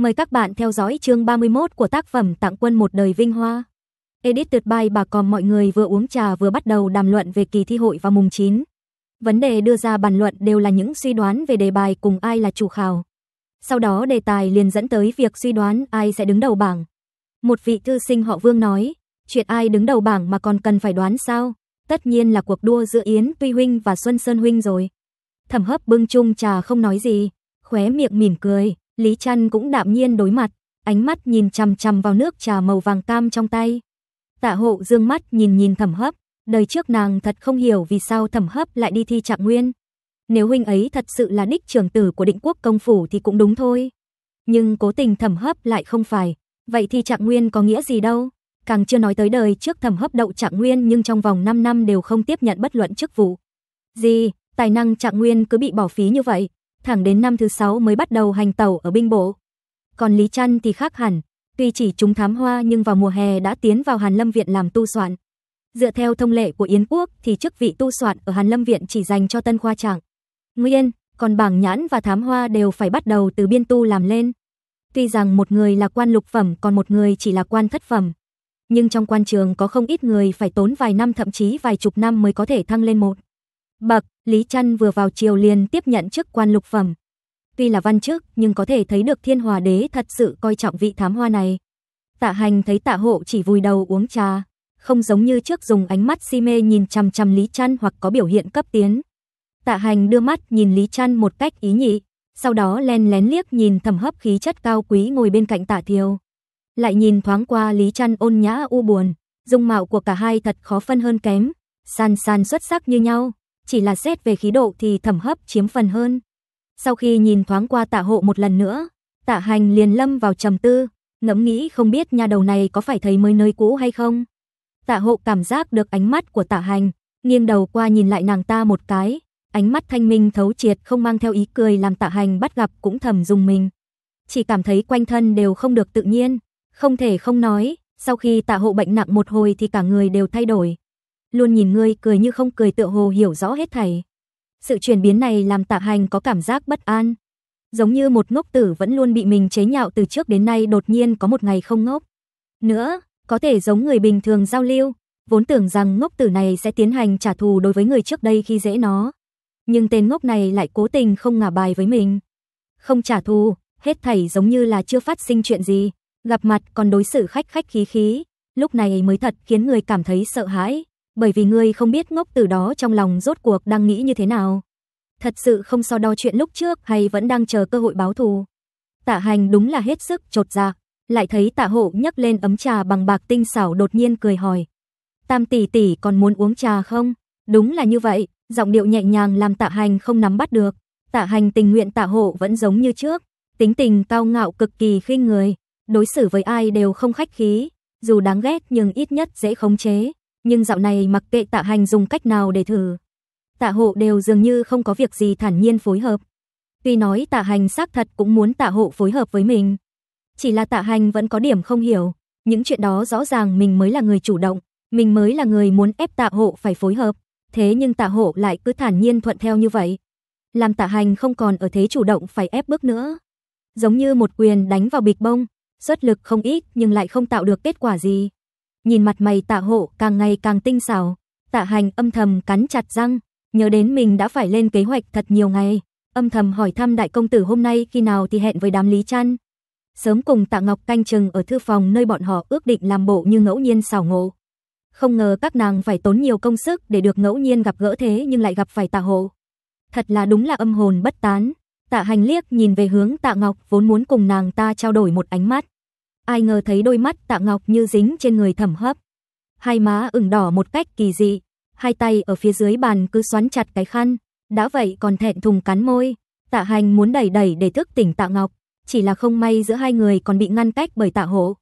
Mời các bạn theo dõi chương 31 của tác phẩm Tặng quân một đời vinh hoa. Edit tuyệt bài bà còm mọi người vừa uống trà vừa bắt đầu đàm luận về kỳ thi hội vào mùng 9. Vấn đề đưa ra bàn luận đều là những suy đoán về đề bài cùng ai là chủ khảo. Sau đó đề tài liền dẫn tới việc suy đoán ai sẽ đứng đầu bảng. Một vị thư sinh họ Vương nói, chuyện ai đứng đầu bảng mà còn cần phải đoán sao? Tất nhiên là cuộc đua giữa Yến Tuy Huynh và Xuân Sơn Huynh rồi. Thẩm hấp bưng chung trà không nói gì, khóe miệng mỉm cười, Lý Trăn cũng đạm nhiên đối mặt, ánh mắt nhìn chằm chằm vào nước trà màu vàng cam trong tay. Tạ hộ dương mắt nhìn nhìn thẩm hấp, đời trước nàng thật không hiểu vì sao thẩm hấp lại đi thi trạng nguyên. Nếu huynh ấy thật sự là đích trưởng tử của định quốc công phủ thì cũng đúng thôi. Nhưng cố tình thẩm hấp lại không phải, vậy thi trạng nguyên có nghĩa gì đâu. Càng chưa nói tới đời trước thẩm hấp đậu trạng nguyên nhưng trong vòng 5 năm đều không tiếp nhận bất luận chức vụ. Gì, tài năng trạng nguyên cứ bị bỏ phí như vậy, thẳng đến năm thứ sáu mới bắt đầu hành tàu ở binh bộ. Còn Lý Trăn thì khác hẳn, tuy chỉ chúng thám hoa nhưng vào mùa hè đã tiến vào Hàn Lâm Viện làm tu soạn. Dựa theo thông lệ của Yến Quốc thì chức vị tu soạn ở Hàn Lâm Viện chỉ dành cho tân khoa trạng. Nguyên, còn bảng nhãn và thám hoa đều phải bắt đầu từ biên tu làm lên. Tuy rằng một người là quan lục phẩm còn một người chỉ là quan thất phẩm. Nhưng trong quan trường có không ít người phải tốn vài năm thậm chí vài chục năm mới có thể thăng lên một bậc. Lý Trăn vừa vào triều liền tiếp nhận chức quan lục phẩm. Tuy là văn chức, nhưng có thể thấy được thiên hòa đế thật sự coi trọng vị thám hoa này. Tạ hành thấy tạ hộ chỉ vùi đầu uống trà, không giống như trước dùng ánh mắt si mê nhìn chằm chằm Lý Trăn hoặc có biểu hiện cấp tiến. Tạ hành đưa mắt nhìn Lý Trăn một cách ý nhị, sau đó len lén liếc nhìn thầm hấp khí chất cao quý ngồi bên cạnh tạ thiều. Lại nhìn thoáng qua Lý Trăn ôn nhã u buồn, dung mạo của cả hai thật khó phân hơn kém, san san xuất sắc như nhau chỉ là xét về khí độ thì thẩm hấp chiếm phần hơn. Sau khi nhìn thoáng qua tạ hộ một lần nữa, tạ hành liền lâm vào trầm tư, ngẫm nghĩ không biết nhà đầu này có phải thấy mới nơi cũ hay không. Tạ hộ cảm giác được ánh mắt của tạ hành, nghiêng đầu qua nhìn lại nàng ta một cái, ánh mắt thanh minh thấu triệt không mang theo ý cười làm tạ hành bắt gặp cũng thầm dùng mình. Chỉ cảm thấy quanh thân đều không được tự nhiên, không thể không nói, sau khi tạ hộ bệnh nặng một hồi thì cả người đều thay đổi, luôn nhìn ngươi cười như không cười tựa hồ hiểu rõ hết thảy. Sự chuyển biến này làm Tạ Hành có cảm giác bất an. Giống như một ngốc tử vẫn luôn bị mình chế nhạo từ trước đến nay đột nhiên có một ngày không ngốc. Nữa, có thể giống người bình thường giao lưu, vốn tưởng rằng ngốc tử này sẽ tiến hành trả thù đối với người trước đây khi dễ nó. Nhưng tên ngốc này lại cố tình không ngả bài với mình. Không trả thù, hết thảy giống như là chưa phát sinh chuyện gì, gặp mặt còn đối xử khách khách khí khí, lúc này mới thật khiến người cảm thấy sợ hãi bởi vì ngươi không biết ngốc từ đó trong lòng rốt cuộc đang nghĩ như thế nào. Thật sự không so đo chuyện lúc trước hay vẫn đang chờ cơ hội báo thù. Tạ hành đúng là hết sức trột ra dạ, lại thấy tạ hộ nhấc lên ấm trà bằng bạc tinh xảo đột nhiên cười hỏi. Tam tỷ tỷ còn muốn uống trà không? Đúng là như vậy, giọng điệu nhẹ nhàng làm tạ hành không nắm bắt được. Tạ hành tình nguyện tạ hộ vẫn giống như trước, tính tình cao ngạo cực kỳ khinh người, đối xử với ai đều không khách khí, dù đáng ghét nhưng ít nhất dễ khống chế nhưng dạo này mặc kệ Tạ Hành dùng cách nào để thử, Tạ Hộ đều dường như không có việc gì thản nhiên phối hợp. Tuy nói Tạ Hành xác thật cũng muốn Tạ Hộ phối hợp với mình, chỉ là Tạ Hành vẫn có điểm không hiểu, những chuyện đó rõ ràng mình mới là người chủ động, mình mới là người muốn ép Tạ Hộ phải phối hợp, thế nhưng Tạ Hộ lại cứ thản nhiên thuận theo như vậy, làm Tạ Hành không còn ở thế chủ động phải ép bước nữa. Giống như một quyền đánh vào bịch bông, xuất lực không ít nhưng lại không tạo được kết quả gì. Nhìn mặt mày tạ hộ càng ngày càng tinh xảo, tạ hành âm thầm cắn chặt răng, nhớ đến mình đã phải lên kế hoạch thật nhiều ngày. Âm thầm hỏi thăm đại công tử hôm nay khi nào thì hẹn với đám Lý Trăn. Sớm cùng tạ ngọc canh chừng ở thư phòng nơi bọn họ ước định làm bộ như ngẫu nhiên xảo ngộ. Không ngờ các nàng phải tốn nhiều công sức để được ngẫu nhiên gặp gỡ thế nhưng lại gặp phải tạ hộ. Thật là đúng là âm hồn bất tán. Tạ hành liếc nhìn về hướng tạ ngọc vốn muốn cùng nàng ta trao đổi một ánh mắt ai ngờ thấy đôi mắt Tạ Ngọc như dính trên người Thẩm Hấp. Hai má ửng đỏ một cách kỳ dị, hai tay ở phía dưới bàn cứ xoắn chặt cái khăn, đã vậy còn thẹn thùng cắn môi. Tạ Hành muốn đẩy đẩy để thức tỉnh Tạ Ngọc, chỉ là không may giữa hai người còn bị ngăn cách bởi Tạ Hộ.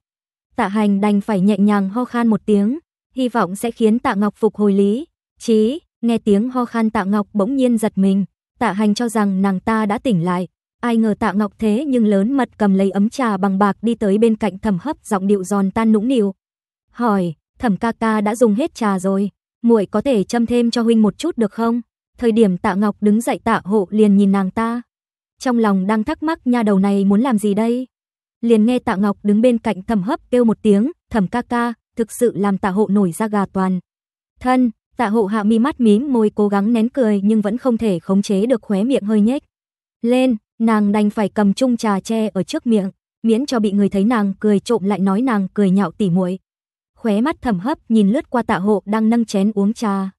Tạ Hành đành phải nhẹ nhàng ho khan một tiếng, hy vọng sẽ khiến Tạ Ngọc phục hồi lý trí. Nghe tiếng ho khan Tạ Ngọc bỗng nhiên giật mình, Tạ Hành cho rằng nàng ta đã tỉnh lại, Ai ngờ Tạ Ngọc thế nhưng lớn mật cầm lấy ấm trà bằng bạc đi tới bên cạnh Thẩm Hấp, giọng điệu giòn tan nũng nịu. Hỏi, "Thẩm ca ca đã dùng hết trà rồi, muội có thể châm thêm cho huynh một chút được không?" Thời điểm Tạ Ngọc đứng dậy Tạ Hộ liền nhìn nàng ta. Trong lòng đang thắc mắc nha đầu này muốn làm gì đây? Liền nghe Tạ Ngọc đứng bên cạnh Thẩm Hấp kêu một tiếng, "Thẩm ca ca," thực sự làm Tạ Hộ nổi ra gà toàn. Thân, Tạ Hộ hạ mi mắt mím môi cố gắng nén cười nhưng vẫn không thể khống chế được khóe miệng hơi nhếch. Lên, Nàng đành phải cầm chung trà tre ở trước miệng, miễn cho bị người thấy nàng cười trộm lại nói nàng cười nhạo tỉ muội. Khóe mắt thầm hấp nhìn lướt qua Tạ Hộ đang nâng chén uống trà.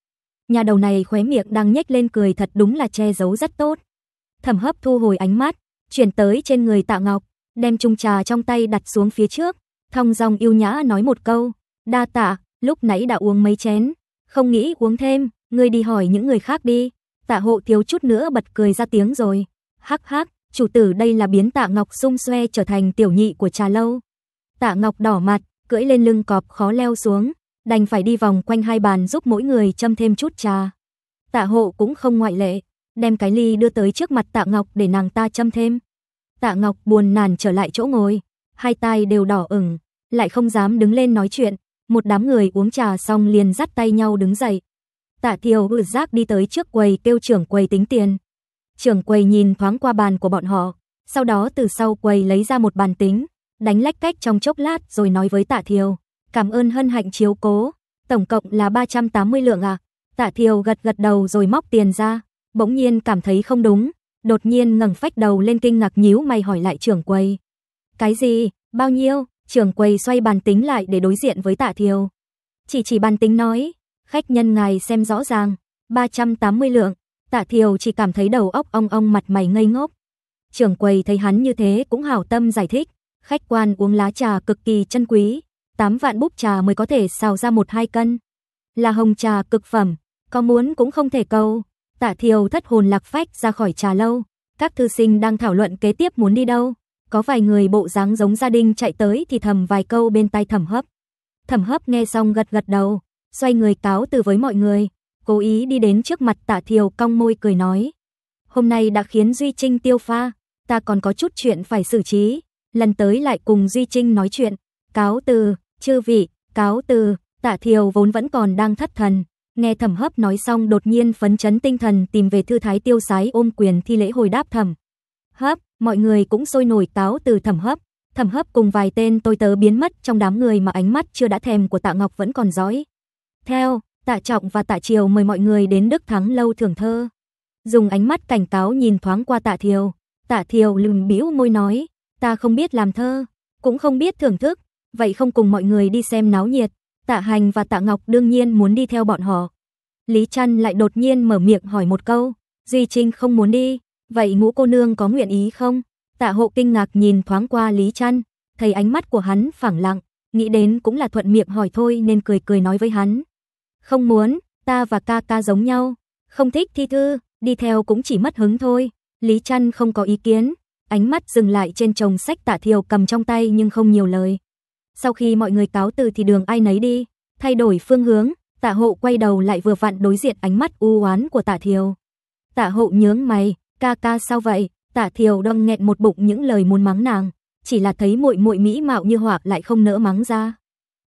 Nhà đầu này khóe miệng đang nhếch lên cười thật đúng là che giấu rất tốt. thầm Hấp thu hồi ánh mắt, chuyển tới trên người Tạ Ngọc, đem chung trà trong tay đặt xuống phía trước, thong dòng yêu nhã nói một câu, "Đa tạ, lúc nãy đã uống mấy chén, không nghĩ uống thêm, người đi hỏi những người khác đi." Tạ Hộ thiếu chút nữa bật cười ra tiếng rồi. Hắc hắc, chủ tử đây là biến Tạ Ngọc xung xoe trở thành tiểu nhị của trà lâu. Tạ Ngọc đỏ mặt, cưỡi lên lưng cọp khó leo xuống, đành phải đi vòng quanh hai bàn giúp mỗi người châm thêm chút trà. Tạ hộ cũng không ngoại lệ, đem cái ly đưa tới trước mặt Tạ Ngọc để nàng ta châm thêm. Tạ Ngọc buồn nản trở lại chỗ ngồi, hai tay đều đỏ ửng, lại không dám đứng lên nói chuyện, một đám người uống trà xong liền dắt tay nhau đứng dậy. Tạ Thiều ư giác đi tới trước quầy kêu trưởng quầy tính tiền. Trưởng quầy nhìn thoáng qua bàn của bọn họ, sau đó từ sau quầy lấy ra một bàn tính, đánh lách cách trong chốc lát rồi nói với Tạ Thiều, "Cảm ơn hân hạnh chiếu cố, tổng cộng là 380 lượng à?" Tạ Thiều gật gật đầu rồi móc tiền ra, bỗng nhiên cảm thấy không đúng, đột nhiên ngẩng phách đầu lên kinh ngạc nhíu mày hỏi lại trưởng quầy, "Cái gì? Bao nhiêu?" Trưởng quầy xoay bàn tính lại để đối diện với Tạ Thiều. Chỉ chỉ bàn tính nói, "Khách nhân ngài xem rõ ràng, 380 lượng." Tạ Thiều chỉ cảm thấy đầu óc ong ong mặt mày ngây ngốc. Trưởng quầy thấy hắn như thế cũng hảo tâm giải thích, khách quan uống lá trà cực kỳ chân quý, 8 vạn búp trà mới có thể xào ra một hai cân. Là hồng trà cực phẩm, có muốn cũng không thể cầu. Tạ Thiều thất hồn lạc phách ra khỏi trà lâu, các thư sinh đang thảo luận kế tiếp muốn đi đâu, có vài người bộ dáng giống gia đình chạy tới thì thầm vài câu bên tai Thẩm Hấp. Thẩm Hấp nghe xong gật gật đầu, xoay người cáo từ với mọi người, cố ý đi đến trước mặt Tạ Thiều cong môi cười nói. Hôm nay đã khiến Duy Trinh tiêu pha, ta còn có chút chuyện phải xử trí, lần tới lại cùng Duy Trinh nói chuyện. Cáo từ, chư vị, cáo từ, Tạ Thiều vốn vẫn còn đang thất thần. Nghe thẩm hấp nói xong đột nhiên phấn chấn tinh thần tìm về thư thái tiêu sái ôm quyền thi lễ hồi đáp thẩm. Hấp, mọi người cũng sôi nổi cáo từ thẩm hấp. Thẩm hấp cùng vài tên tôi tớ biến mất trong đám người mà ánh mắt chưa đã thèm của tạ ngọc vẫn còn dõi. Theo, Tạ Trọng và Tạ Triều mời mọi người đến Đức Thắng Lâu thưởng thơ. Dùng ánh mắt cảnh cáo nhìn thoáng qua Tạ Thiều. Tạ Thiều lùm bĩu môi nói, ta không biết làm thơ, cũng không biết thưởng thức, vậy không cùng mọi người đi xem náo nhiệt. Tạ Hành và Tạ Ngọc đương nhiên muốn đi theo bọn họ. Lý Trăn lại đột nhiên mở miệng hỏi một câu, Duy Trinh không muốn đi, vậy ngũ cô nương có nguyện ý không? Tạ Hộ kinh ngạc nhìn thoáng qua Lý Trăn, thấy ánh mắt của hắn phẳng lặng, nghĩ đến cũng là thuận miệng hỏi thôi nên cười cười nói với hắn, không muốn, ta và ca ca giống nhau. Không thích thi thư, đi theo cũng chỉ mất hứng thôi. Lý Trăn không có ý kiến, ánh mắt dừng lại trên chồng sách Tạ thiều cầm trong tay nhưng không nhiều lời. Sau khi mọi người cáo từ thì đường ai nấy đi, thay đổi phương hướng, Tạ hộ quay đầu lại vừa vặn đối diện ánh mắt u oán của Tạ Thiều. Tạ hộ nhướng mày, ca ca sao vậy? Tạ Thiều đâm nghẹn một bụng những lời muốn mắng nàng, chỉ là thấy muội muội mỹ mạo như hỏa lại không nỡ mắng ra.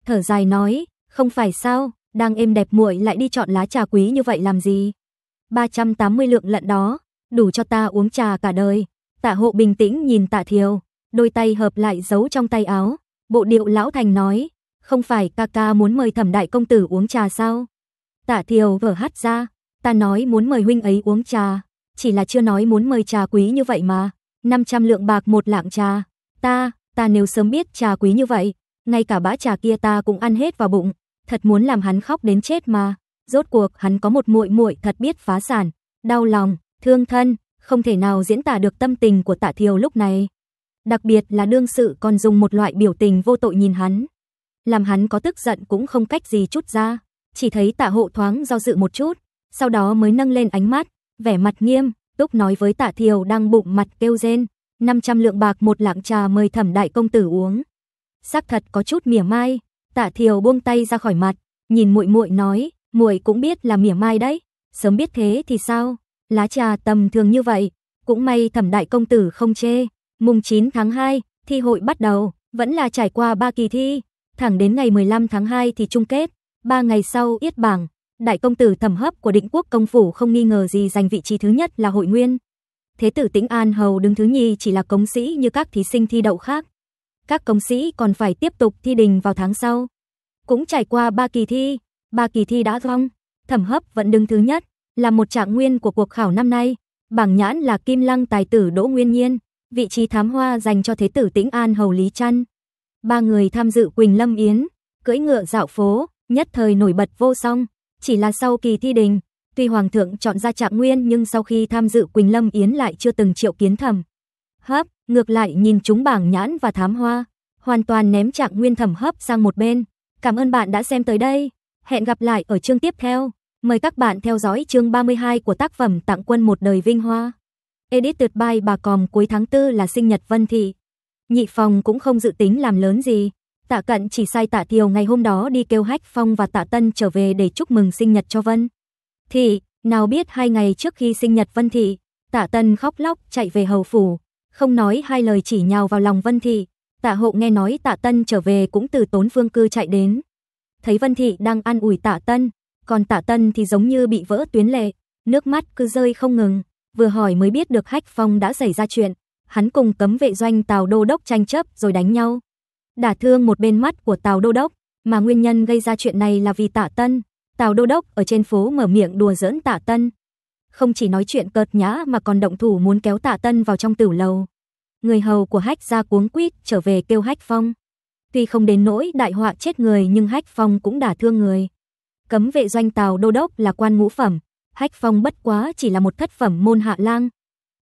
Thở dài nói, không phải sao, đang êm đẹp muội lại đi chọn lá trà quý như vậy làm gì? 380 lượng lận đó, đủ cho ta uống trà cả đời. Tạ Hộ bình tĩnh nhìn Tạ Thiều, đôi tay hợp lại giấu trong tay áo, bộ điệu lão thành nói, "Không phải ca ca muốn mời Thẩm đại công tử uống trà sao?" Tạ Thiều vở hát ra, "Ta nói muốn mời huynh ấy uống trà, chỉ là chưa nói muốn mời trà quý như vậy mà, 500 lượng bạc một lạng trà. Ta, ta nếu sớm biết trà quý như vậy, ngay cả bã trà kia ta cũng ăn hết vào bụng." thật muốn làm hắn khóc đến chết mà. Rốt cuộc hắn có một muội muội thật biết phá sản, đau lòng, thương thân, không thể nào diễn tả được tâm tình của Tạ Thiều lúc này. Đặc biệt là đương sự còn dùng một loại biểu tình vô tội nhìn hắn, làm hắn có tức giận cũng không cách gì chút ra, chỉ thấy Tạ Hộ thoáng do dự một chút, sau đó mới nâng lên ánh mắt, vẻ mặt nghiêm túc nói với Tạ Thiều đang bụng mặt kêu rên, 500 lượng bạc một lạng trà mời Thẩm đại công tử uống. sắc thật có chút mỉa mai, Tạ Thiều buông tay ra khỏi mặt, nhìn muội muội nói, muội cũng biết là mỉa mai đấy, sớm biết thế thì sao, lá trà tầm thường như vậy, cũng may Thẩm đại công tử không chê. Mùng 9 tháng 2, thi hội bắt đầu, vẫn là trải qua 3 kỳ thi, thẳng đến ngày 15 tháng 2 thì chung kết, 3 ngày sau yết bảng, đại công tử Thẩm Hấp của Định Quốc công phủ không nghi ngờ gì giành vị trí thứ nhất là hội nguyên. Thế tử Tĩnh An hầu đứng thứ nhì chỉ là cống sĩ như các thí sinh thi đậu khác các công sĩ còn phải tiếp tục thi đình vào tháng sau. Cũng trải qua ba kỳ thi, ba kỳ thi đã xong, thẩm hấp vẫn đứng thứ nhất, là một trạng nguyên của cuộc khảo năm nay. Bảng nhãn là Kim Lăng tài tử Đỗ Nguyên Nhiên, vị trí thám hoa dành cho Thế tử Tĩnh An Hầu Lý Trăn. Ba người tham dự Quỳnh Lâm Yến, cưỡi ngựa dạo phố, nhất thời nổi bật vô song, chỉ là sau kỳ thi đình, tuy hoàng thượng chọn ra Trạng Nguyên nhưng sau khi tham dự Quỳnh Lâm Yến lại chưa từng triệu kiến thẩm. Hấp ngược lại nhìn chúng bảng nhãn và thám hoa, hoàn toàn ném Trạng Nguyên Thẩm hấp sang một bên. Cảm ơn bạn đã xem tới đây, hẹn gặp lại ở chương tiếp theo. Mời các bạn theo dõi chương 32 của tác phẩm Tặng quân một đời vinh hoa. edit tuyệt bài bà còm cuối tháng 4 là sinh nhật Vân Thị. Nhị phòng cũng không dự tính làm lớn gì. Tạ Cận chỉ sai Tạ Thiều ngày hôm đó đi kêu Hách Phong và Tạ Tân trở về để chúc mừng sinh nhật cho Vân. Thị, nào biết hai ngày trước khi sinh nhật Vân Thị, Tạ Tân khóc lóc chạy về hầu phủ, không nói hai lời chỉ nhào vào lòng Vân Thị. Tạ Hộ nghe nói Tạ Tân trở về cũng từ Tốn Phương cư chạy đến. Thấy Vân Thị đang ăn ủi Tạ Tân, còn Tạ Tân thì giống như bị vỡ tuyến lệ, nước mắt cứ rơi không ngừng, vừa hỏi mới biết được Hách Phong đã xảy ra chuyện, hắn cùng cấm vệ doanh Tào Đô đốc tranh chấp rồi đánh nhau. Đả thương một bên mắt của Tào Đô đốc, mà nguyên nhân gây ra chuyện này là vì Tạ Tân. Tào Đô đốc ở trên phố mở miệng đùa giỡn Tạ Tân, không chỉ nói chuyện cợt nhã mà còn động thủ muốn kéo tạ tân vào trong tử lầu. Người hầu của hách ra cuống quýt trở về kêu hách phong. Tuy không đến nỗi đại họa chết người nhưng hách phong cũng đả thương người. Cấm vệ doanh tàu đô đốc là quan ngũ phẩm, hách phong bất quá chỉ là một thất phẩm môn hạ lang.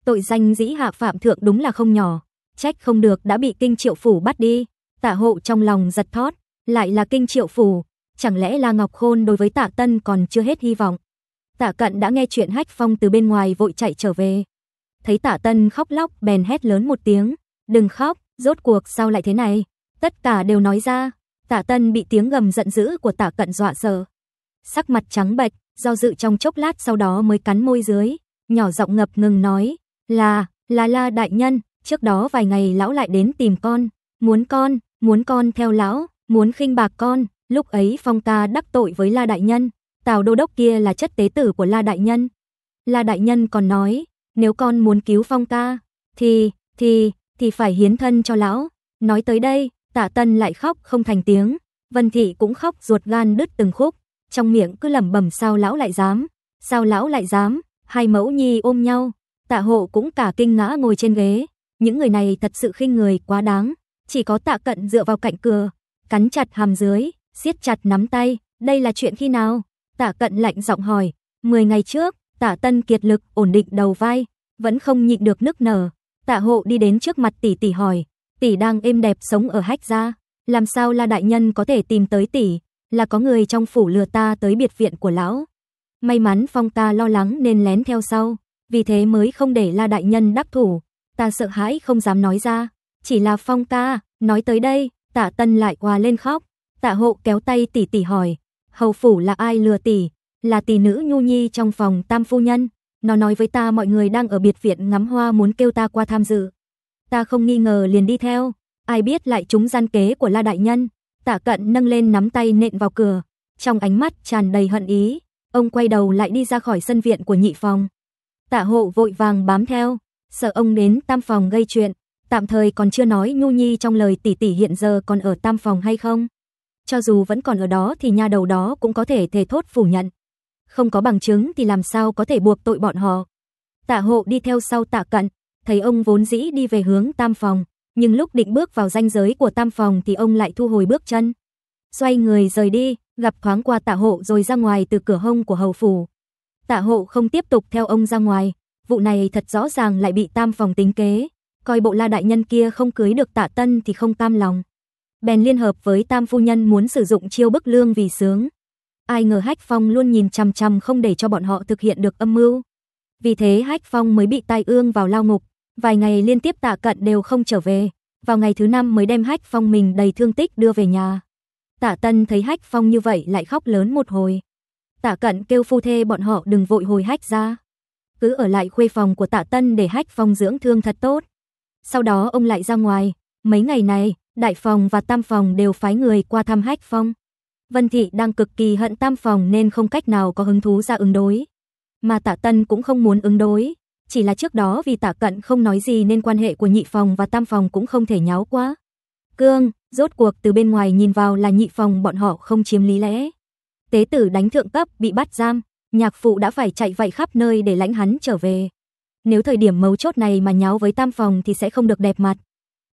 Tội danh dĩ hạ phạm thượng đúng là không nhỏ, trách không được đã bị kinh triệu phủ bắt đi. Tạ hộ trong lòng giật thót, lại là kinh triệu phủ, chẳng lẽ là Ngọc Khôn đối với Tạ Tân còn chưa hết hy vọng. Tạ Cận đã nghe chuyện Hách Phong từ bên ngoài vội chạy trở về. Thấy Tạ Tân khóc lóc bèn hét lớn một tiếng, "Đừng khóc, rốt cuộc sao lại thế này?" Tất cả đều nói ra, Tạ Tân bị tiếng gầm giận dữ của Tạ Cận dọa sợ. Sắc mặt trắng bệch, do dự trong chốc lát sau đó mới cắn môi dưới, nhỏ giọng ngập ngừng nói, "Là, là la đại nhân, trước đó vài ngày lão lại đến tìm con, muốn con, muốn con theo lão, muốn khinh bạc con, lúc ấy Phong ta đắc tội với La đại nhân, Tào đô đốc kia là chất tế tử của La Đại Nhân. La Đại Nhân còn nói, nếu con muốn cứu phong ca, thì, thì, thì phải hiến thân cho lão. Nói tới đây, tạ tân lại khóc không thành tiếng. Vân Thị cũng khóc ruột gan đứt từng khúc. Trong miệng cứ lẩm bẩm sao lão lại dám, sao lão lại dám. Hai mẫu nhi ôm nhau, tạ hộ cũng cả kinh ngã ngồi trên ghế. Những người này thật sự khinh người quá đáng. Chỉ có tạ cận dựa vào cạnh cửa, cắn chặt hàm dưới, siết chặt nắm tay. Đây là chuyện khi nào? Tả cận lạnh giọng hỏi, 10 ngày trước, tả tân kiệt lực ổn định đầu vai, vẫn không nhịn được nước nở. tả hộ đi đến trước mặt tỷ tỷ hỏi, tỷ đang êm đẹp sống ở hách gia, làm sao là đại nhân có thể tìm tới tỷ, là có người trong phủ lừa ta tới biệt viện của lão. May mắn Phong ta lo lắng nên lén theo sau, vì thế mới không để La đại nhân đắc thủ, ta sợ hãi không dám nói ra, chỉ là Phong ta, nói tới đây, Tạ Tân lại hòa lên khóc. Tạ hộ kéo tay tỷ tỷ hỏi, hầu phủ là ai lừa tỷ, là tỷ nữ Nhu Nhi trong phòng tam phu nhân. Nó nói với ta mọi người đang ở biệt viện ngắm hoa muốn kêu ta qua tham dự. Ta không nghi ngờ liền đi theo, ai biết lại chúng gian kế của La đại nhân. Tạ Cận nâng lên nắm tay nện vào cửa, trong ánh mắt tràn đầy hận ý, ông quay đầu lại đi ra khỏi sân viện của nhị phòng. Tạ Hộ vội vàng bám theo, sợ ông đến tam phòng gây chuyện, tạm thời còn chưa nói Nhu Nhi trong lời tỷ tỷ hiện giờ còn ở tam phòng hay không cho dù vẫn còn ở đó thì nha đầu đó cũng có thể thề thốt phủ nhận. Không có bằng chứng thì làm sao có thể buộc tội bọn họ. Tạ hộ đi theo sau tạ cận, thấy ông vốn dĩ đi về hướng tam phòng, nhưng lúc định bước vào ranh giới của tam phòng thì ông lại thu hồi bước chân. Xoay người rời đi, gặp thoáng qua tạ hộ rồi ra ngoài từ cửa hông của hầu phủ. Tạ hộ không tiếp tục theo ông ra ngoài, vụ này thật rõ ràng lại bị tam phòng tính kế, coi bộ la đại nhân kia không cưới được tạ tân thì không tam lòng bèn liên hợp với Tam Phu Nhân muốn sử dụng chiêu bức lương vì sướng. Ai ngờ Hách Phong luôn nhìn chằm chằm không để cho bọn họ thực hiện được âm mưu. Vì thế Hách Phong mới bị tai ương vào lao ngục, vài ngày liên tiếp tạ cận đều không trở về, vào ngày thứ năm mới đem Hách Phong mình đầy thương tích đưa về nhà. Tạ Tân thấy Hách Phong như vậy lại khóc lớn một hồi. Tạ Cận kêu phu thê bọn họ đừng vội hồi Hách ra. Cứ ở lại khuê phòng của Tạ Tân để Hách Phong dưỡng thương thật tốt. Sau đó ông lại ra ngoài, mấy ngày này, Đại phòng và Tam phòng đều phái người qua thăm Hách Phong. Vân Thị đang cực kỳ hận Tam phòng nên không cách nào có hứng thú ra ứng đối. Mà Tạ Tân cũng không muốn ứng đối, chỉ là trước đó vì Tạ Cận không nói gì nên quan hệ của nhị phòng và Tam phòng cũng không thể nháo quá. Cương, rốt cuộc từ bên ngoài nhìn vào là nhị phòng bọn họ không chiếm lý lẽ. Tế tử đánh thượng cấp bị bắt giam, nhạc phụ đã phải chạy vậy khắp nơi để lãnh hắn trở về. Nếu thời điểm mấu chốt này mà nháo với tam phòng thì sẽ không được đẹp mặt.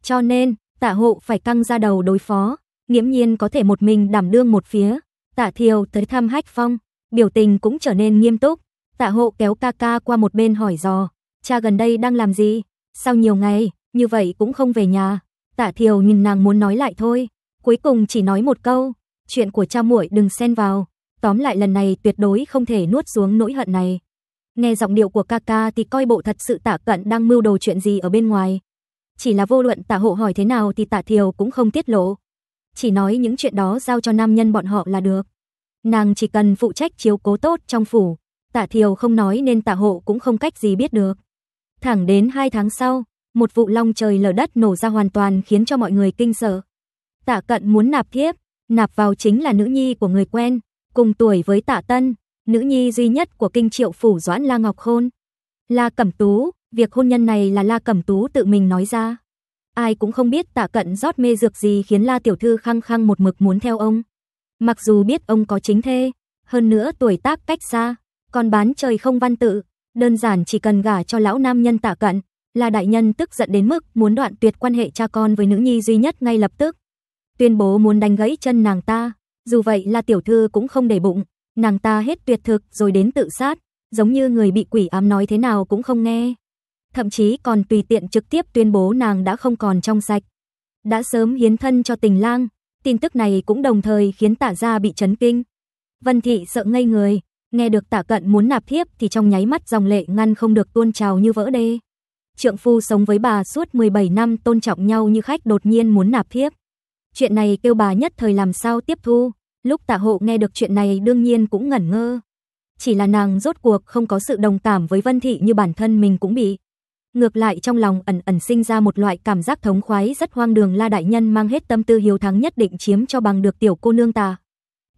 Cho nên, Tạ hộ phải căng ra đầu đối phó, nghiễm nhiên có thể một mình đảm đương một phía. Tạ thiều tới thăm hách phong, biểu tình cũng trở nên nghiêm túc. Tạ hộ kéo ca ca qua một bên hỏi dò, cha gần đây đang làm gì? Sau nhiều ngày, như vậy cũng không về nhà. Tạ thiều nhìn nàng muốn nói lại thôi, cuối cùng chỉ nói một câu, chuyện của cha muội đừng xen vào. Tóm lại lần này tuyệt đối không thể nuốt xuống nỗi hận này. Nghe giọng điệu của ca ca thì coi bộ thật sự tạ cận đang mưu đồ chuyện gì ở bên ngoài chỉ là vô luận Tạ Hộ hỏi thế nào thì Tạ Thiều cũng không tiết lộ. Chỉ nói những chuyện đó giao cho nam nhân bọn họ là được. Nàng chỉ cần phụ trách chiếu cố tốt trong phủ, Tạ Thiều không nói nên Tạ Hộ cũng không cách gì biết được. Thẳng đến hai tháng sau, một vụ long trời lở đất nổ ra hoàn toàn khiến cho mọi người kinh sợ. Tạ Cận muốn nạp thiếp, nạp vào chính là nữ nhi của người quen, cùng tuổi với Tạ Tân, nữ nhi duy nhất của kinh triệu phủ Doãn La Ngọc Khôn. La Cẩm Tú, Việc hôn nhân này là La Cẩm Tú tự mình nói ra. Ai cũng không biết Tạ Cận rót mê dược gì khiến La tiểu thư khăng khăng một mực muốn theo ông. Mặc dù biết ông có chính thê, hơn nữa tuổi tác cách xa, còn bán trời không văn tự, đơn giản chỉ cần gả cho lão nam nhân Tạ Cận, là đại nhân tức giận đến mức muốn đoạn tuyệt quan hệ cha con với nữ nhi duy nhất ngay lập tức. Tuyên bố muốn đánh gãy chân nàng ta, dù vậy La tiểu thư cũng không để bụng, nàng ta hết tuyệt thực rồi đến tự sát, giống như người bị quỷ ám nói thế nào cũng không nghe thậm chí còn tùy tiện trực tiếp tuyên bố nàng đã không còn trong sạch. Đã sớm hiến thân cho tình lang, tin tức này cũng đồng thời khiến tả gia bị chấn kinh. Vân thị sợ ngây người, nghe được tả cận muốn nạp thiếp thì trong nháy mắt dòng lệ ngăn không được tuôn trào như vỡ đê. Trượng phu sống với bà suốt 17 năm tôn trọng nhau như khách đột nhiên muốn nạp thiếp. Chuyện này kêu bà nhất thời làm sao tiếp thu, lúc tả hộ nghe được chuyện này đương nhiên cũng ngẩn ngơ. Chỉ là nàng rốt cuộc không có sự đồng cảm với Vân Thị như bản thân mình cũng bị. Ngược lại trong lòng ẩn ẩn sinh ra một loại cảm giác thống khoái rất hoang đường la đại nhân mang hết tâm tư hiếu thắng nhất định chiếm cho bằng được tiểu cô nương ta.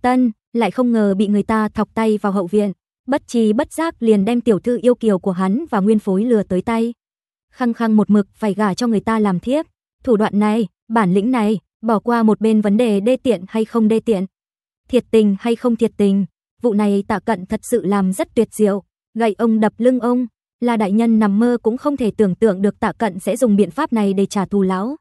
Tân, lại không ngờ bị người ta thọc tay vào hậu viện, bất trí bất giác liền đem tiểu thư yêu kiều của hắn và nguyên phối lừa tới tay. Khăng khăng một mực phải gả cho người ta làm thiếp, thủ đoạn này, bản lĩnh này, bỏ qua một bên vấn đề đê tiện hay không đê tiện, thiệt tình hay không thiệt tình, vụ này Tạ Cận thật sự làm rất tuyệt diệu, gậy ông đập lưng ông, là đại nhân nằm mơ cũng không thể tưởng tượng được Tạ Cận sẽ dùng biện pháp này để trả thù lão.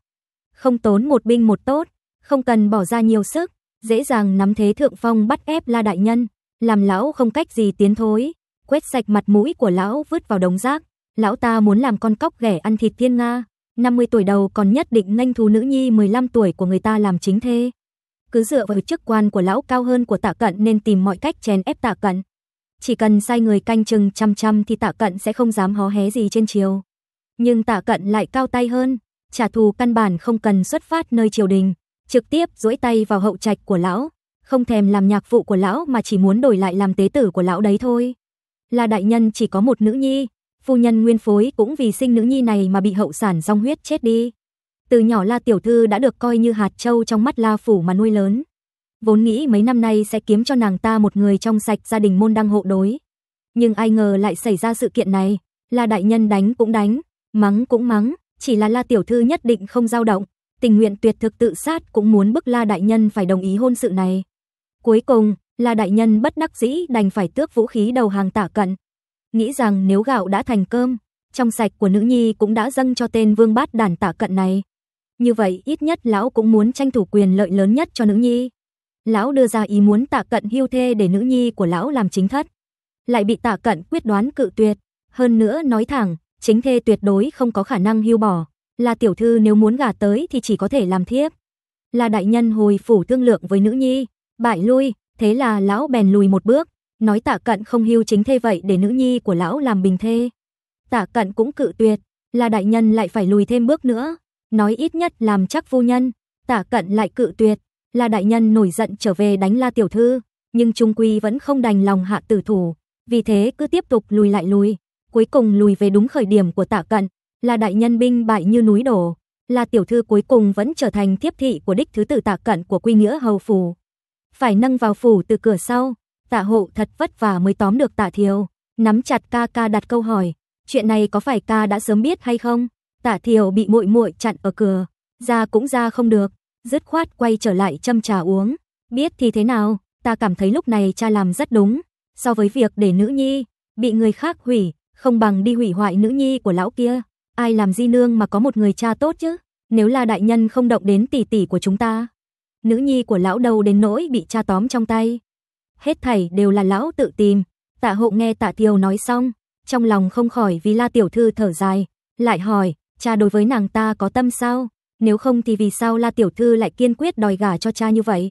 Không tốn một binh một tốt, không cần bỏ ra nhiều sức, dễ dàng nắm thế thượng phong bắt ép La đại nhân, làm lão không cách gì tiến thối, quét sạch mặt mũi của lão vứt vào đống rác. Lão ta muốn làm con cóc ghẻ ăn thịt thiên nga, 50 tuổi đầu còn nhất định nhanh thú nữ nhi 15 tuổi của người ta làm chính thê. Cứ dựa vào chức quan của lão cao hơn của Tạ Cận nên tìm mọi cách chèn ép Tạ Cận chỉ cần sai người canh chừng chăm chăm thì Tạ Cận sẽ không dám hó hé gì trên triều. Nhưng Tạ Cận lại cao tay hơn, trả thù căn bản không cần xuất phát nơi triều đình, trực tiếp duỗi tay vào hậu trạch của lão, không thèm làm nhạc vụ của lão mà chỉ muốn đổi lại làm tế tử của lão đấy thôi. Là đại nhân chỉ có một nữ nhi, phu nhân nguyên phối cũng vì sinh nữ nhi này mà bị hậu sản rong huyết chết đi. Từ nhỏ La tiểu thư đã được coi như hạt châu trong mắt La phủ mà nuôi lớn vốn nghĩ mấy năm nay sẽ kiếm cho nàng ta một người trong sạch gia đình môn đăng hộ đối. Nhưng ai ngờ lại xảy ra sự kiện này, là đại nhân đánh cũng đánh, mắng cũng mắng, chỉ là La tiểu thư nhất định không dao động, tình nguyện tuyệt thực tự sát cũng muốn bức La đại nhân phải đồng ý hôn sự này. Cuối cùng, La đại nhân bất đắc dĩ đành phải tước vũ khí đầu hàng tả cận, nghĩ rằng nếu gạo đã thành cơm, trong sạch của nữ nhi cũng đã dâng cho tên Vương Bát đàn tả cận này. Như vậy ít nhất lão cũng muốn tranh thủ quyền lợi lớn nhất cho nữ nhi. Lão đưa ra ý muốn Tạ Cận hưu thê để nữ nhi của lão làm chính thất, lại bị Tạ Cận quyết đoán cự tuyệt, hơn nữa nói thẳng, chính thê tuyệt đối không có khả năng hưu bỏ, là tiểu thư nếu muốn gà tới thì chỉ có thể làm thiếp. Là đại nhân hồi phủ thương lượng với nữ nhi, bại lui, thế là lão bèn lùi một bước, nói Tạ Cận không hưu chính thê vậy để nữ nhi của lão làm bình thê. Tạ Cận cũng cự tuyệt, là đại nhân lại phải lùi thêm bước nữa, nói ít nhất làm chắc phu nhân, Tạ Cận lại cự tuyệt, La đại nhân nổi giận trở về đánh La tiểu thư, nhưng trung quy vẫn không đành lòng hạ tử thủ, vì thế cứ tiếp tục lùi lại lùi, cuối cùng lùi về đúng khởi điểm của Tạ Cận, La đại nhân binh bại như núi đổ, La tiểu thư cuối cùng vẫn trở thành thiếp thị của đích thứ tử Tạ Cận của Quy Nghĩa hầu phủ. Phải nâng vào phủ từ cửa sau, Tạ hộ thật vất vả mới tóm được Tạ thiếu nắm chặt ca ca đặt câu hỏi, chuyện này có phải ca đã sớm biết hay không? Tạ thiếu bị muội muội chặn ở cửa, ra cũng ra không được, dứt khoát quay trở lại châm trà uống. Biết thì thế nào, ta cảm thấy lúc này cha làm rất đúng, so với việc để nữ nhi bị người khác hủy, không bằng đi hủy hoại nữ nhi của lão kia. Ai làm di nương mà có một người cha tốt chứ? Nếu là đại nhân không động đến tỷ tỷ của chúng ta, nữ nhi của lão đâu đến nỗi bị cha tóm trong tay. Hết thảy đều là lão tự tìm. Tạ Hộ nghe Tạ Kiều nói xong, trong lòng không khỏi vì La tiểu thư thở dài, lại hỏi, cha đối với nàng ta có tâm sao? nếu không thì vì sao La tiểu thư lại kiên quyết đòi gả cho cha như vậy?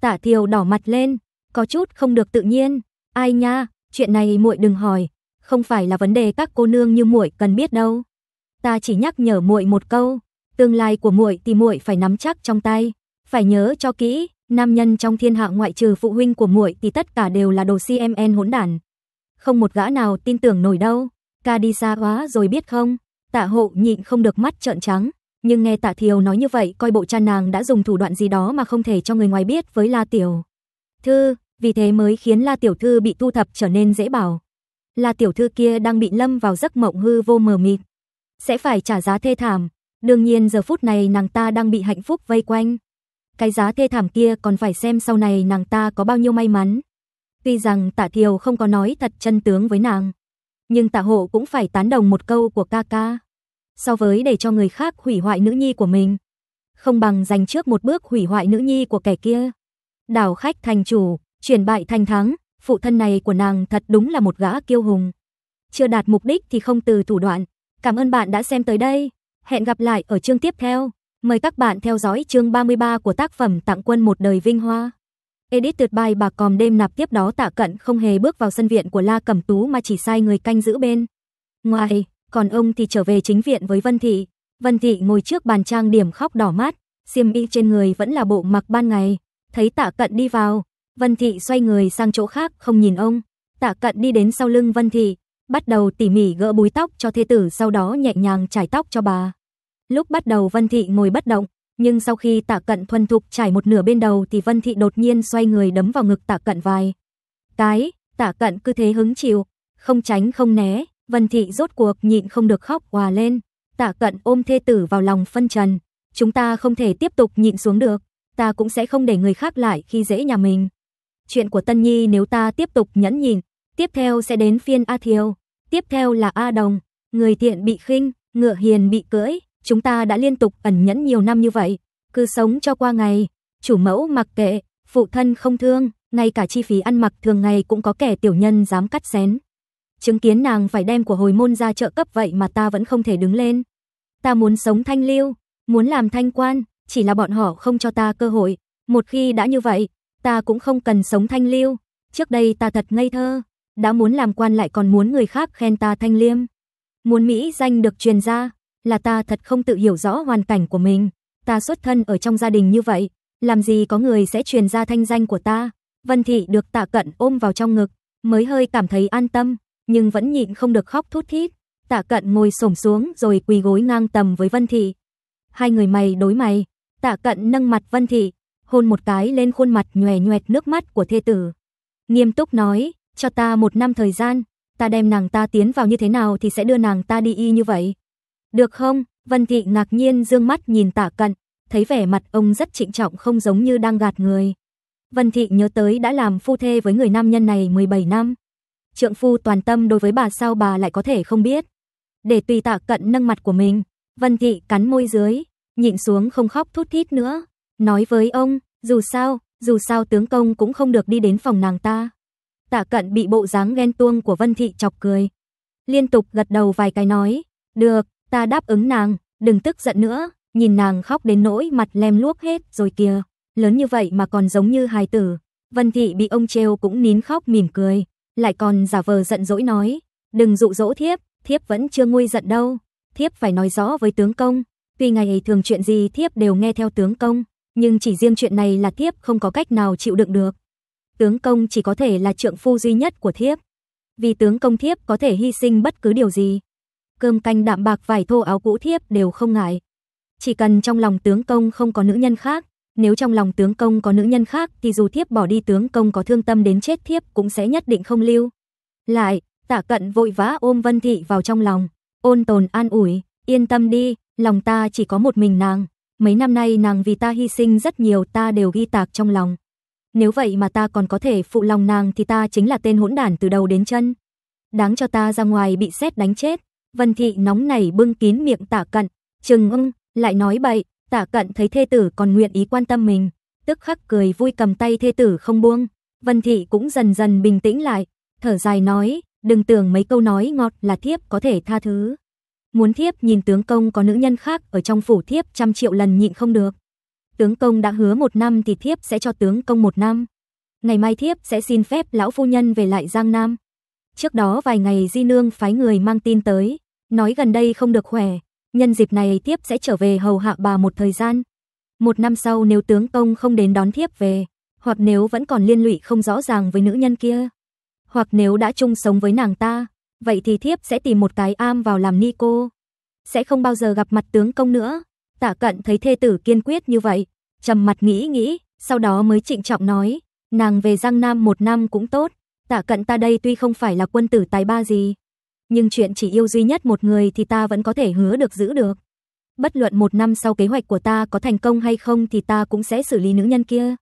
Tạ Thiều đỏ mặt lên, có chút không được tự nhiên, ai nha, chuyện này muội đừng hỏi, không phải là vấn đề các cô nương như muội cần biết đâu. Ta chỉ nhắc nhở muội một câu, tương lai của muội thì muội phải nắm chắc trong tay, phải nhớ cho kỹ, nam nhân trong thiên hạ ngoại trừ phụ huynh của muội thì tất cả đều là đồ CMN hỗn đản. Không một gã nào tin tưởng nổi đâu. Ca đi xa quá rồi biết không? Tạ Hộ nhịn không được mắt trợn trắng nhưng nghe Tạ Thiều nói như vậy, coi bộ cha nàng đã dùng thủ đoạn gì đó mà không thể cho người ngoài biết với La tiểu thư, vì thế mới khiến La tiểu thư bị thu thập trở nên dễ bảo. La tiểu thư kia đang bị lâm vào giấc mộng hư vô mờ mịt, sẽ phải trả giá thê thảm, đương nhiên giờ phút này nàng ta đang bị hạnh phúc vây quanh. Cái giá thê thảm kia còn phải xem sau này nàng ta có bao nhiêu may mắn. Tuy rằng Tạ Thiều không có nói thật chân tướng với nàng, nhưng Tạ Hộ cũng phải tán đồng một câu của ca ca so với để cho người khác hủy hoại nữ nhi của mình. Không bằng giành trước một bước hủy hoại nữ nhi của kẻ kia. Đảo khách thành chủ, chuyển bại thành thắng, phụ thân này của nàng thật đúng là một gã kiêu hùng. Chưa đạt mục đích thì không từ thủ đoạn. Cảm ơn bạn đã xem tới đây. Hẹn gặp lại ở chương tiếp theo. Mời các bạn theo dõi chương 33 của tác phẩm Tặng quân một đời vinh hoa. Edit tuyệt bài bà còm đêm nạp tiếp đó tạ cận không hề bước vào sân viện của La Cẩm Tú mà chỉ sai người canh giữ bên. Ngoài, còn ông thì trở về chính viện với Vân Thị. Vân Thị ngồi trước bàn trang điểm khóc đỏ mắt, xiêm y trên người vẫn là bộ mặc ban ngày. Thấy Tạ Cận đi vào, Vân Thị xoay người sang chỗ khác không nhìn ông. Tạ Cận đi đến sau lưng Vân Thị, bắt đầu tỉ mỉ gỡ búi tóc cho thê tử sau đó nhẹ nhàng trải tóc cho bà. Lúc bắt đầu Vân Thị ngồi bất động, nhưng sau khi Tạ Cận thuần thục trải một nửa bên đầu thì Vân Thị đột nhiên xoay người đấm vào ngực Tạ Cận vài. Cái, Tạ Cận cứ thế hứng chịu, không tránh không né, Vân Thị rốt cuộc nhịn không được khóc hòa lên, Tạ Cận ôm thê tử vào lòng phân trần, chúng ta không thể tiếp tục nhịn xuống được, ta cũng sẽ không để người khác lại khi dễ nhà mình. Chuyện của Tân Nhi nếu ta tiếp tục nhẫn nhịn, tiếp theo sẽ đến phiên A Thiêu, tiếp theo là A Đồng, người thiện bị khinh, ngựa hiền bị cưỡi, chúng ta đã liên tục ẩn nhẫn nhiều năm như vậy, cứ sống cho qua ngày, chủ mẫu mặc kệ, phụ thân không thương, ngay cả chi phí ăn mặc thường ngày cũng có kẻ tiểu nhân dám cắt xén chứng kiến nàng phải đem của hồi môn ra trợ cấp vậy mà ta vẫn không thể đứng lên. Ta muốn sống thanh liêu, muốn làm thanh quan, chỉ là bọn họ không cho ta cơ hội. Một khi đã như vậy, ta cũng không cần sống thanh liêu. Trước đây ta thật ngây thơ, đã muốn làm quan lại còn muốn người khác khen ta thanh liêm. Muốn Mỹ danh được truyền ra, là ta thật không tự hiểu rõ hoàn cảnh của mình. Ta xuất thân ở trong gia đình như vậy, làm gì có người sẽ truyền ra thanh danh của ta. Vân Thị được tạ cận ôm vào trong ngực, mới hơi cảm thấy an tâm nhưng vẫn nhịn không được khóc thút thít. Tạ Cận ngồi xổm xuống rồi quỳ gối ngang tầm với Vân Thị. Hai người mày đối mày, Tạ Cận nâng mặt Vân Thị, hôn một cái lên khuôn mặt nhòe nhoẹt nước mắt của thê tử. Nghiêm túc nói, cho ta một năm thời gian, ta đem nàng ta tiến vào như thế nào thì sẽ đưa nàng ta đi y như vậy. Được không? Vân Thị ngạc nhiên dương mắt nhìn Tạ Cận, thấy vẻ mặt ông rất trịnh trọng không giống như đang gạt người. Vân Thị nhớ tới đã làm phu thê với người nam nhân này 17 năm trượng phu toàn tâm đối với bà sao bà lại có thể không biết. Để tùy tạ cận nâng mặt của mình, Vân Thị cắn môi dưới, nhịn xuống không khóc thút thít nữa. Nói với ông, dù sao, dù sao tướng công cũng không được đi đến phòng nàng ta. Tạ cận bị bộ dáng ghen tuông của Vân Thị chọc cười. Liên tục gật đầu vài cái nói, được, ta đáp ứng nàng, đừng tức giận nữa, nhìn nàng khóc đến nỗi mặt lem luốc hết rồi kìa, lớn như vậy mà còn giống như hài tử. Vân Thị bị ông treo cũng nín khóc mỉm cười lại còn giả vờ giận dỗi nói, đừng dụ dỗ thiếp, thiếp vẫn chưa nguôi giận đâu, thiếp phải nói rõ với tướng công, tuy ngày ấy thường chuyện gì thiếp đều nghe theo tướng công, nhưng chỉ riêng chuyện này là thiếp không có cách nào chịu đựng được. Tướng công chỉ có thể là trượng phu duy nhất của thiếp, vì tướng công thiếp có thể hy sinh bất cứ điều gì. Cơm canh đạm bạc vải thô áo cũ thiếp đều không ngại. Chỉ cần trong lòng tướng công không có nữ nhân khác, nếu trong lòng tướng công có nữ nhân khác thì dù thiếp bỏ đi tướng công có thương tâm đến chết thiếp cũng sẽ nhất định không lưu. Lại, tả cận vội vã ôm Vân Thị vào trong lòng, ôn tồn an ủi, yên tâm đi, lòng ta chỉ có một mình nàng. Mấy năm nay nàng vì ta hy sinh rất nhiều ta đều ghi tạc trong lòng. Nếu vậy mà ta còn có thể phụ lòng nàng thì ta chính là tên hỗn đản từ đầu đến chân. Đáng cho ta ra ngoài bị xét đánh chết. Vân Thị nóng nảy bưng kín miệng tả cận, chừng ưng, lại nói bậy, Tạ Cận thấy thê tử còn nguyện ý quan tâm mình, tức khắc cười vui cầm tay thê tử không buông. Vân Thị cũng dần dần bình tĩnh lại, thở dài nói, đừng tưởng mấy câu nói ngọt là thiếp có thể tha thứ. Muốn thiếp nhìn tướng công có nữ nhân khác ở trong phủ thiếp trăm triệu lần nhịn không được. Tướng công đã hứa một năm thì thiếp sẽ cho tướng công một năm. Ngày mai thiếp sẽ xin phép lão phu nhân về lại Giang Nam. Trước đó vài ngày Di Nương phái người mang tin tới, nói gần đây không được khỏe, Nhân dịp này thiếp sẽ trở về hầu hạ bà một thời gian. Một năm sau nếu tướng công không đến đón thiếp về, hoặc nếu vẫn còn liên lụy không rõ ràng với nữ nhân kia, hoặc nếu đã chung sống với nàng ta, vậy thì thiếp sẽ tìm một cái am vào làm ni cô. Sẽ không bao giờ gặp mặt tướng công nữa. Tạ Cận thấy thê tử kiên quyết như vậy, trầm mặt nghĩ nghĩ, sau đó mới trịnh trọng nói, nàng về Giang Nam một năm cũng tốt, Tạ Cận ta đây tuy không phải là quân tử tài ba gì, nhưng chuyện chỉ yêu duy nhất một người thì ta vẫn có thể hứa được giữ được. Bất luận một năm sau kế hoạch của ta có thành công hay không thì ta cũng sẽ xử lý nữ nhân kia.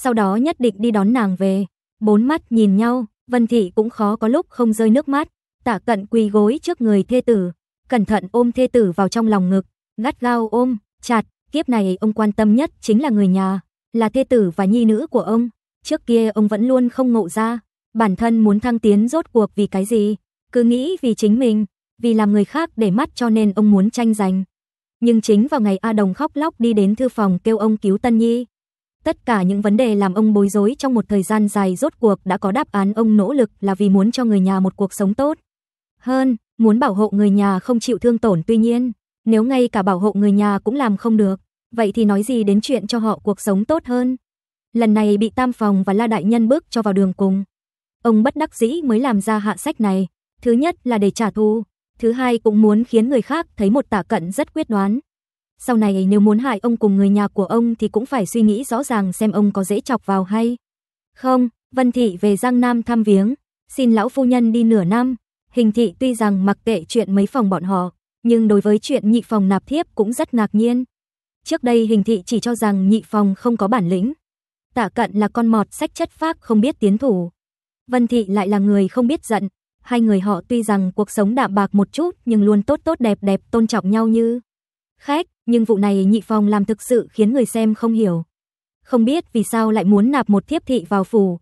Sau đó nhất định đi đón nàng về. Bốn mắt nhìn nhau, Vân Thị cũng khó có lúc không rơi nước mắt. tả cận quỳ gối trước người thê tử, cẩn thận ôm thê tử vào trong lòng ngực, gắt gao ôm, chặt. Kiếp này ông quan tâm nhất chính là người nhà, là thê tử và nhi nữ của ông. Trước kia ông vẫn luôn không ngộ ra, bản thân muốn thăng tiến rốt cuộc vì cái gì. Cứ nghĩ vì chính mình, vì làm người khác để mắt cho nên ông muốn tranh giành. Nhưng chính vào ngày A Đồng khóc lóc đi đến thư phòng kêu ông cứu Tân Nhi. Tất cả những vấn đề làm ông bối rối trong một thời gian dài rốt cuộc đã có đáp án ông nỗ lực là vì muốn cho người nhà một cuộc sống tốt. Hơn, muốn bảo hộ người nhà không chịu thương tổn tuy nhiên, nếu ngay cả bảo hộ người nhà cũng làm không được, vậy thì nói gì đến chuyện cho họ cuộc sống tốt hơn. Lần này bị Tam Phòng và La Đại Nhân bước cho vào đường cùng. Ông bất đắc dĩ mới làm ra hạ sách này, Thứ nhất là để trả thù, thứ hai cũng muốn khiến người khác thấy một tả cận rất quyết đoán. Sau này nếu muốn hại ông cùng người nhà của ông thì cũng phải suy nghĩ rõ ràng xem ông có dễ chọc vào hay không. Vân Thị về Giang Nam thăm viếng, xin lão phu nhân đi nửa năm. Hình thị tuy rằng mặc kệ chuyện mấy phòng bọn họ, nhưng đối với chuyện nhị phòng nạp thiếp cũng rất ngạc nhiên. Trước đây hình thị chỉ cho rằng nhị phòng không có bản lĩnh. tả cận là con mọt sách chất phác không biết tiến thủ. Vân thị lại là người không biết giận, hai người họ tuy rằng cuộc sống đạm bạc một chút nhưng luôn tốt tốt đẹp đẹp tôn trọng nhau như khách, nhưng vụ này nhị phòng làm thực sự khiến người xem không hiểu. Không biết vì sao lại muốn nạp một thiếp thị vào phủ.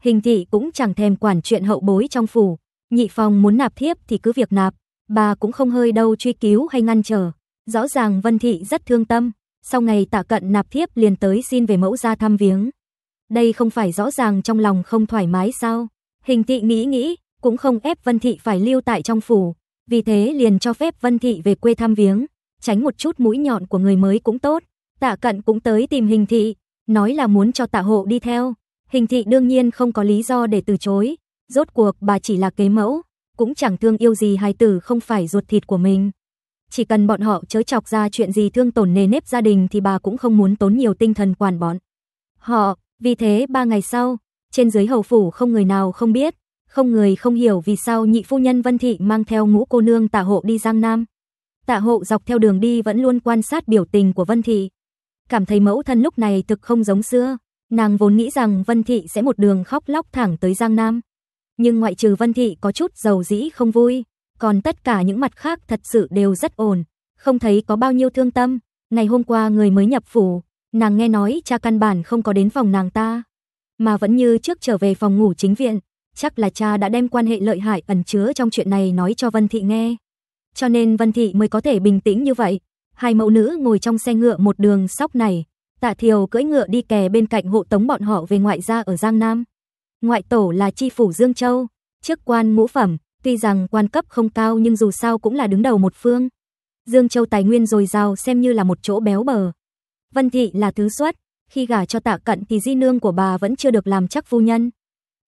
Hình thị cũng chẳng thèm quản chuyện hậu bối trong phủ, nhị phòng muốn nạp thiếp thì cứ việc nạp, bà cũng không hơi đâu truy cứu hay ngăn trở. Rõ ràng Vân thị rất thương tâm, sau ngày tạ cận nạp thiếp liền tới xin về mẫu ra thăm viếng. Đây không phải rõ ràng trong lòng không thoải mái sao? Hình thị nghĩ nghĩ, cũng không ép Vân Thị phải lưu tại trong phủ, vì thế liền cho phép Vân Thị về quê thăm viếng, tránh một chút mũi nhọn của người mới cũng tốt. Tạ Cận cũng tới tìm Hình Thị, nói là muốn cho Tạ Hộ đi theo. Hình Thị đương nhiên không có lý do để từ chối, rốt cuộc bà chỉ là kế mẫu, cũng chẳng thương yêu gì hai tử không phải ruột thịt của mình. Chỉ cần bọn họ chớ chọc ra chuyện gì thương tổn nề nếp gia đình thì bà cũng không muốn tốn nhiều tinh thần quản bọn. Họ, vì thế ba ngày sau, trên dưới hầu phủ không người nào không biết, không người không hiểu vì sao nhị phu nhân Vân Thị mang theo ngũ cô nương tả hộ đi Giang Nam. Tạ hộ dọc theo đường đi vẫn luôn quan sát biểu tình của Vân Thị. Cảm thấy mẫu thân lúc này thực không giống xưa. Nàng vốn nghĩ rằng Vân Thị sẽ một đường khóc lóc thẳng tới Giang Nam. Nhưng ngoại trừ Vân Thị có chút giàu dĩ không vui. Còn tất cả những mặt khác thật sự đều rất ổn. Không thấy có bao nhiêu thương tâm. Ngày hôm qua người mới nhập phủ. Nàng nghe nói cha căn bản không có đến phòng nàng ta. Mà vẫn như trước trở về phòng ngủ chính viện chắc là cha đã đem quan hệ lợi hại ẩn chứa trong chuyện này nói cho Vân Thị nghe. Cho nên Vân Thị mới có thể bình tĩnh như vậy. Hai mẫu nữ ngồi trong xe ngựa một đường sóc này, Tạ Thiều cưỡi ngựa đi kè bên cạnh hộ tống bọn họ về ngoại gia ở Giang Nam. Ngoại tổ là chi phủ Dương Châu, chức quan ngũ phẩm, tuy rằng quan cấp không cao nhưng dù sao cũng là đứng đầu một phương. Dương Châu tài nguyên dồi dào xem như là một chỗ béo bờ. Vân Thị là thứ suất, khi gả cho tạ cận thì di nương của bà vẫn chưa được làm chắc phu nhân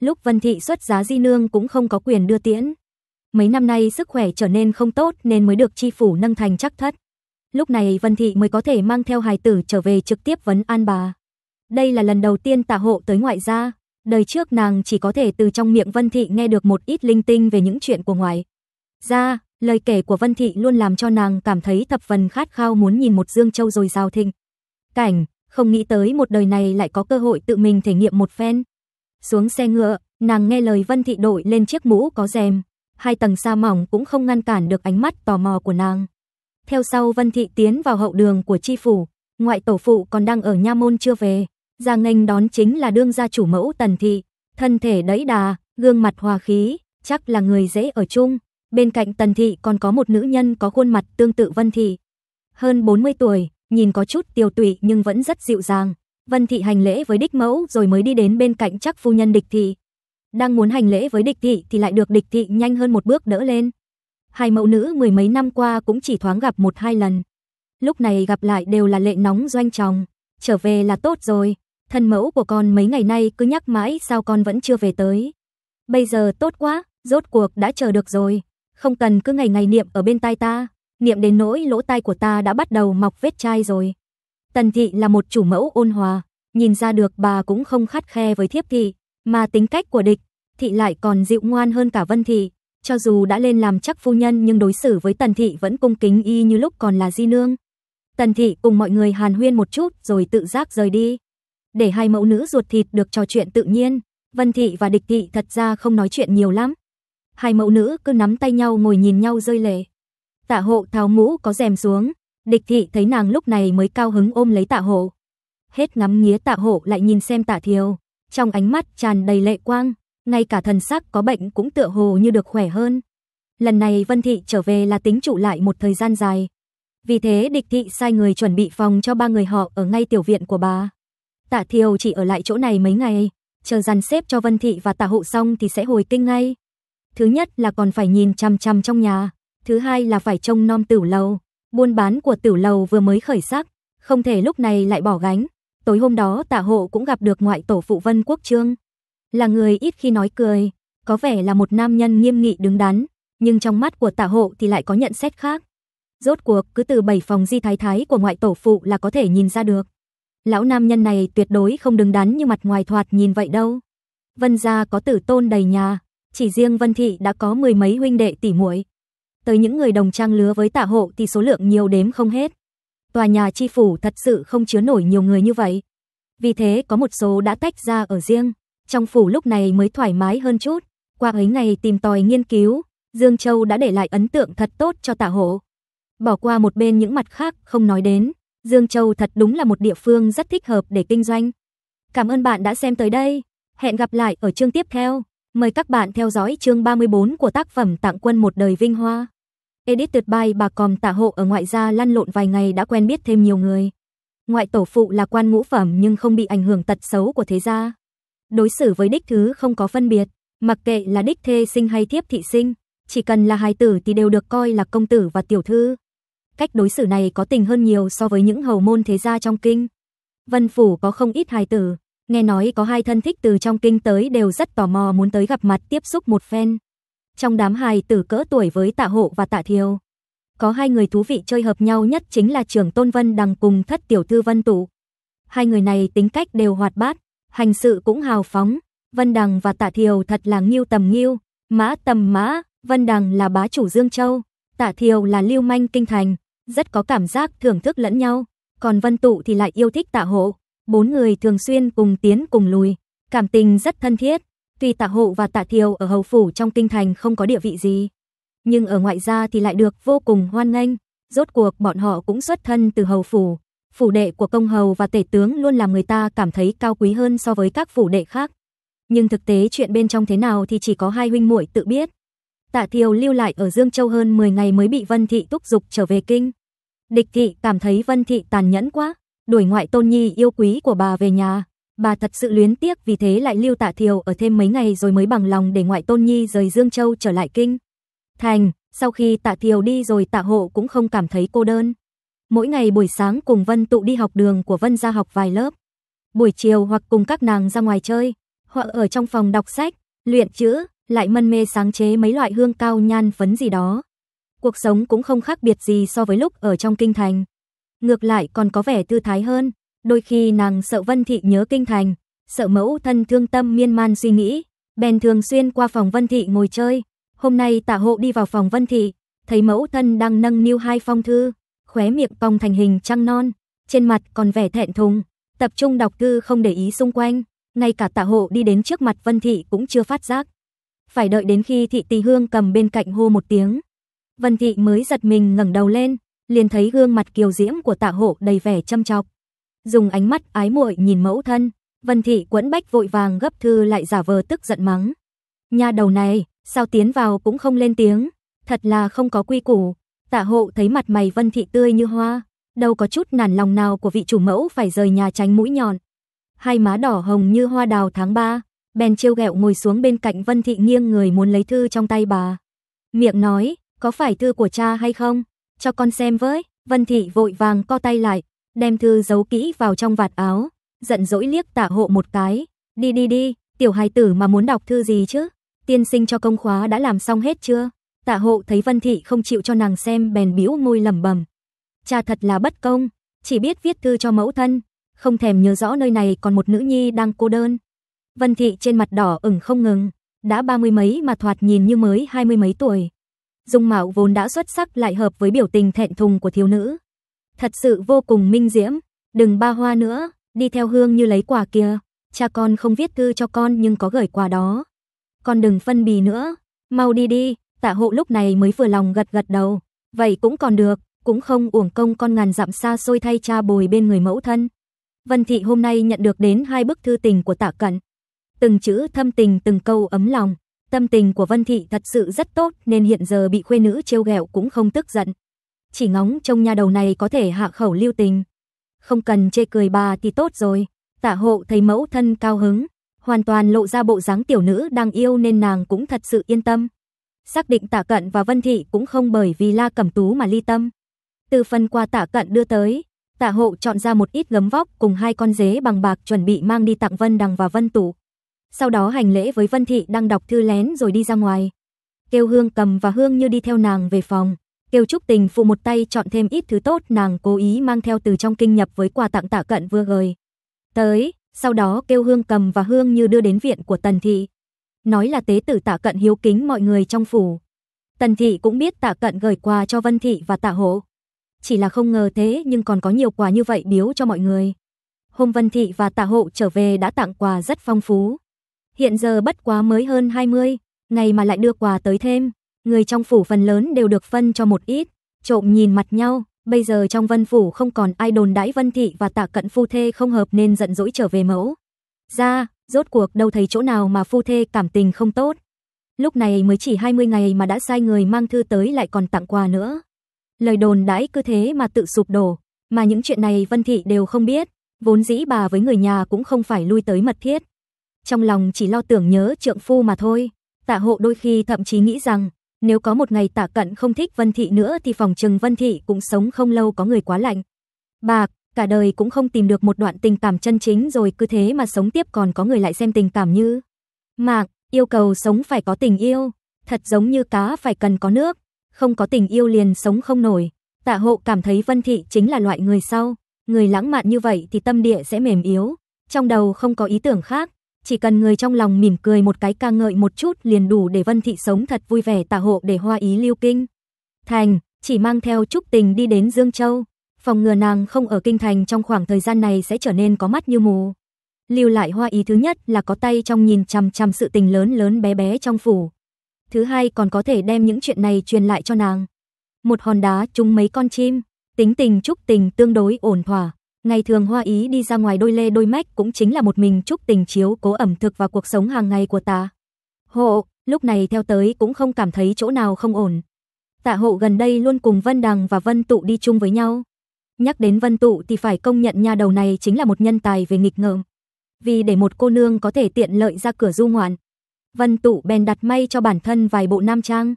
lúc Vân Thị xuất giá di nương cũng không có quyền đưa tiễn. Mấy năm nay sức khỏe trở nên không tốt nên mới được chi phủ nâng thành chắc thất. Lúc này Vân Thị mới có thể mang theo hài tử trở về trực tiếp vấn an bà. Đây là lần đầu tiên tạ hộ tới ngoại gia, đời trước nàng chỉ có thể từ trong miệng Vân Thị nghe được một ít linh tinh về những chuyện của ngoại. Ra, lời kể của Vân Thị luôn làm cho nàng cảm thấy thập phần khát khao muốn nhìn một dương châu rồi giao thịnh. Cảnh, không nghĩ tới một đời này lại có cơ hội tự mình thể nghiệm một phen. Xuống xe ngựa, nàng nghe lời Vân Thị đội lên chiếc mũ có rèm, hai tầng sa mỏng cũng không ngăn cản được ánh mắt tò mò của nàng. Theo sau Vân Thị tiến vào hậu đường của chi phủ, ngoại tổ phụ còn đang ở nha môn chưa về, ra nghênh đón chính là đương gia chủ mẫu Tần Thị, thân thể đẫy đà, gương mặt hòa khí, chắc là người dễ ở chung. Bên cạnh Tần Thị còn có một nữ nhân có khuôn mặt tương tự Vân Thị. Hơn 40 tuổi, nhìn có chút tiêu tụy nhưng vẫn rất dịu dàng, Vân thị hành lễ với đích mẫu rồi mới đi đến bên cạnh chắc phu nhân địch thị. Đang muốn hành lễ với địch thị thì lại được địch thị nhanh hơn một bước đỡ lên. Hai mẫu nữ mười mấy năm qua cũng chỉ thoáng gặp một hai lần. Lúc này gặp lại đều là lệ nóng doanh chồng. Trở về là tốt rồi. Thân mẫu của con mấy ngày nay cứ nhắc mãi sao con vẫn chưa về tới. Bây giờ tốt quá, rốt cuộc đã chờ được rồi. Không cần cứ ngày ngày niệm ở bên tai ta. Niệm đến nỗi lỗ tai của ta đã bắt đầu mọc vết chai rồi. Tần thị là một chủ mẫu ôn hòa, nhìn ra được bà cũng không khắt khe với thiếp thị, mà tính cách của địch, thị lại còn dịu ngoan hơn cả vân thị. Cho dù đã lên làm chắc phu nhân nhưng đối xử với tần thị vẫn cung kính y như lúc còn là di nương. Tần thị cùng mọi người hàn huyên một chút rồi tự giác rời đi. Để hai mẫu nữ ruột thịt được trò chuyện tự nhiên, vân thị và địch thị thật ra không nói chuyện nhiều lắm. Hai mẫu nữ cứ nắm tay nhau ngồi nhìn nhau rơi lệ. Tạ hộ tháo mũ có rèm xuống, Địch thị thấy nàng lúc này mới cao hứng ôm lấy tạ hộ. Hết ngắm nghía tạ hộ lại nhìn xem tạ thiều. Trong ánh mắt tràn đầy lệ quang, ngay cả thần sắc có bệnh cũng tựa hồ như được khỏe hơn. Lần này Vân Thị trở về là tính trụ lại một thời gian dài. Vì thế địch thị sai người chuẩn bị phòng cho ba người họ ở ngay tiểu viện của bà. Tạ Thiều chỉ ở lại chỗ này mấy ngày, chờ dàn xếp cho Vân Thị và Tạ Hộ xong thì sẽ hồi kinh ngay. Thứ nhất là còn phải nhìn chăm chăm trong nhà, thứ hai là phải trông nom tử lầu, Buôn bán của tiểu lầu vừa mới khởi sắc, không thể lúc này lại bỏ gánh. Tối hôm đó Tạ Hộ cũng gặp được ngoại tổ phụ Vân Quốc Trương. Là người ít khi nói cười, có vẻ là một nam nhân nghiêm nghị đứng đắn, nhưng trong mắt của Tạ Hộ thì lại có nhận xét khác. Rốt cuộc cứ từ bảy phòng di thái thái của ngoại tổ phụ là có thể nhìn ra được. Lão nam nhân này tuyệt đối không đứng đắn như mặt ngoài thoạt nhìn vậy đâu. Vân gia có tử tôn đầy nhà, chỉ riêng Vân thị đã có mười mấy huynh đệ tỷ muội, tới những người đồng trang lứa với Tạ hộ thì số lượng nhiều đếm không hết. Tòa nhà chi phủ thật sự không chứa nổi nhiều người như vậy. Vì thế có một số đã tách ra ở riêng, trong phủ lúc này mới thoải mái hơn chút. Qua ấy ngày tìm tòi nghiên cứu, Dương Châu đã để lại ấn tượng thật tốt cho Tạ hộ. Bỏ qua một bên những mặt khác không nói đến, Dương Châu thật đúng là một địa phương rất thích hợp để kinh doanh. Cảm ơn bạn đã xem tới đây. Hẹn gặp lại ở chương tiếp theo. Mời các bạn theo dõi chương 34 của tác phẩm Tặng quân một đời vinh hoa. Edit tuyệt bài bà còm tả hộ ở ngoại gia lăn lộn vài ngày đã quen biết thêm nhiều người. Ngoại tổ phụ là quan ngũ phẩm nhưng không bị ảnh hưởng tật xấu của thế gia. Đối xử với đích thứ không có phân biệt, mặc kệ là đích thê sinh hay thiếp thị sinh, chỉ cần là hài tử thì đều được coi là công tử và tiểu thư. Cách đối xử này có tình hơn nhiều so với những hầu môn thế gia trong kinh. Vân phủ có không ít hài tử, nghe nói có hai thân thích từ trong kinh tới đều rất tò mò muốn tới gặp mặt tiếp xúc một phen trong đám hài tử cỡ tuổi với tạ hộ và tạ thiêu. Có hai người thú vị chơi hợp nhau nhất chính là trưởng Tôn Vân Đằng cùng thất tiểu thư Vân Tụ. Hai người này tính cách đều hoạt bát, hành sự cũng hào phóng. Vân Đằng và Tạ Thiều thật là nghiêu tầm nghiêu, mã tầm mã, Vân Đằng là bá chủ Dương Châu, Tạ Thiều là lưu manh kinh thành, rất có cảm giác thưởng thức lẫn nhau. Còn Vân Tụ thì lại yêu thích Tạ Hộ, bốn người thường xuyên cùng tiến cùng lùi, cảm tình rất thân thiết. Tuy Tạ Hộ và Tạ Thiều ở hầu phủ trong kinh thành không có địa vị gì, nhưng ở ngoại gia thì lại được vô cùng hoan nghênh, rốt cuộc bọn họ cũng xuất thân từ hầu phủ, phủ đệ của công hầu và tể tướng luôn làm người ta cảm thấy cao quý hơn so với các phủ đệ khác. Nhưng thực tế chuyện bên trong thế nào thì chỉ có hai huynh muội tự biết. Tạ Thiều lưu lại ở Dương Châu hơn 10 ngày mới bị Vân Thị túc dục trở về kinh. Địch Thị cảm thấy Vân Thị tàn nhẫn quá, đuổi ngoại tôn nhi yêu quý của bà về nhà, Bà thật sự luyến tiếc vì thế lại lưu Tạ Thiều ở thêm mấy ngày rồi mới bằng lòng để ngoại tôn nhi rời Dương Châu trở lại kinh. Thành, sau khi Tạ Thiều đi rồi Tạ Hộ cũng không cảm thấy cô đơn. Mỗi ngày buổi sáng cùng Vân tụ đi học đường của Vân ra học vài lớp. Buổi chiều hoặc cùng các nàng ra ngoài chơi, họ ở trong phòng đọc sách, luyện chữ, lại mân mê sáng chế mấy loại hương cao nhan phấn gì đó. Cuộc sống cũng không khác biệt gì so với lúc ở trong kinh thành. Ngược lại còn có vẻ thư thái hơn, Đôi khi nàng sợ Vân Thị nhớ kinh thành, sợ mẫu thân thương tâm miên man suy nghĩ, bèn thường xuyên qua phòng Vân Thị ngồi chơi. Hôm nay Tạ Hộ đi vào phòng Vân Thị, thấy mẫu thân đang nâng niu hai phong thư, khóe miệng cong thành hình trăng non, trên mặt còn vẻ thẹn thùng, tập trung đọc thư không để ý xung quanh, ngay cả Tạ Hộ đi đến trước mặt Vân Thị cũng chưa phát giác. Phải đợi đến khi thị tì Hương cầm bên cạnh hô một tiếng, Vân Thị mới giật mình ngẩng đầu lên, liền thấy gương mặt kiều diễm của Tạ Hộ đầy vẻ châm chọc dùng ánh mắt ái muội nhìn mẫu thân. Vân Thị quẫn bách vội vàng gấp thư lại giả vờ tức giận mắng. Nhà đầu này, sao tiến vào cũng không lên tiếng, thật là không có quy củ. Tạ hộ thấy mặt mày Vân Thị tươi như hoa, đâu có chút nản lòng nào của vị chủ mẫu phải rời nhà tránh mũi nhọn. Hai má đỏ hồng như hoa đào tháng 3, bèn trêu ghẹo ngồi xuống bên cạnh Vân Thị nghiêng người muốn lấy thư trong tay bà. Miệng nói, có phải thư của cha hay không? Cho con xem với, Vân Thị vội vàng co tay lại, đem thư giấu kỹ vào trong vạt áo, giận dỗi liếc Tạ Hộ một cái, "Đi đi đi, tiểu hài tử mà muốn đọc thư gì chứ? Tiên sinh cho công khóa đã làm xong hết chưa?" Tạ Hộ thấy Vân Thị không chịu cho nàng xem bèn biểu môi lẩm bẩm, "Cha thật là bất công, chỉ biết viết thư cho mẫu thân, không thèm nhớ rõ nơi này còn một nữ nhi đang cô đơn." Vân Thị trên mặt đỏ ửng không ngừng, đã ba mươi mấy mà thoạt nhìn như mới hai mươi mấy tuổi. Dung mạo vốn đã xuất sắc lại hợp với biểu tình thẹn thùng của thiếu nữ, thật sự vô cùng minh diễm, đừng ba hoa nữa, đi theo hương như lấy quà kia, cha con không viết thư cho con nhưng có gửi quà đó. Con đừng phân bì nữa, mau đi đi, tạ hộ lúc này mới vừa lòng gật gật đầu, vậy cũng còn được, cũng không uổng công con ngàn dặm xa xôi thay cha bồi bên người mẫu thân. Vân Thị hôm nay nhận được đến hai bức thư tình của tạ cận. Từng chữ thâm tình từng câu ấm lòng, tâm tình của Vân Thị thật sự rất tốt nên hiện giờ bị khuê nữ trêu ghẹo cũng không tức giận chỉ ngóng trông nhà đầu này có thể hạ khẩu lưu tình. Không cần chê cười bà thì tốt rồi. Tạ hộ thấy mẫu thân cao hứng, hoàn toàn lộ ra bộ dáng tiểu nữ đang yêu nên nàng cũng thật sự yên tâm. Xác định Tạ cận và vân thị cũng không bởi vì la cẩm tú mà ly tâm. Từ phần qua Tạ cận đưa tới, Tạ hộ chọn ra một ít gấm vóc cùng hai con dế bằng bạc chuẩn bị mang đi tặng vân đằng và vân tủ. Sau đó hành lễ với vân thị đang đọc thư lén rồi đi ra ngoài. Kêu hương cầm và hương như đi theo nàng về phòng. Kiều Trúc Tình phụ một tay chọn thêm ít thứ tốt nàng cố ý mang theo từ trong kinh nhập với quà tặng Tạ Cận vừa gửi. Tới, sau đó kêu Hương Cầm và Hương Như đưa đến viện của Tần thị. Nói là tế tử Tạ Cận hiếu kính mọi người trong phủ. Tần thị cũng biết Tạ Cận gửi quà cho Vân thị và Tạ Hộ. Chỉ là không ngờ thế nhưng còn có nhiều quà như vậy biếu cho mọi người. Hôm Vân thị và Tạ Hộ trở về đã tặng quà rất phong phú. Hiện giờ bất quá mới hơn 20, ngày mà lại đưa quà tới thêm người trong phủ phần lớn đều được phân cho một ít, trộm nhìn mặt nhau, bây giờ trong Vân phủ không còn ai đồn đãi Vân thị và Tạ Cận phu thê không hợp nên giận dỗi trở về mẫu. Ra, rốt cuộc đâu thấy chỗ nào mà phu thê cảm tình không tốt. Lúc này mới chỉ 20 ngày mà đã sai người mang thư tới lại còn tặng quà nữa. Lời đồn đãi cứ thế mà tự sụp đổ, mà những chuyện này Vân thị đều không biết, vốn dĩ bà với người nhà cũng không phải lui tới mật thiết. Trong lòng chỉ lo tưởng nhớ trượng phu mà thôi, Tạ hộ đôi khi thậm chí nghĩ rằng nếu có một ngày Tạ Cận không thích Vân Thị nữa thì phòng trừng Vân Thị cũng sống không lâu có người quá lạnh. bà cả đời cũng không tìm được một đoạn tình cảm chân chính rồi cứ thế mà sống tiếp còn có người lại xem tình cảm như mạc yêu cầu sống phải có tình yêu, thật giống như cá phải cần có nước, không có tình yêu liền sống không nổi. Tạ Hộ cảm thấy Vân Thị chính là loại người sau, người lãng mạn như vậy thì tâm địa sẽ mềm yếu, trong đầu không có ý tưởng khác, chỉ cần người trong lòng mỉm cười một cái ca ngợi một chút liền đủ để Vân Thị sống thật vui vẻ tạ hộ để hoa ý lưu kinh. Thành, chỉ mang theo chúc Tình đi đến Dương Châu, phòng ngừa nàng không ở kinh thành trong khoảng thời gian này sẽ trở nên có mắt như mù. Lưu lại hoa ý thứ nhất là có tay trong nhìn chằm chằm sự tình lớn lớn bé bé trong phủ. Thứ hai còn có thể đem những chuyện này truyền lại cho nàng. Một hòn đá trúng mấy con chim, tính tình chúc Tình tương đối ổn thỏa Ngày thường Hoa Ý đi ra ngoài đôi lê đôi mách cũng chính là một mình chúc tình chiếu cố ẩm thực và cuộc sống hàng ngày của ta. Hộ, lúc này theo tới cũng không cảm thấy chỗ nào không ổn. Tạ hộ gần đây luôn cùng Vân Đằng và Vân Tụ đi chung với nhau. Nhắc đến Vân Tụ thì phải công nhận nhà đầu này chính là một nhân tài về nghịch ngợm. Vì để một cô nương có thể tiện lợi ra cửa du ngoạn, Vân Tụ bèn đặt may cho bản thân vài bộ nam trang.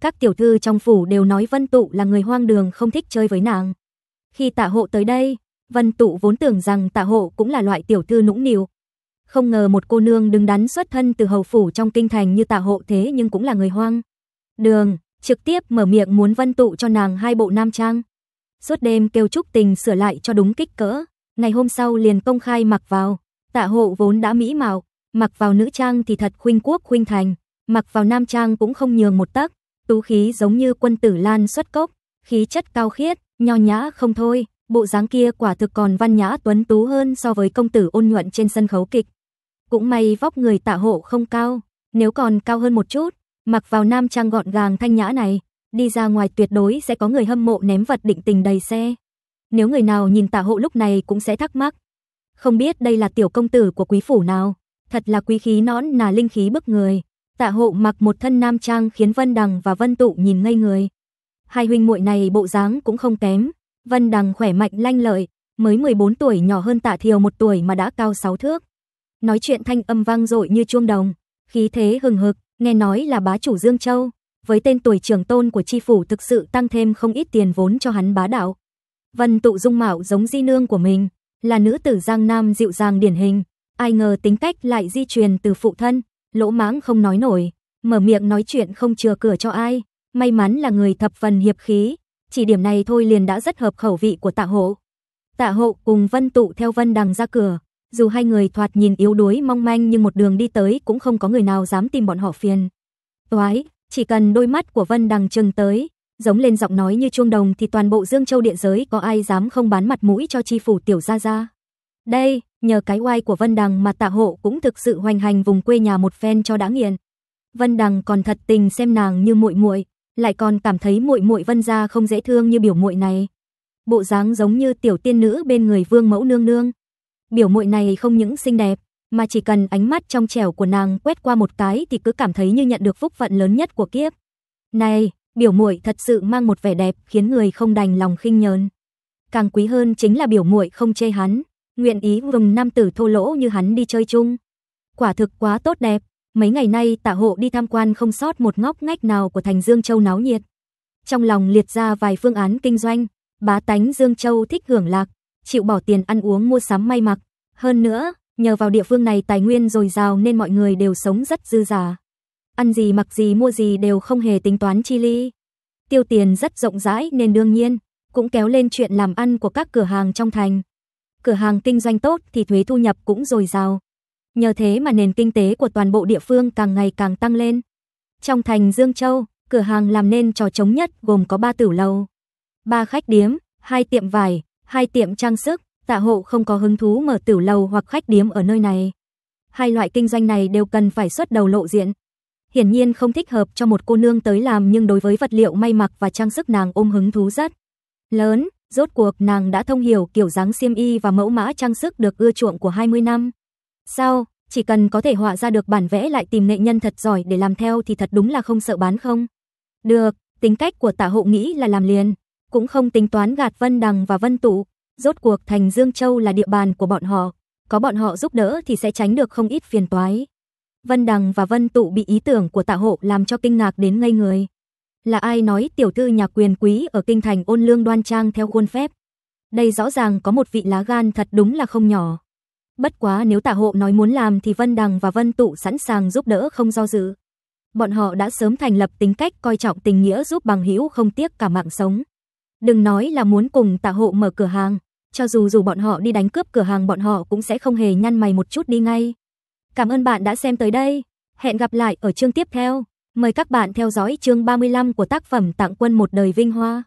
Các tiểu thư trong phủ đều nói Vân Tụ là người hoang đường không thích chơi với nàng. Khi tạ hộ tới đây, Vân Tụ vốn tưởng rằng Tạ Hộ cũng là loại tiểu thư nũng nịu. Không ngờ một cô nương đứng đắn xuất thân từ hầu phủ trong kinh thành như Tạ Hộ thế nhưng cũng là người hoang. Đường, trực tiếp mở miệng muốn Vân Tụ cho nàng hai bộ nam trang. Suốt đêm kêu Trúc Tình sửa lại cho đúng kích cỡ, ngày hôm sau liền công khai mặc vào. Tạ Hộ vốn đã mỹ mạo, mặc vào nữ trang thì thật khuynh quốc khuynh thành, mặc vào nam trang cũng không nhường một tấc, tú khí giống như quân tử lan xuất cốc, khí chất cao khiết, nho nhã không thôi bộ dáng kia quả thực còn văn nhã tuấn tú hơn so với công tử ôn nhuận trên sân khấu kịch. Cũng may vóc người tạ hộ không cao, nếu còn cao hơn một chút, mặc vào nam trang gọn gàng thanh nhã này, đi ra ngoài tuyệt đối sẽ có người hâm mộ ném vật định tình đầy xe. Nếu người nào nhìn tạ hộ lúc này cũng sẽ thắc mắc. Không biết đây là tiểu công tử của quý phủ nào, thật là quý khí nõn nà linh khí bức người. Tạ hộ mặc một thân nam trang khiến Vân Đằng và Vân Tụ nhìn ngây người. Hai huynh muội này bộ dáng cũng không kém, Vân Đằng khỏe mạnh lanh lợi, mới 14 tuổi nhỏ hơn Tạ Thiều một tuổi mà đã cao 6 thước. Nói chuyện thanh âm vang dội như chuông đồng, khí thế hừng hực, nghe nói là bá chủ Dương Châu, với tên tuổi trưởng tôn của chi phủ thực sự tăng thêm không ít tiền vốn cho hắn bá đạo. Vân Tụ dung mạo giống di nương của mình, là nữ tử Giang Nam dịu dàng điển hình, ai ngờ tính cách lại di truyền từ phụ thân, lỗ mãng không nói nổi, mở miệng nói chuyện không chừa cửa cho ai, may mắn là người thập phần hiệp khí, chỉ điểm này thôi liền đã rất hợp khẩu vị của Tạ Hộ. Tạ Hộ cùng Vân Tụ theo Vân Đằng ra cửa, dù hai người thoạt nhìn yếu đuối mong manh nhưng một đường đi tới cũng không có người nào dám tìm bọn họ phiền. Toái, chỉ cần đôi mắt của Vân Đằng chừng tới, giống lên giọng nói như chuông đồng thì toàn bộ Dương Châu địa giới có ai dám không bán mặt mũi cho chi phủ tiểu gia gia. Đây, nhờ cái oai của Vân Đằng mà Tạ Hộ cũng thực sự hoành hành vùng quê nhà một phen cho đã nghiền. Vân Đằng còn thật tình xem nàng như muội muội, lại còn cảm thấy muội muội Vân gia không dễ thương như biểu muội này. Bộ dáng giống như tiểu tiên nữ bên người Vương mẫu nương nương. Biểu muội này không những xinh đẹp, mà chỉ cần ánh mắt trong trẻo của nàng quét qua một cái thì cứ cảm thấy như nhận được phúc phận lớn nhất của kiếp. Này, biểu muội thật sự mang một vẻ đẹp khiến người không đành lòng khinh nhờn. Càng quý hơn chính là biểu muội không chê hắn, nguyện ý vùng nam tử thô lỗ như hắn đi chơi chung. Quả thực quá tốt đẹp, Mấy ngày nay tạ hộ đi tham quan không sót một ngóc ngách nào của thành Dương Châu náo nhiệt. Trong lòng liệt ra vài phương án kinh doanh, bá tánh Dương Châu thích hưởng lạc, chịu bỏ tiền ăn uống mua sắm may mặc. Hơn nữa, nhờ vào địa phương này tài nguyên dồi dào nên mọi người đều sống rất dư giả. Ăn gì mặc gì mua gì đều không hề tính toán chi ly. Tiêu tiền rất rộng rãi nên đương nhiên, cũng kéo lên chuyện làm ăn của các cửa hàng trong thành. Cửa hàng kinh doanh tốt thì thuế thu nhập cũng dồi dào, Nhờ thế mà nền kinh tế của toàn bộ địa phương càng ngày càng tăng lên. Trong thành Dương Châu, cửa hàng làm nên trò chống nhất gồm có ba tửu lầu, ba khách điếm, hai tiệm vải, hai tiệm trang sức, tạ hộ không có hứng thú mở tửu lầu hoặc khách điếm ở nơi này. Hai loại kinh doanh này đều cần phải xuất đầu lộ diện. Hiển nhiên không thích hợp cho một cô nương tới làm nhưng đối với vật liệu may mặc và trang sức nàng ôm hứng thú rất lớn, rốt cuộc nàng đã thông hiểu kiểu dáng xiêm y và mẫu mã trang sức được ưa chuộng của 20 năm. Sao, chỉ cần có thể họa ra được bản vẽ lại tìm nghệ nhân thật giỏi để làm theo thì thật đúng là không sợ bán không? Được, tính cách của Tả Hộ nghĩ là làm liền, cũng không tính toán gạt Vân Đằng và Vân Tụ, rốt cuộc thành Dương Châu là địa bàn của bọn họ, có bọn họ giúp đỡ thì sẽ tránh được không ít phiền toái. Vân Đằng và Vân Tụ bị ý tưởng của Tạ Hộ làm cho kinh ngạc đến ngây người. Là ai nói tiểu thư nhà quyền quý ở kinh thành ôn lương đoan trang theo khuôn phép? Đây rõ ràng có một vị lá gan thật đúng là không nhỏ. Bất quá nếu tả hộ nói muốn làm thì Vân Đằng và Vân Tụ sẵn sàng giúp đỡ không do dự. Bọn họ đã sớm thành lập tính cách coi trọng tình nghĩa giúp bằng hữu không tiếc cả mạng sống. Đừng nói là muốn cùng tả hộ mở cửa hàng, cho dù dù bọn họ đi đánh cướp cửa hàng bọn họ cũng sẽ không hề nhăn mày một chút đi ngay. Cảm ơn bạn đã xem tới đây. Hẹn gặp lại ở chương tiếp theo. Mời các bạn theo dõi chương 35 của tác phẩm Tặng quân một đời vinh hoa.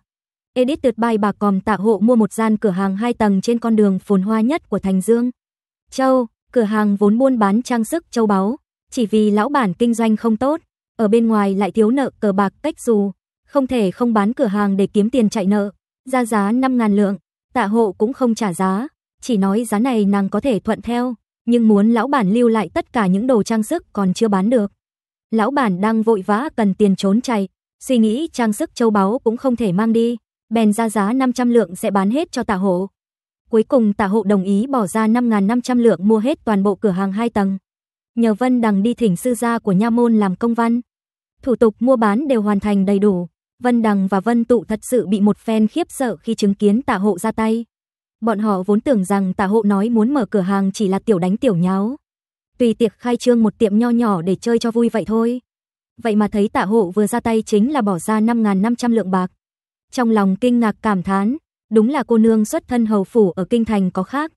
Edit tuyệt bài bà còm tạ hộ mua một gian cửa hàng 2 tầng trên con đường phồn hoa nhất của Thành Dương. Châu, cửa hàng vốn buôn bán trang sức châu báu, chỉ vì lão bản kinh doanh không tốt, ở bên ngoài lại thiếu nợ cờ bạc cách dù, không thể không bán cửa hàng để kiếm tiền chạy nợ, ra giá 5.000 lượng, tạ hộ cũng không trả giá, chỉ nói giá này nàng có thể thuận theo, nhưng muốn lão bản lưu lại tất cả những đồ trang sức còn chưa bán được. Lão bản đang vội vã cần tiền trốn chạy, suy nghĩ trang sức châu báu cũng không thể mang đi, bèn ra giá 500 lượng sẽ bán hết cho tạ hộ. Cuối cùng Tả Hộ đồng ý bỏ ra 5.500 lượng mua hết toàn bộ cửa hàng 2 tầng. Nhờ Vân Đằng đi thỉnh sư gia của Nha Môn làm công văn. Thủ tục mua bán đều hoàn thành đầy đủ. Vân Đằng và Vân Tụ thật sự bị một phen khiếp sợ khi chứng kiến Tả Hộ ra tay. Bọn họ vốn tưởng rằng Tả Hộ nói muốn mở cửa hàng chỉ là tiểu đánh tiểu nháo. Tùy tiệc khai trương một tiệm nho nhỏ để chơi cho vui vậy thôi. Vậy mà thấy Tả Hộ vừa ra tay chính là bỏ ra 5.500 lượng bạc. Trong lòng kinh ngạc cảm thán, Đúng là cô nương xuất thân hầu phủ ở kinh thành có khác.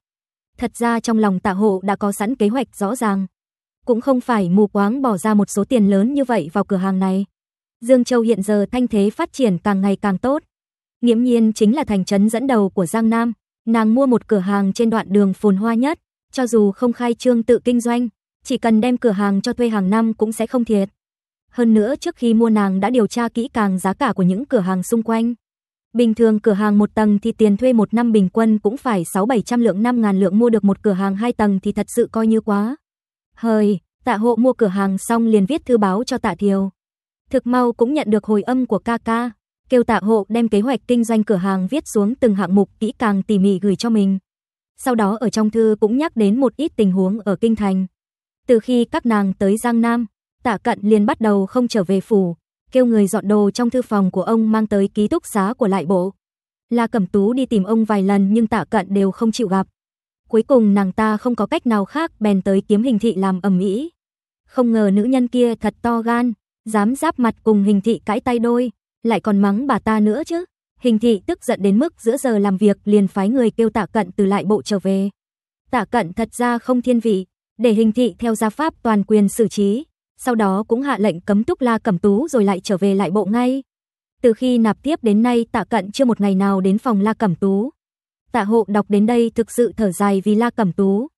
Thật ra trong lòng Tạ Hộ đã có sẵn kế hoạch rõ ràng, cũng không phải mù quáng bỏ ra một số tiền lớn như vậy vào cửa hàng này. Dương Châu hiện giờ thanh thế phát triển càng ngày càng tốt. Nghiễm nhiên chính là thành trấn dẫn đầu của Giang Nam, nàng mua một cửa hàng trên đoạn đường phồn hoa nhất, cho dù không khai trương tự kinh doanh, chỉ cần đem cửa hàng cho thuê hàng năm cũng sẽ không thiệt. Hơn nữa trước khi mua nàng đã điều tra kỹ càng giá cả của những cửa hàng xung quanh. Bình thường cửa hàng một tầng thì tiền thuê một năm bình quân cũng phải 6-700 lượng 5 ngàn lượng mua được một cửa hàng hai tầng thì thật sự coi như quá. Hời, tạ hộ mua cửa hàng xong liền viết thư báo cho tạ thiều. Thực mau cũng nhận được hồi âm của ca kêu tạ hộ đem kế hoạch kinh doanh cửa hàng viết xuống từng hạng mục kỹ càng tỉ mỉ gửi cho mình. Sau đó ở trong thư cũng nhắc đến một ít tình huống ở Kinh Thành. Từ khi các nàng tới Giang Nam, tạ cận liền bắt đầu không trở về phủ, kêu người dọn đồ trong thư phòng của ông mang tới ký túc xá của lại bộ. La Cẩm Tú đi tìm ông vài lần nhưng Tạ Cận đều không chịu gặp. Cuối cùng nàng ta không có cách nào khác bèn tới kiếm hình thị làm ầm ĩ. Không ngờ nữ nhân kia thật to gan, dám giáp mặt cùng hình thị cãi tay đôi, lại còn mắng bà ta nữa chứ. Hình thị tức giận đến mức giữa giờ làm việc liền phái người kêu Tạ Cận từ lại bộ trở về. Tạ Cận thật ra không thiên vị, để hình thị theo gia pháp toàn quyền xử trí, sau đó cũng hạ lệnh cấm Túc La Cẩm Tú rồi lại trở về lại bộ ngay. Từ khi nạp tiếp đến nay Tạ Cận chưa một ngày nào đến phòng La Cẩm Tú. Tạ Hộ đọc đến đây thực sự thở dài vì La Cẩm Tú.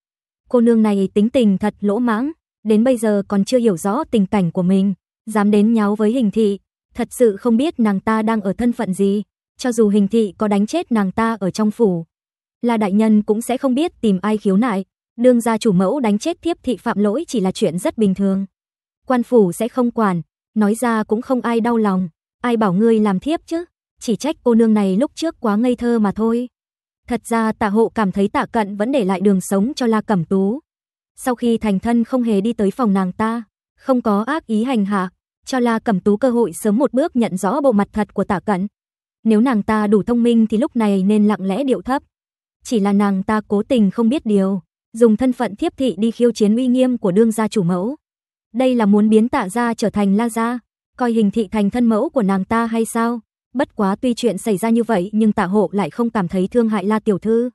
Cô nương này tính tình thật lỗ mãng, đến bây giờ còn chưa hiểu rõ tình cảnh của mình, dám đến nháo với hình thị, thật sự không biết nàng ta đang ở thân phận gì, cho dù hình thị có đánh chết nàng ta ở trong phủ. La đại nhân cũng sẽ không biết tìm ai khiếu nại, đương gia chủ mẫu đánh chết thiếp thị phạm lỗi chỉ là chuyện rất bình thường quan phủ sẽ không quản, nói ra cũng không ai đau lòng, ai bảo ngươi làm thiếp chứ, chỉ trách cô nương này lúc trước quá ngây thơ mà thôi. Thật ra tạ hộ cảm thấy tạ cận vẫn để lại đường sống cho La Cẩm Tú. Sau khi thành thân không hề đi tới phòng nàng ta, không có ác ý hành hạ, cho La Cẩm Tú cơ hội sớm một bước nhận rõ bộ mặt thật của tạ cận. Nếu nàng ta đủ thông minh thì lúc này nên lặng lẽ điệu thấp. Chỉ là nàng ta cố tình không biết điều, dùng thân phận thiếp thị đi khiêu chiến uy nghiêm của đương gia chủ mẫu. Đây là muốn biến tạ gia trở thành la gia, coi hình thị thành thân mẫu của nàng ta hay sao? Bất quá tuy chuyện xảy ra như vậy nhưng tạ hộ lại không cảm thấy thương hại la tiểu thư.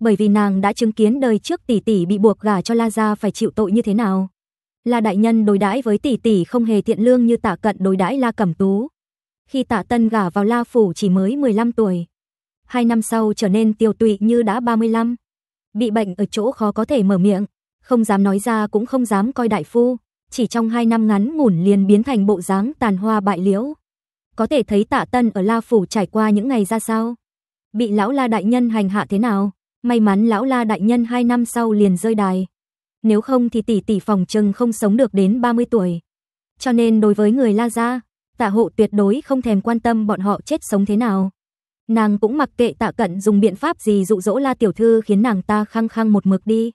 Bởi vì nàng đã chứng kiến đời trước tỷ tỷ bị buộc gả cho la gia phải chịu tội như thế nào. La đại nhân đối đãi với tỷ tỷ không hề thiện lương như tạ cận đối đãi la cẩm tú. Khi tạ tân gả vào la phủ chỉ mới 15 tuổi. Hai năm sau trở nên tiêu tụy như đã 35. Bị bệnh ở chỗ khó có thể mở miệng, không dám nói ra cũng không dám coi đại phu chỉ trong hai năm ngắn ngủn liền biến thành bộ dáng tàn hoa bại liễu. Có thể thấy tạ tân ở La Phủ trải qua những ngày ra sao. Bị lão La Đại Nhân hành hạ thế nào, may mắn lão La Đại Nhân hai năm sau liền rơi đài. Nếu không thì tỷ tỷ phòng trừng không sống được đến 30 tuổi. Cho nên đối với người La Gia, tạ hộ tuyệt đối không thèm quan tâm bọn họ chết sống thế nào. Nàng cũng mặc kệ tạ cận dùng biện pháp gì dụ dỗ La Tiểu Thư khiến nàng ta khăng khăng một mực đi.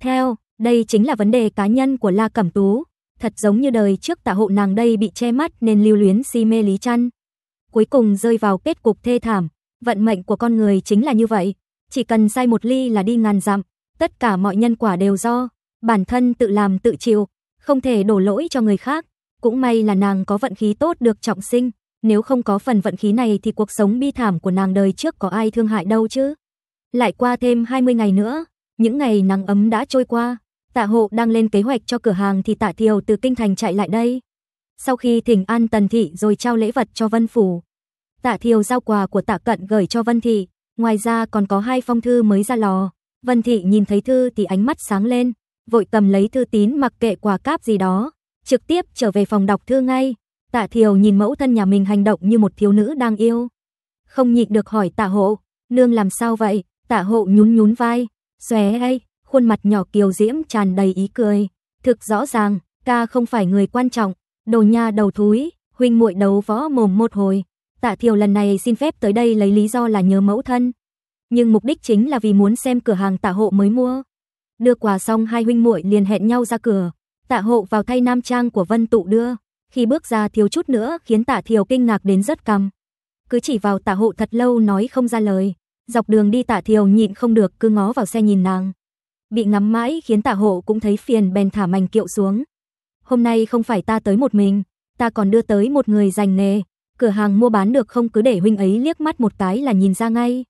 Theo, đây chính là vấn đề cá nhân của La Cẩm Tú thật giống như đời trước tả hộ nàng đây bị che mắt nên lưu luyến si mê Lý Trăn. Cuối cùng rơi vào kết cục thê thảm, vận mệnh của con người chính là như vậy, chỉ cần sai một ly là đi ngàn dặm, tất cả mọi nhân quả đều do bản thân tự làm tự chịu, không thể đổ lỗi cho người khác. Cũng may là nàng có vận khí tốt được trọng sinh, nếu không có phần vận khí này thì cuộc sống bi thảm của nàng đời trước có ai thương hại đâu chứ. Lại qua thêm 20 ngày nữa, những ngày nắng ấm đã trôi qua, Tạ Hộ đang lên kế hoạch cho cửa hàng thì Tạ Thiều từ kinh thành chạy lại đây. Sau khi thỉnh an Tần thị rồi trao lễ vật cho Vân phủ. Tạ Thiều giao quà của Tạ Cận gửi cho Vân thị, ngoài ra còn có hai phong thư mới ra lò. Vân thị nhìn thấy thư thì ánh mắt sáng lên, vội cầm lấy thư tín mặc kệ quà cáp gì đó, trực tiếp trở về phòng đọc thư ngay. Tạ Thiều nhìn mẫu thân nhà mình hành động như một thiếu nữ đang yêu. Không nhịn được hỏi Tạ Hộ, nương làm sao vậy? Tạ Hộ nhún nhún vai, xòe hay, khuôn mặt nhỏ kiều diễm tràn đầy ý cười, thực rõ ràng, ca không phải người quan trọng, đồ nha đầu thúi, huynh muội đấu võ mồm một hồi. Tạ Thiều lần này xin phép tới đây lấy lý do là nhớ mẫu thân, nhưng mục đích chính là vì muốn xem cửa hàng Tạ hộ mới mua. Đưa quà xong hai huynh muội liền hẹn nhau ra cửa, Tạ hộ vào thay nam trang của Vân Tụ đưa, khi bước ra thiếu chút nữa khiến Tạ Thiều kinh ngạc đến rất cằm. Cứ chỉ vào Tạ hộ thật lâu nói không ra lời, dọc đường đi Tạ Thiều nhịn không được cứ ngó vào xe nhìn nàng bị ngắm mãi khiến tả hộ cũng thấy phiền bèn thả mảnh kiệu xuống. Hôm nay không phải ta tới một mình, ta còn đưa tới một người dành nghề, cửa hàng mua bán được không cứ để huynh ấy liếc mắt một cái là nhìn ra ngay.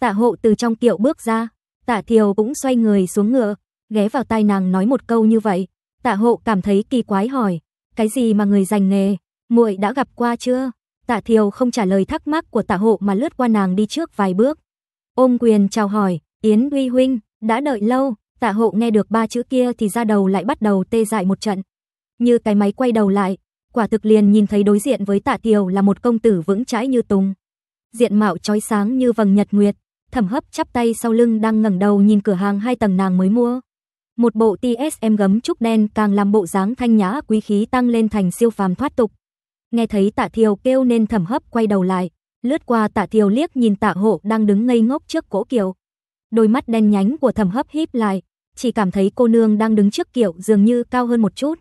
Tạ hộ từ trong kiệu bước ra, tạ thiều cũng xoay người xuống ngựa, ghé vào tai nàng nói một câu như vậy. Tạ hộ cảm thấy kỳ quái hỏi, cái gì mà người dành nghề, muội đã gặp qua chưa? Tạ thiều không trả lời thắc mắc của tạ hộ mà lướt qua nàng đi trước vài bước. Ôm quyền chào hỏi, Yến Huy Huynh, đã đợi lâu, tạ hộ nghe được ba chữ kia thì ra đầu lại bắt đầu tê dại một trận. Như cái máy quay đầu lại, quả thực liền nhìn thấy đối diện với tạ tiều là một công tử vững chãi như tùng. Diện mạo trói sáng như vầng nhật nguyệt, thẩm hấp chắp tay sau lưng đang ngẩng đầu nhìn cửa hàng hai tầng nàng mới mua. Một bộ TSM gấm trúc đen càng làm bộ dáng thanh nhã quý khí tăng lên thành siêu phàm thoát tục. Nghe thấy tạ Thiều kêu nên thẩm hấp quay đầu lại, lướt qua tạ Thiều liếc nhìn tạ hộ đang đứng ngây ngốc trước cỗ kiều. Đôi mắt đen nhánh của thầm hấp híp lại, chỉ cảm thấy cô nương đang đứng trước kiệu dường như cao hơn một chút.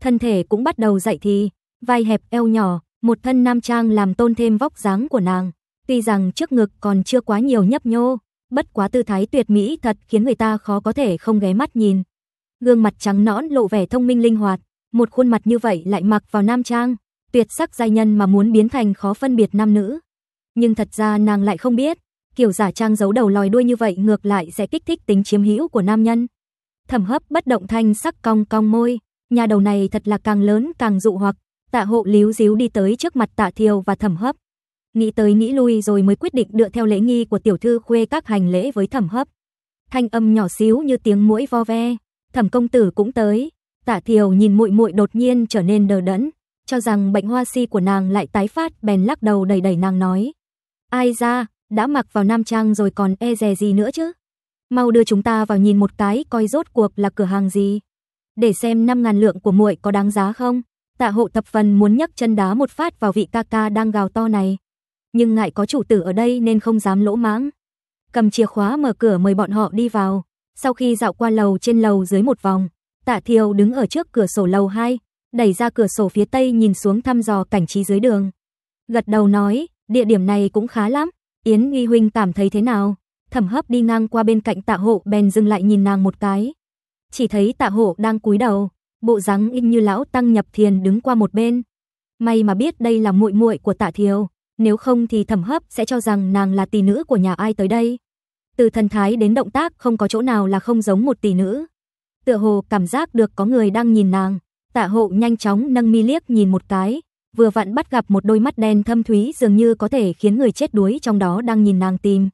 Thân thể cũng bắt đầu dậy thì, vai hẹp eo nhỏ, một thân nam trang làm tôn thêm vóc dáng của nàng. Tuy rằng trước ngực còn chưa quá nhiều nhấp nhô, bất quá tư thái tuyệt mỹ thật khiến người ta khó có thể không ghé mắt nhìn. Gương mặt trắng nõn lộ vẻ thông minh linh hoạt, một khuôn mặt như vậy lại mặc vào nam trang, tuyệt sắc giai nhân mà muốn biến thành khó phân biệt nam nữ. Nhưng thật ra nàng lại không biết, kiểu giả trang giấu đầu lòi đuôi như vậy ngược lại sẽ kích thích tính chiếm hữu của nam nhân. Thẩm Hấp bất động thanh sắc cong cong môi, nhà đầu này thật là càng lớn càng dụ hoặc, Tạ Hộ líu díu đi tới trước mặt Tạ Thiều và Thẩm Hấp. Nghĩ tới nghĩ lui rồi mới quyết định dựa theo lễ nghi của tiểu thư khuê các hành lễ với Thẩm Hấp. Thanh âm nhỏ xíu như tiếng mũi vo ve, Thẩm công tử cũng tới. Tạ Thiều nhìn muội muội đột nhiên trở nên đờ đẫn, cho rằng bệnh hoa si của nàng lại tái phát, bèn lắc đầu đầy đầy nàng nói: "Ai ra, đã mặc vào nam trang rồi còn e dè gì nữa chứ. Mau đưa chúng ta vào nhìn một cái coi rốt cuộc là cửa hàng gì. Để xem 5.000 lượng của muội có đáng giá không. Tạ hộ thập phần muốn nhấc chân đá một phát vào vị ca ca đang gào to này. Nhưng ngại có chủ tử ở đây nên không dám lỗ mãng. Cầm chìa khóa mở cửa mời bọn họ đi vào. Sau khi dạo qua lầu trên lầu dưới một vòng, tạ thiều đứng ở trước cửa sổ lầu 2, đẩy ra cửa sổ phía tây nhìn xuống thăm dò cảnh trí dưới đường. Gật đầu nói, địa điểm này cũng khá lắm, Yến Nghi Huynh cảm thấy thế nào? Thẩm hấp đi ngang qua bên cạnh tạ hộ bèn dừng lại nhìn nàng một cái. Chỉ thấy tạ hộ đang cúi đầu, bộ dáng im như lão tăng nhập thiền đứng qua một bên. May mà biết đây là muội muội của tạ thiều, nếu không thì thẩm hấp sẽ cho rằng nàng là tỷ nữ của nhà ai tới đây. Từ thần thái đến động tác không có chỗ nào là không giống một tỷ nữ. Tựa hồ cảm giác được có người đang nhìn nàng, tạ hộ nhanh chóng nâng mi liếc nhìn một cái, vừa vặn bắt gặp một đôi mắt đen thâm thúy dường như có thể khiến người chết đuối trong đó đang nhìn nàng tim.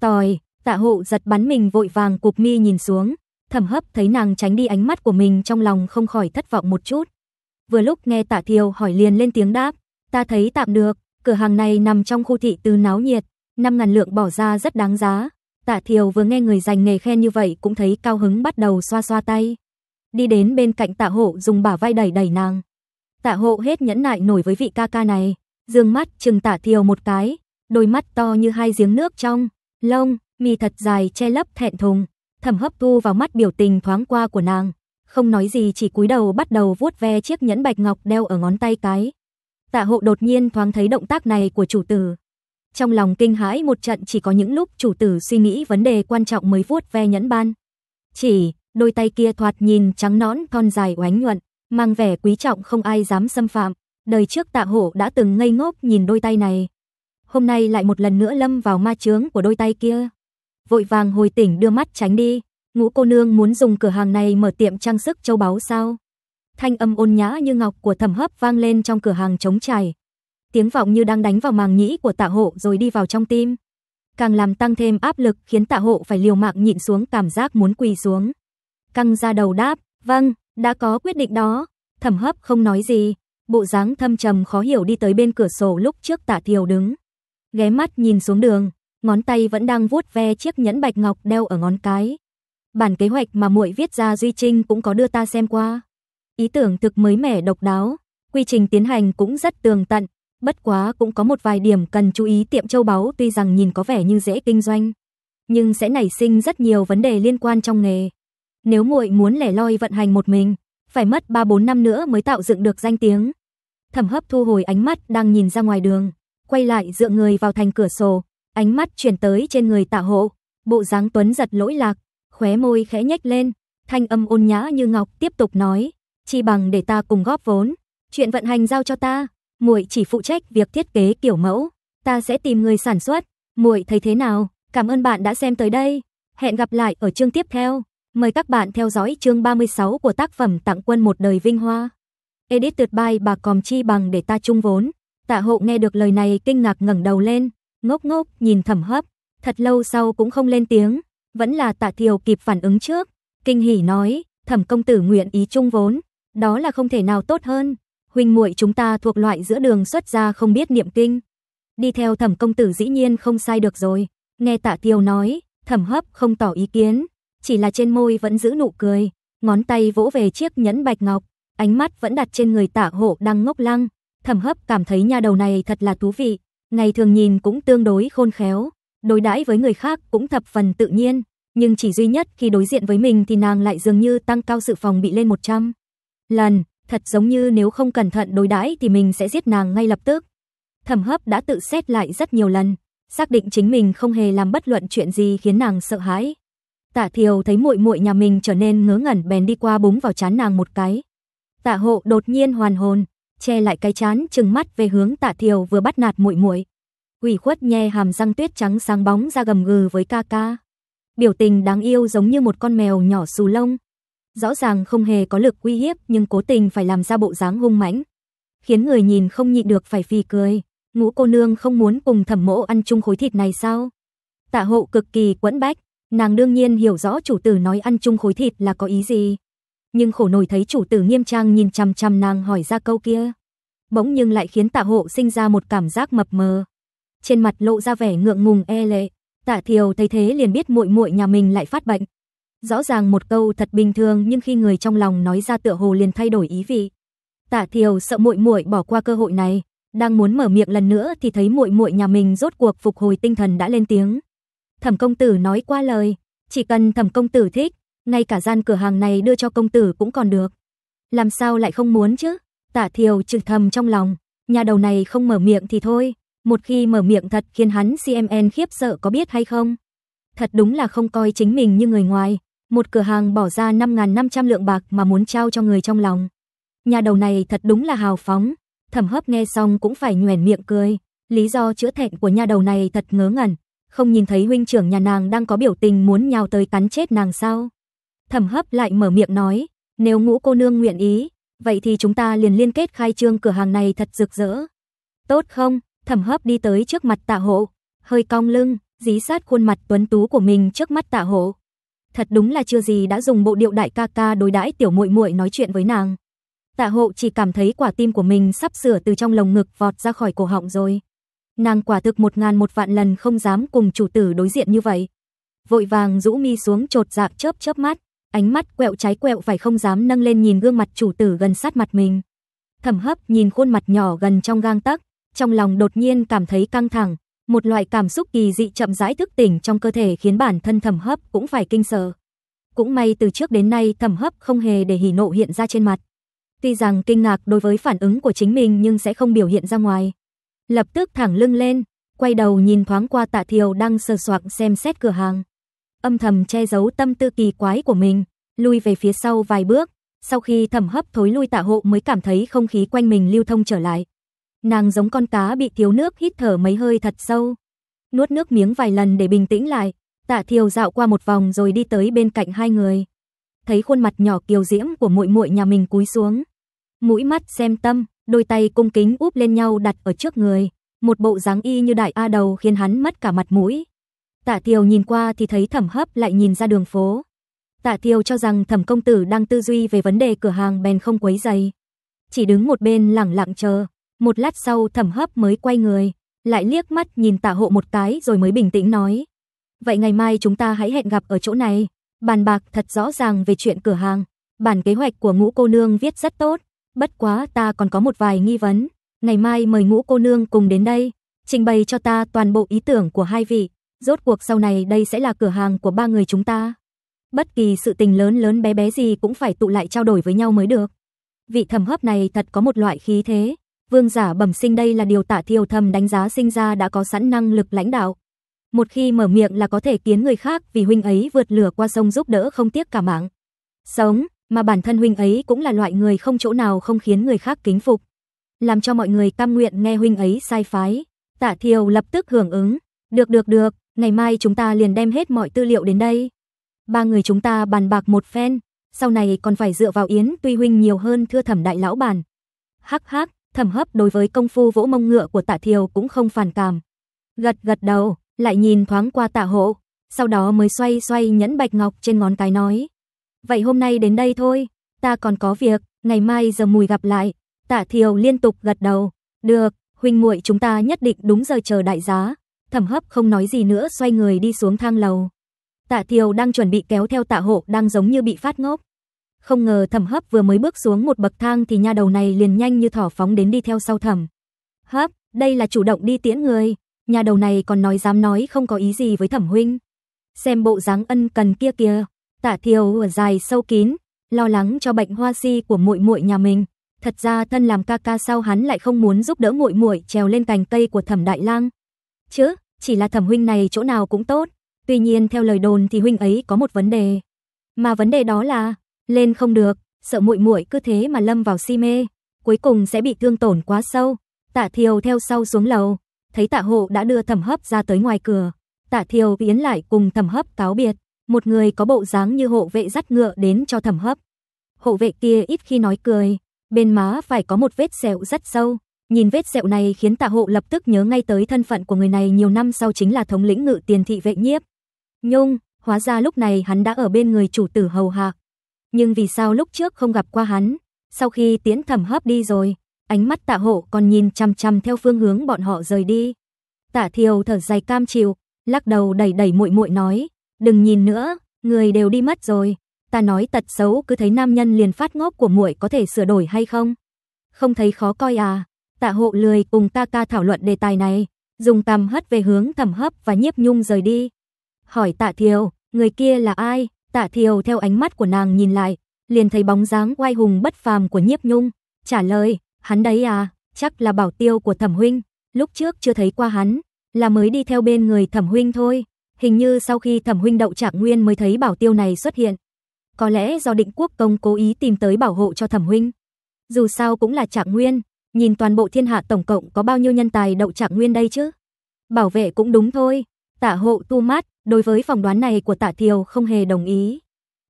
Tòi, tạ hộ giật bắn mình vội vàng cụp mi nhìn xuống, thầm hấp thấy nàng tránh đi ánh mắt của mình trong lòng không khỏi thất vọng một chút. Vừa lúc nghe tạ thiều hỏi liền lên tiếng đáp, ta thấy tạm được, cửa hàng này nằm trong khu thị tư náo nhiệt, 5.000 lượng bỏ ra rất đáng giá. Tạ thiều vừa nghe người dành nghề khen như vậy cũng thấy cao hứng bắt đầu xoa xoa tay. Đi đến bên cạnh tạ hộ dùng bả vai đẩy đẩy nàng. Tạ hộ hết nhẫn nại nổi với vị ca ca này, dương mắt chừng tả thiều một cái, đôi mắt to như hai giếng nước trong, lông, mì thật dài che lấp thẹn thùng, thầm hấp thu vào mắt biểu tình thoáng qua của nàng, không nói gì chỉ cúi đầu bắt đầu vuốt ve chiếc nhẫn bạch ngọc đeo ở ngón tay cái. Tạ hộ đột nhiên thoáng thấy động tác này của chủ tử. Trong lòng kinh hãi một trận chỉ có những lúc chủ tử suy nghĩ vấn đề quan trọng mới vuốt ve nhẫn ban. Chỉ, đôi tay kia thoạt nhìn trắng nõn thon dài oánh nhuận, mang vẻ quý trọng không ai dám xâm phạm. Đời trước Tạ Hổ đã từng ngây ngốc nhìn đôi tay này, hôm nay lại một lần nữa lâm vào ma chướng của đôi tay kia. Vội vàng hồi tỉnh đưa mắt tránh đi, ngũ cô nương muốn dùng cửa hàng này mở tiệm trang sức châu báu sao? Thanh âm ôn nhã như ngọc của Thẩm Hấp vang lên trong cửa hàng trống trải. Tiếng vọng như đang đánh vào màng nhĩ của Tạ Hộ rồi đi vào trong tim. Càng làm tăng thêm áp lực khiến Tạ Hộ phải liều mạng nhịn xuống cảm giác muốn quỳ xuống. Căng ra đầu đáp, "Vâng." Đã có quyết định đó, thẩm hấp không nói gì, bộ dáng thâm trầm khó hiểu đi tới bên cửa sổ lúc trước tạ thiều đứng. Ghé mắt nhìn xuống đường, ngón tay vẫn đang vuốt ve chiếc nhẫn bạch ngọc đeo ở ngón cái. Bản kế hoạch mà muội viết ra Duy Trinh cũng có đưa ta xem qua. Ý tưởng thực mới mẻ độc đáo, quy trình tiến hành cũng rất tường tận, bất quá cũng có một vài điểm cần chú ý tiệm châu báu tuy rằng nhìn có vẻ như dễ kinh doanh, nhưng sẽ nảy sinh rất nhiều vấn đề liên quan trong nghề nếu muội muốn lẻ loi vận hành một mình, phải mất 3 4 năm nữa mới tạo dựng được danh tiếng. Thẩm Hấp thu hồi ánh mắt đang nhìn ra ngoài đường, quay lại dựa người vào thành cửa sổ, ánh mắt chuyển tới trên người Tạ Hộ, bộ dáng tuấn giật lỗi lạc, khóe môi khẽ nhếch lên, thanh âm ôn nhã như ngọc tiếp tục nói, chi bằng để ta cùng góp vốn, chuyện vận hành giao cho ta, muội chỉ phụ trách việc thiết kế kiểu mẫu, ta sẽ tìm người sản xuất, muội thấy thế nào? Cảm ơn bạn đã xem tới đây, hẹn gặp lại ở chương tiếp theo. Mời các bạn theo dõi chương 36 của tác phẩm Tặng quân một đời vinh hoa. Edit tuyệt bài bà còm chi bằng để ta chung vốn. Tạ hộ nghe được lời này kinh ngạc ngẩng đầu lên, ngốc ngốc nhìn thẩm hấp, thật lâu sau cũng không lên tiếng, vẫn là tạ thiều kịp phản ứng trước. Kinh hỉ nói, thẩm công tử nguyện ý chung vốn, đó là không thể nào tốt hơn. Huynh muội chúng ta thuộc loại giữa đường xuất ra không biết niệm kinh. Đi theo thẩm công tử dĩ nhiên không sai được rồi. Nghe tạ Tiêu nói, thẩm hấp không tỏ ý kiến chỉ là trên môi vẫn giữ nụ cười, ngón tay vỗ về chiếc nhẫn bạch ngọc, ánh mắt vẫn đặt trên người tả hộ đang ngốc lăng, Thẩm Hấp cảm thấy nhà đầu này thật là thú vị, ngày thường nhìn cũng tương đối khôn khéo, đối đãi với người khác cũng thập phần tự nhiên, nhưng chỉ duy nhất khi đối diện với mình thì nàng lại dường như tăng cao sự phòng bị lên 100 lần, thật giống như nếu không cẩn thận đối đãi thì mình sẽ giết nàng ngay lập tức. Thẩm Hấp đã tự xét lại rất nhiều lần, xác định chính mình không hề làm bất luận chuyện gì khiến nàng sợ hãi. Tạ Thiều thấy muội muội nhà mình trở nên ngớ ngẩn bèn đi qua búng vào chán nàng một cái. Tạ Hộ đột nhiên hoàn hồn, che lại cái chán trừng mắt về hướng Tạ Thiều vừa bắt nạt muội muội. quỷ khuất nhe hàm răng tuyết trắng sáng bóng ra gầm gừ với ca ca. Biểu tình đáng yêu giống như một con mèo nhỏ xù lông. Rõ ràng không hề có lực uy hiếp nhưng cố tình phải làm ra bộ dáng hung mãnh, khiến người nhìn không nhịn được phải phì cười. Ngũ cô nương không muốn cùng Thẩm Mộ ăn chung khối thịt này sao? Tạ Hộ cực kỳ quẫn bách, Nàng đương nhiên hiểu rõ chủ tử nói ăn chung khối thịt là có ý gì. Nhưng khổ nổi thấy chủ tử nghiêm trang nhìn chằm chằm nàng hỏi ra câu kia. Bỗng nhưng lại khiến tạ hộ sinh ra một cảm giác mập mờ. Trên mặt lộ ra vẻ ngượng ngùng e lệ. Tạ thiều thấy thế liền biết muội muội nhà mình lại phát bệnh. Rõ ràng một câu thật bình thường nhưng khi người trong lòng nói ra tựa hồ liền thay đổi ý vị. Tạ Thiều sợ muội muội bỏ qua cơ hội này, đang muốn mở miệng lần nữa thì thấy muội muội nhà mình rốt cuộc phục hồi tinh thần đã lên tiếng. Thẩm công tử nói qua lời, chỉ cần thẩm công tử thích, ngay cả gian cửa hàng này đưa cho công tử cũng còn được. Làm sao lại không muốn chứ? Tạ Thiều trực thầm trong lòng, nhà đầu này không mở miệng thì thôi, một khi mở miệng thật khiến hắn CMN khiếp sợ có biết hay không. Thật đúng là không coi chính mình như người ngoài, một cửa hàng bỏ ra 5.500 lượng bạc mà muốn trao cho người trong lòng. Nhà đầu này thật đúng là hào phóng, thẩm hấp nghe xong cũng phải nhoẻn miệng cười, lý do chữa thẹn của nhà đầu này thật ngớ ngẩn, không nhìn thấy huynh trưởng nhà nàng đang có biểu tình muốn nhào tới cắn chết nàng sao? Thẩm hấp lại mở miệng nói, nếu ngũ cô nương nguyện ý, vậy thì chúng ta liền liên kết khai trương cửa hàng này thật rực rỡ. Tốt không? Thẩm hấp đi tới trước mặt tạ hộ, hơi cong lưng, dí sát khuôn mặt tuấn tú của mình trước mắt tạ hộ. Thật đúng là chưa gì đã dùng bộ điệu đại ca ca đối đãi tiểu muội muội nói chuyện với nàng. Tạ hộ chỉ cảm thấy quả tim của mình sắp sửa từ trong lồng ngực vọt ra khỏi cổ họng rồi. Nàng quả thực một ngàn một vạn lần không dám cùng chủ tử đối diện như vậy. Vội vàng rũ mi xuống trột dạng chớp chớp mắt, ánh mắt quẹo trái quẹo phải không dám nâng lên nhìn gương mặt chủ tử gần sát mặt mình. Thẩm hấp nhìn khuôn mặt nhỏ gần trong gang tắc, trong lòng đột nhiên cảm thấy căng thẳng, một loại cảm xúc kỳ dị chậm rãi thức tỉnh trong cơ thể khiến bản thân thẩm hấp cũng phải kinh sợ. Cũng may từ trước đến nay thẩm hấp không hề để hỉ nộ hiện ra trên mặt. Tuy rằng kinh ngạc đối với phản ứng của chính mình nhưng sẽ không biểu hiện ra ngoài lập tức thẳng lưng lên, quay đầu nhìn thoáng qua Tạ Thiều đang sờ soạng xem xét cửa hàng. Âm thầm che giấu tâm tư kỳ quái của mình, lui về phía sau vài bước, sau khi thẩm hấp thối lui Tạ Hộ mới cảm thấy không khí quanh mình lưu thông trở lại. Nàng giống con cá bị thiếu nước hít thở mấy hơi thật sâu, nuốt nước miếng vài lần để bình tĩnh lại, Tạ Thiều dạo qua một vòng rồi đi tới bên cạnh hai người. Thấy khuôn mặt nhỏ kiều diễm của muội muội nhà mình cúi xuống, mũi mắt xem tâm, đôi tay cung kính úp lên nhau đặt ở trước người, một bộ dáng y như đại a đầu khiến hắn mất cả mặt mũi. Tạ Tiêu nhìn qua thì thấy Thẩm Hấp lại nhìn ra đường phố. Tạ Tiêu cho rằng Thẩm công tử đang tư duy về vấn đề cửa hàng bèn không quấy giày. Chỉ đứng một bên lẳng lặng chờ, một lát sau Thẩm Hấp mới quay người, lại liếc mắt nhìn Tạ Hộ một cái rồi mới bình tĩnh nói: "Vậy ngày mai chúng ta hãy hẹn gặp ở chỗ này, bàn bạc thật rõ ràng về chuyện cửa hàng." Bản kế hoạch của ngũ cô nương viết rất tốt, bất quá ta còn có một vài nghi vấn, ngày mai mời ngũ cô nương cùng đến đây, trình bày cho ta toàn bộ ý tưởng của hai vị, rốt cuộc sau này đây sẽ là cửa hàng của ba người chúng ta. Bất kỳ sự tình lớn lớn bé bé gì cũng phải tụ lại trao đổi với nhau mới được. Vị thầm hấp này thật có một loại khí thế, vương giả bẩm sinh đây là điều Tạ Thiều Thầm đánh giá sinh ra đã có sẵn năng lực lãnh đạo. Một khi mở miệng là có thể kiến người khác vì huynh ấy vượt lửa qua sông giúp đỡ không tiếc cả mạng. Sống mà bản thân huynh ấy cũng là loại người không chỗ nào không khiến người khác kính phục. Làm cho mọi người cam nguyện nghe huynh ấy sai phái. Tạ Thiều lập tức hưởng ứng. Được được được, ngày mai chúng ta liền đem hết mọi tư liệu đến đây. Ba người chúng ta bàn bạc một phen, sau này còn phải dựa vào Yến Tuy huynh nhiều hơn thưa thẩm đại lão bản. Hắc hắc, thẩm hấp đối với công phu vỗ mông ngựa của Tạ Thiều cũng không phản cảm. Gật gật đầu, lại nhìn thoáng qua Tạ Hộ, sau đó mới xoay xoay nhẫn bạch ngọc trên ngón cái nói: Vậy hôm nay đến đây thôi, ta còn có việc, ngày mai giờ mùi gặp lại. tạ Thiều liên tục gật đầu. Được, huynh muội chúng ta nhất định đúng giờ chờ đại giá. Thẩm Hấp không nói gì nữa xoay người đi xuống thang lầu. Tạ Thiều đang chuẩn bị kéo theo Tạ Hộ đang giống như bị phát ngốc. Không ngờ Thẩm Hấp vừa mới bước xuống một bậc thang thì nha đầu này liền nhanh như thỏ phóng đến đi theo sau Thẩm. Hấp, đây là chủ động đi tiễn người. Nhà đầu này còn nói dám nói không có ý gì với Thẩm huynh. Xem bộ dáng ân cần kia kìa, Tả Thiều ở dài sâu kín, lo lắng cho bệnh hoa si của muội muội nhà mình. Thật ra thân làm ca ca sao hắn lại không muốn giúp đỡ muội muội trèo lên cành cây của Thẩm Đại Lang. Chứ, chỉ là Thẩm huynh này chỗ nào cũng tốt, tuy nhiên theo lời đồn thì huynh ấy có một vấn đề. Mà vấn đề đó là lên không được, sợ muội muội cứ thế mà lâm vào si mê, cuối cùng sẽ bị thương tổn quá sâu. Tạ Thiều theo sau xuống lầu, thấy Tạ Hộ đã đưa Thẩm Hấp ra tới ngoài cửa. Tạ Thiều biến lại cùng Thẩm Hấp cáo biệt một người có bộ dáng như hộ vệ dắt ngựa đến cho thẩm hấp. Hộ vệ kia ít khi nói cười, bên má phải có một vết sẹo rất sâu. Nhìn vết sẹo này khiến tạ hộ lập tức nhớ ngay tới thân phận của người này nhiều năm sau chính là thống lĩnh ngự tiền thị vệ nhiếp. Nhung, hóa ra lúc này hắn đã ở bên người chủ tử hầu hạ. Nhưng vì sao lúc trước không gặp qua hắn, sau khi tiến thẩm hấp đi rồi, ánh mắt tạ hộ còn nhìn chăm chăm theo phương hướng bọn họ rời đi. Tạ thiều thở dài cam chịu, lắc đầu đẩy đẩy muội muội nói, Đừng nhìn nữa, người đều đi mất rồi. Ta nói tật xấu cứ thấy nam nhân liền phát ngốc của muội có thể sửa đổi hay không? Không thấy khó coi à? Tạ hộ lười cùng ta ca thảo luận đề tài này, dùng tầm hất về hướng thẩm hấp và nhiếp nhung rời đi. Hỏi tạ thiều, người kia là ai? Tạ thiều theo ánh mắt của nàng nhìn lại, liền thấy bóng dáng oai hùng bất phàm của nhiếp nhung. Trả lời, hắn đấy à, chắc là bảo tiêu của thẩm huynh, lúc trước chưa thấy qua hắn, là mới đi theo bên người thẩm huynh thôi. Hình như sau khi Thẩm huynh đậu Trạng Nguyên mới thấy bảo tiêu này xuất hiện. Có lẽ do Định Quốc công cố ý tìm tới bảo hộ cho Thẩm huynh. Dù sao cũng là Trạng Nguyên, nhìn toàn bộ thiên hạ tổng cộng có bao nhiêu nhân tài đậu Trạng Nguyên đây chứ? Bảo vệ cũng đúng thôi. Tạ hộ tu mát, đối với phòng đoán này của Tạ Thiều không hề đồng ý.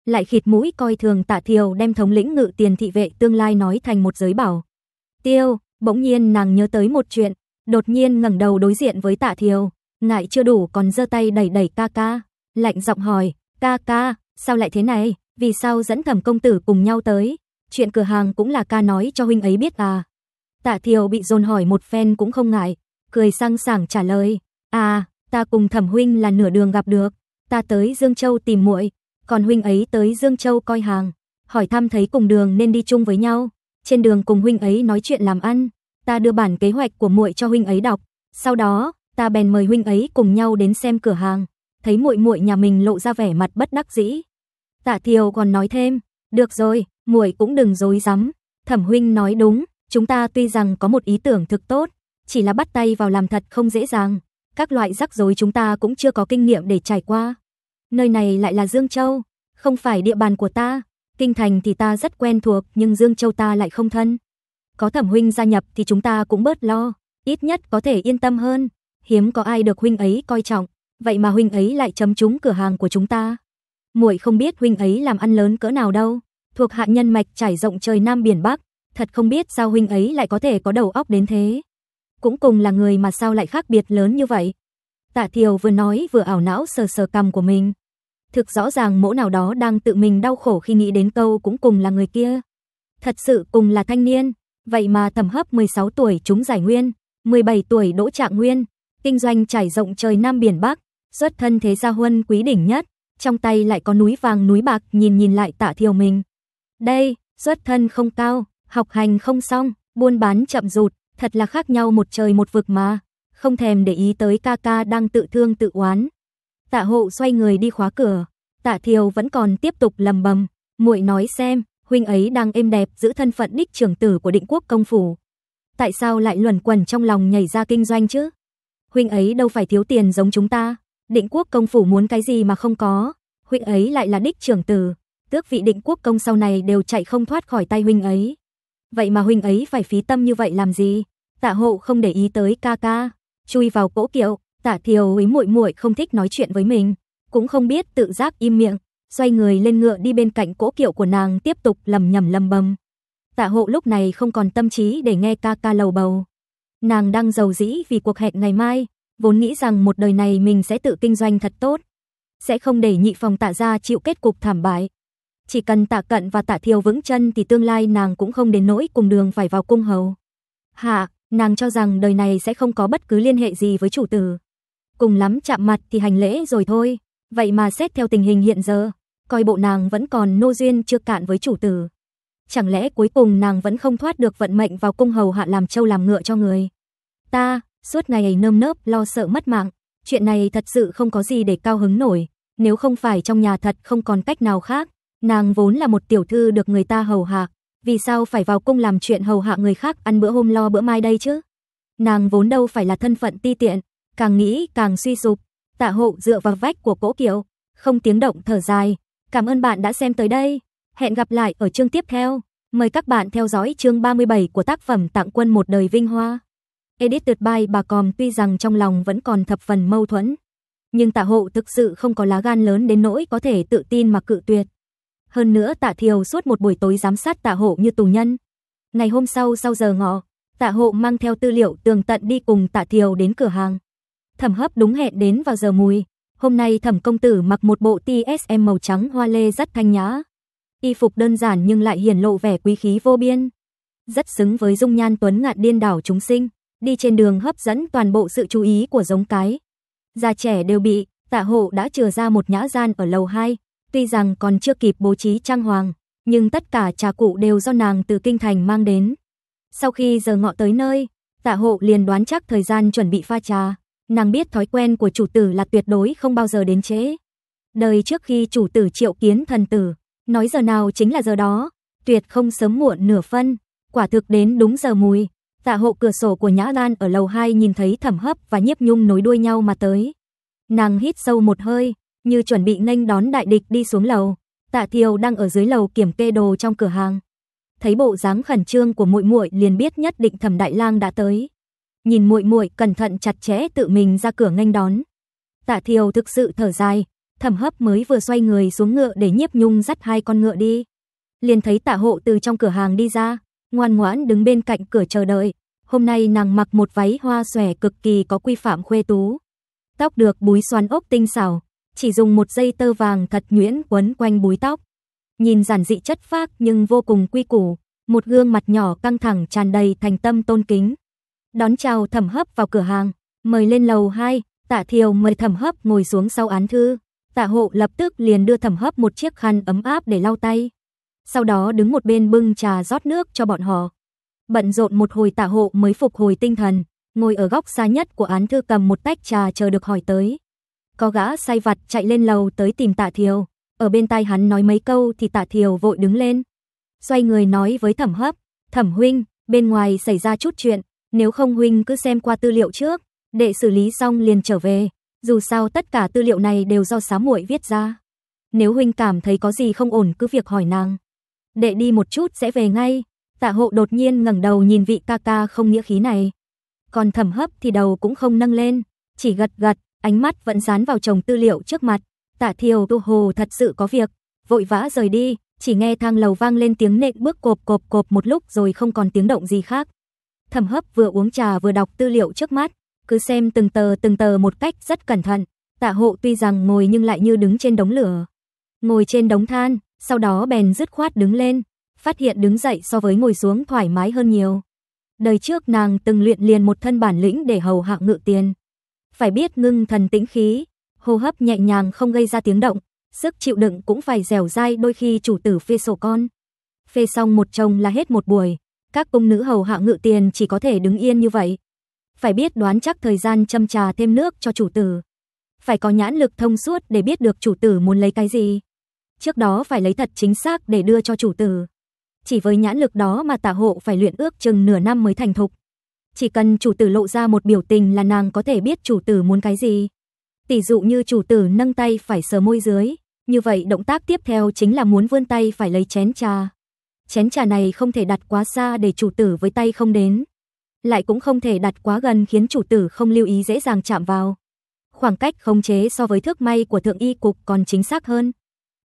Lại khịt mũi coi thường Tạ Thiều đem thống lĩnh ngự tiền thị vệ tương lai nói thành một giới bảo. Tiêu, bỗng nhiên nàng nhớ tới một chuyện, đột nhiên ngẩng đầu đối diện với Tạ Thiều, ngại chưa đủ còn giơ tay đẩy đẩy ca ca, lạnh giọng hỏi, ca ca, sao lại thế này, vì sao dẫn thẩm công tử cùng nhau tới, chuyện cửa hàng cũng là ca nói cho huynh ấy biết à. Tạ Thiều bị dồn hỏi một phen cũng không ngại, cười sang sảng trả lời, à, ta cùng thẩm huynh là nửa đường gặp được, ta tới Dương Châu tìm muội, còn huynh ấy tới Dương Châu coi hàng, hỏi thăm thấy cùng đường nên đi chung với nhau, trên đường cùng huynh ấy nói chuyện làm ăn, ta đưa bản kế hoạch của muội cho huynh ấy đọc, sau đó, ta bèn mời huynh ấy cùng nhau đến xem cửa hàng, thấy muội muội nhà mình lộ ra vẻ mặt bất đắc dĩ. Tạ Thiều còn nói thêm, "Được rồi, muội cũng đừng dối rắm, Thẩm huynh nói đúng, chúng ta tuy rằng có một ý tưởng thực tốt, chỉ là bắt tay vào làm thật không dễ dàng, các loại rắc rối chúng ta cũng chưa có kinh nghiệm để trải qua. Nơi này lại là Dương Châu, không phải địa bàn của ta, kinh thành thì ta rất quen thuộc, nhưng Dương Châu ta lại không thân. Có Thẩm huynh gia nhập thì chúng ta cũng bớt lo, ít nhất có thể yên tâm hơn." hiếm có ai được huynh ấy coi trọng, vậy mà huynh ấy lại chấm trúng cửa hàng của chúng ta. Muội không biết huynh ấy làm ăn lớn cỡ nào đâu, thuộc hạ nhân mạch trải rộng trời nam biển bắc, thật không biết sao huynh ấy lại có thể có đầu óc đến thế. Cũng cùng là người mà sao lại khác biệt lớn như vậy. Tạ Thiều vừa nói vừa ảo não sờ sờ cằm của mình. Thực rõ ràng mỗ nào đó đang tự mình đau khổ khi nghĩ đến câu cũng cùng là người kia. Thật sự cùng là thanh niên, vậy mà thẩm hấp 16 tuổi chúng giải nguyên, 17 tuổi đỗ trạng nguyên, kinh doanh trải rộng trời Nam biển Bắc, xuất thân thế gia huân quý đỉnh nhất, trong tay lại có núi vàng núi bạc nhìn nhìn lại tạ thiều mình. Đây, xuất thân không cao, học hành không xong, buôn bán chậm rụt, thật là khác nhau một trời một vực mà, không thèm để ý tới ca ca đang tự thương tự oán. Tạ hộ xoay người đi khóa cửa, tạ thiều vẫn còn tiếp tục lầm bầm, muội nói xem, huynh ấy đang êm đẹp giữ thân phận đích trưởng tử của định quốc công phủ. Tại sao lại luẩn quẩn trong lòng nhảy ra kinh doanh chứ? huynh ấy đâu phải thiếu tiền giống chúng ta, định quốc công phủ muốn cái gì mà không có, huynh ấy lại là đích trưởng tử, tước vị định quốc công sau này đều chạy không thoát khỏi tay huynh ấy. Vậy mà huynh ấy phải phí tâm như vậy làm gì? Tạ hộ không để ý tới ca ca, chui vào cỗ kiệu, Tạ Thiều ấy muội muội không thích nói chuyện với mình, cũng không biết tự giác im miệng, xoay người lên ngựa đi bên cạnh cỗ kiệu của nàng tiếp tục lầm nhầm lầm bầm. Tạ hộ lúc này không còn tâm trí để nghe ca ca lầu bầu. Nàng đang giàu dĩ vì cuộc hẹn ngày mai, vốn nghĩ rằng một đời này mình sẽ tự kinh doanh thật tốt, sẽ không để nhị phòng tạ gia chịu kết cục thảm bại. Chỉ cần tạ cận và tạ thiêu vững chân thì tương lai nàng cũng không đến nỗi cùng đường phải vào cung hầu. Hạ, nàng cho rằng đời này sẽ không có bất cứ liên hệ gì với chủ tử. Cùng lắm chạm mặt thì hành lễ rồi thôi. Vậy mà xét theo tình hình hiện giờ, coi bộ nàng vẫn còn nô duyên chưa cạn với chủ tử chẳng lẽ cuối cùng nàng vẫn không thoát được vận mệnh vào cung hầu hạ làm trâu làm ngựa cho người. Ta, suốt ngày ấy nơm nớp lo sợ mất mạng, chuyện này thật sự không có gì để cao hứng nổi, nếu không phải trong nhà thật không còn cách nào khác, nàng vốn là một tiểu thư được người ta hầu hạ, vì sao phải vào cung làm chuyện hầu hạ người khác ăn bữa hôm lo bữa mai đây chứ? Nàng vốn đâu phải là thân phận ti tiện, càng nghĩ càng suy sụp, tạ hộ dựa vào vách của cỗ kiệu, không tiếng động thở dài. Cảm ơn bạn đã xem tới đây. Hẹn gặp lại ở chương tiếp theo. Mời các bạn theo dõi chương 37 của tác phẩm Tặng quân một đời vinh hoa. Edit tuyệt bài bà còm tuy rằng trong lòng vẫn còn thập phần mâu thuẫn, nhưng tạ hộ thực sự không có lá gan lớn đến nỗi có thể tự tin mà cự tuyệt. Hơn nữa tạ thiều suốt một buổi tối giám sát tạ hộ như tù nhân. Ngày hôm sau sau giờ ngọ, tạ hộ mang theo tư liệu tường tận đi cùng tạ thiều đến cửa hàng. Thẩm hấp đúng hẹn đến vào giờ mùi. Hôm nay thẩm công tử mặc một bộ TSM màu trắng hoa lê rất thanh nhã y phục đơn giản nhưng lại hiển lộ vẻ quý khí vô biên. Rất xứng với dung nhan tuấn ngạn điên đảo chúng sinh, đi trên đường hấp dẫn toàn bộ sự chú ý của giống cái. Già trẻ đều bị, tạ hộ đã chừa ra một nhã gian ở lầu 2, tuy rằng còn chưa kịp bố trí trang hoàng, nhưng tất cả trà cụ đều do nàng từ kinh thành mang đến. Sau khi giờ ngọ tới nơi, tạ hộ liền đoán chắc thời gian chuẩn bị pha trà. Nàng biết thói quen của chủ tử là tuyệt đối không bao giờ đến chế. Đời trước khi chủ tử triệu kiến thần tử, Nói giờ nào chính là giờ đó, tuyệt không sớm muộn nửa phân, quả thực đến đúng giờ mùi. Tạ hộ cửa sổ của Nhã Lan ở lầu 2 nhìn thấy Thẩm Hấp và Nhiếp Nhung nối đuôi nhau mà tới. Nàng hít sâu một hơi, như chuẩn bị nhanh đón đại địch đi xuống lầu. Tạ Thiều đang ở dưới lầu kiểm kê đồ trong cửa hàng. Thấy bộ dáng khẩn trương của muội muội liền biết nhất định Thẩm Đại Lang đã tới. Nhìn muội muội cẩn thận chặt chẽ tự mình ra cửa nhanh đón. Tạ Thiều thực sự thở dài, Thẩm Hấp mới vừa xoay người xuống ngựa để Nhiếp Nhung dắt hai con ngựa đi, liền thấy Tạ Hộ từ trong cửa hàng đi ra, ngoan ngoãn đứng bên cạnh cửa chờ đợi. Hôm nay nàng mặc một váy hoa xòe cực kỳ có quy phạm khuê tú, tóc được búi xoăn ốc tinh xảo, chỉ dùng một dây tơ vàng thật nhuyễn quấn quanh búi tóc. Nhìn giản dị chất phác nhưng vô cùng quy củ, một gương mặt nhỏ căng thẳng tràn đầy thành tâm tôn kính. Đón chào Thẩm Hấp vào cửa hàng, mời lên lầu 2, Tạ Thiều mời Thẩm Hấp ngồi xuống sau án thư. Tạ hộ lập tức liền đưa thẩm hấp một chiếc khăn ấm áp để lau tay. Sau đó đứng một bên bưng trà rót nước cho bọn họ. Bận rộn một hồi tạ hộ mới phục hồi tinh thần, ngồi ở góc xa nhất của án thư cầm một tách trà chờ được hỏi tới. Có gã say vặt chạy lên lầu tới tìm tạ thiều. Ở bên tai hắn nói mấy câu thì tạ thiều vội đứng lên. Xoay người nói với thẩm hấp, thẩm huynh, bên ngoài xảy ra chút chuyện, nếu không huynh cứ xem qua tư liệu trước, để xử lý xong liền trở về dù sao tất cả tư liệu này đều do sám muội viết ra. Nếu huynh cảm thấy có gì không ổn cứ việc hỏi nàng. Đệ đi một chút sẽ về ngay. Tạ hộ đột nhiên ngẩng đầu nhìn vị ca ca không nghĩa khí này. Còn thẩm hấp thì đầu cũng không nâng lên, chỉ gật gật, ánh mắt vẫn dán vào chồng tư liệu trước mặt. Tạ thiều tu hồ thật sự có việc, vội vã rời đi, chỉ nghe thang lầu vang lên tiếng nện bước cộp cộp cộp một lúc rồi không còn tiếng động gì khác. Thẩm hấp vừa uống trà vừa đọc tư liệu trước mắt, cứ xem từng tờ từng tờ một cách rất cẩn thận. Tạ hộ tuy rằng ngồi nhưng lại như đứng trên đống lửa. Ngồi trên đống than, sau đó bèn dứt khoát đứng lên, phát hiện đứng dậy so với ngồi xuống thoải mái hơn nhiều. Đời trước nàng từng luyện liền một thân bản lĩnh để hầu hạ ngự tiền. Phải biết ngưng thần tĩnh khí, hô hấp nhẹ nhàng không gây ra tiếng động, sức chịu đựng cũng phải dẻo dai đôi khi chủ tử phê sổ con. Phê xong một chồng là hết một buổi, các cung nữ hầu hạ ngự tiền chỉ có thể đứng yên như vậy, phải biết đoán chắc thời gian châm trà thêm nước cho chủ tử. Phải có nhãn lực thông suốt để biết được chủ tử muốn lấy cái gì. Trước đó phải lấy thật chính xác để đưa cho chủ tử. Chỉ với nhãn lực đó mà tả hộ phải luyện ước chừng nửa năm mới thành thục. Chỉ cần chủ tử lộ ra một biểu tình là nàng có thể biết chủ tử muốn cái gì. Tỷ dụ như chủ tử nâng tay phải sờ môi dưới, như vậy động tác tiếp theo chính là muốn vươn tay phải lấy chén trà. Chén trà này không thể đặt quá xa để chủ tử với tay không đến lại cũng không thể đặt quá gần khiến chủ tử không lưu ý dễ dàng chạm vào. Khoảng cách khống chế so với thước may của thượng y cục còn chính xác hơn.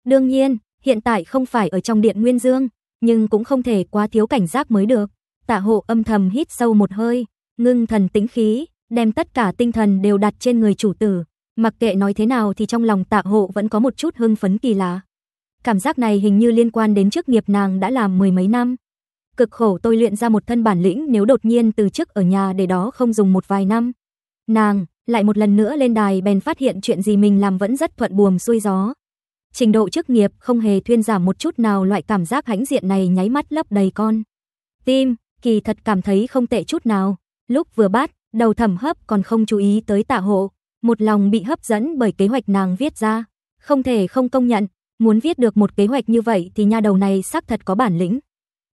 Đương nhiên, hiện tại không phải ở trong điện Nguyên Dương, nhưng cũng không thể quá thiếu cảnh giác mới được. Tạ hộ âm thầm hít sâu một hơi, ngưng thần tĩnh khí, đem tất cả tinh thần đều đặt trên người chủ tử. Mặc kệ nói thế nào thì trong lòng tạ hộ vẫn có một chút hưng phấn kỳ lạ. Cảm giác này hình như liên quan đến chức nghiệp nàng đã làm mười mấy năm cực khổ tôi luyện ra một thân bản lĩnh nếu đột nhiên từ chức ở nhà để đó không dùng một vài năm. Nàng, lại một lần nữa lên đài bèn phát hiện chuyện gì mình làm vẫn rất thuận buồm xuôi gió. Trình độ chức nghiệp không hề thuyên giảm một chút nào loại cảm giác hãnh diện này nháy mắt lấp đầy con. Tim, kỳ thật cảm thấy không tệ chút nào. Lúc vừa bắt đầu thẩm hấp còn không chú ý tới tạ hộ. Một lòng bị hấp dẫn bởi kế hoạch nàng viết ra. Không thể không công nhận, muốn viết được một kế hoạch như vậy thì nhà đầu này xác thật có bản lĩnh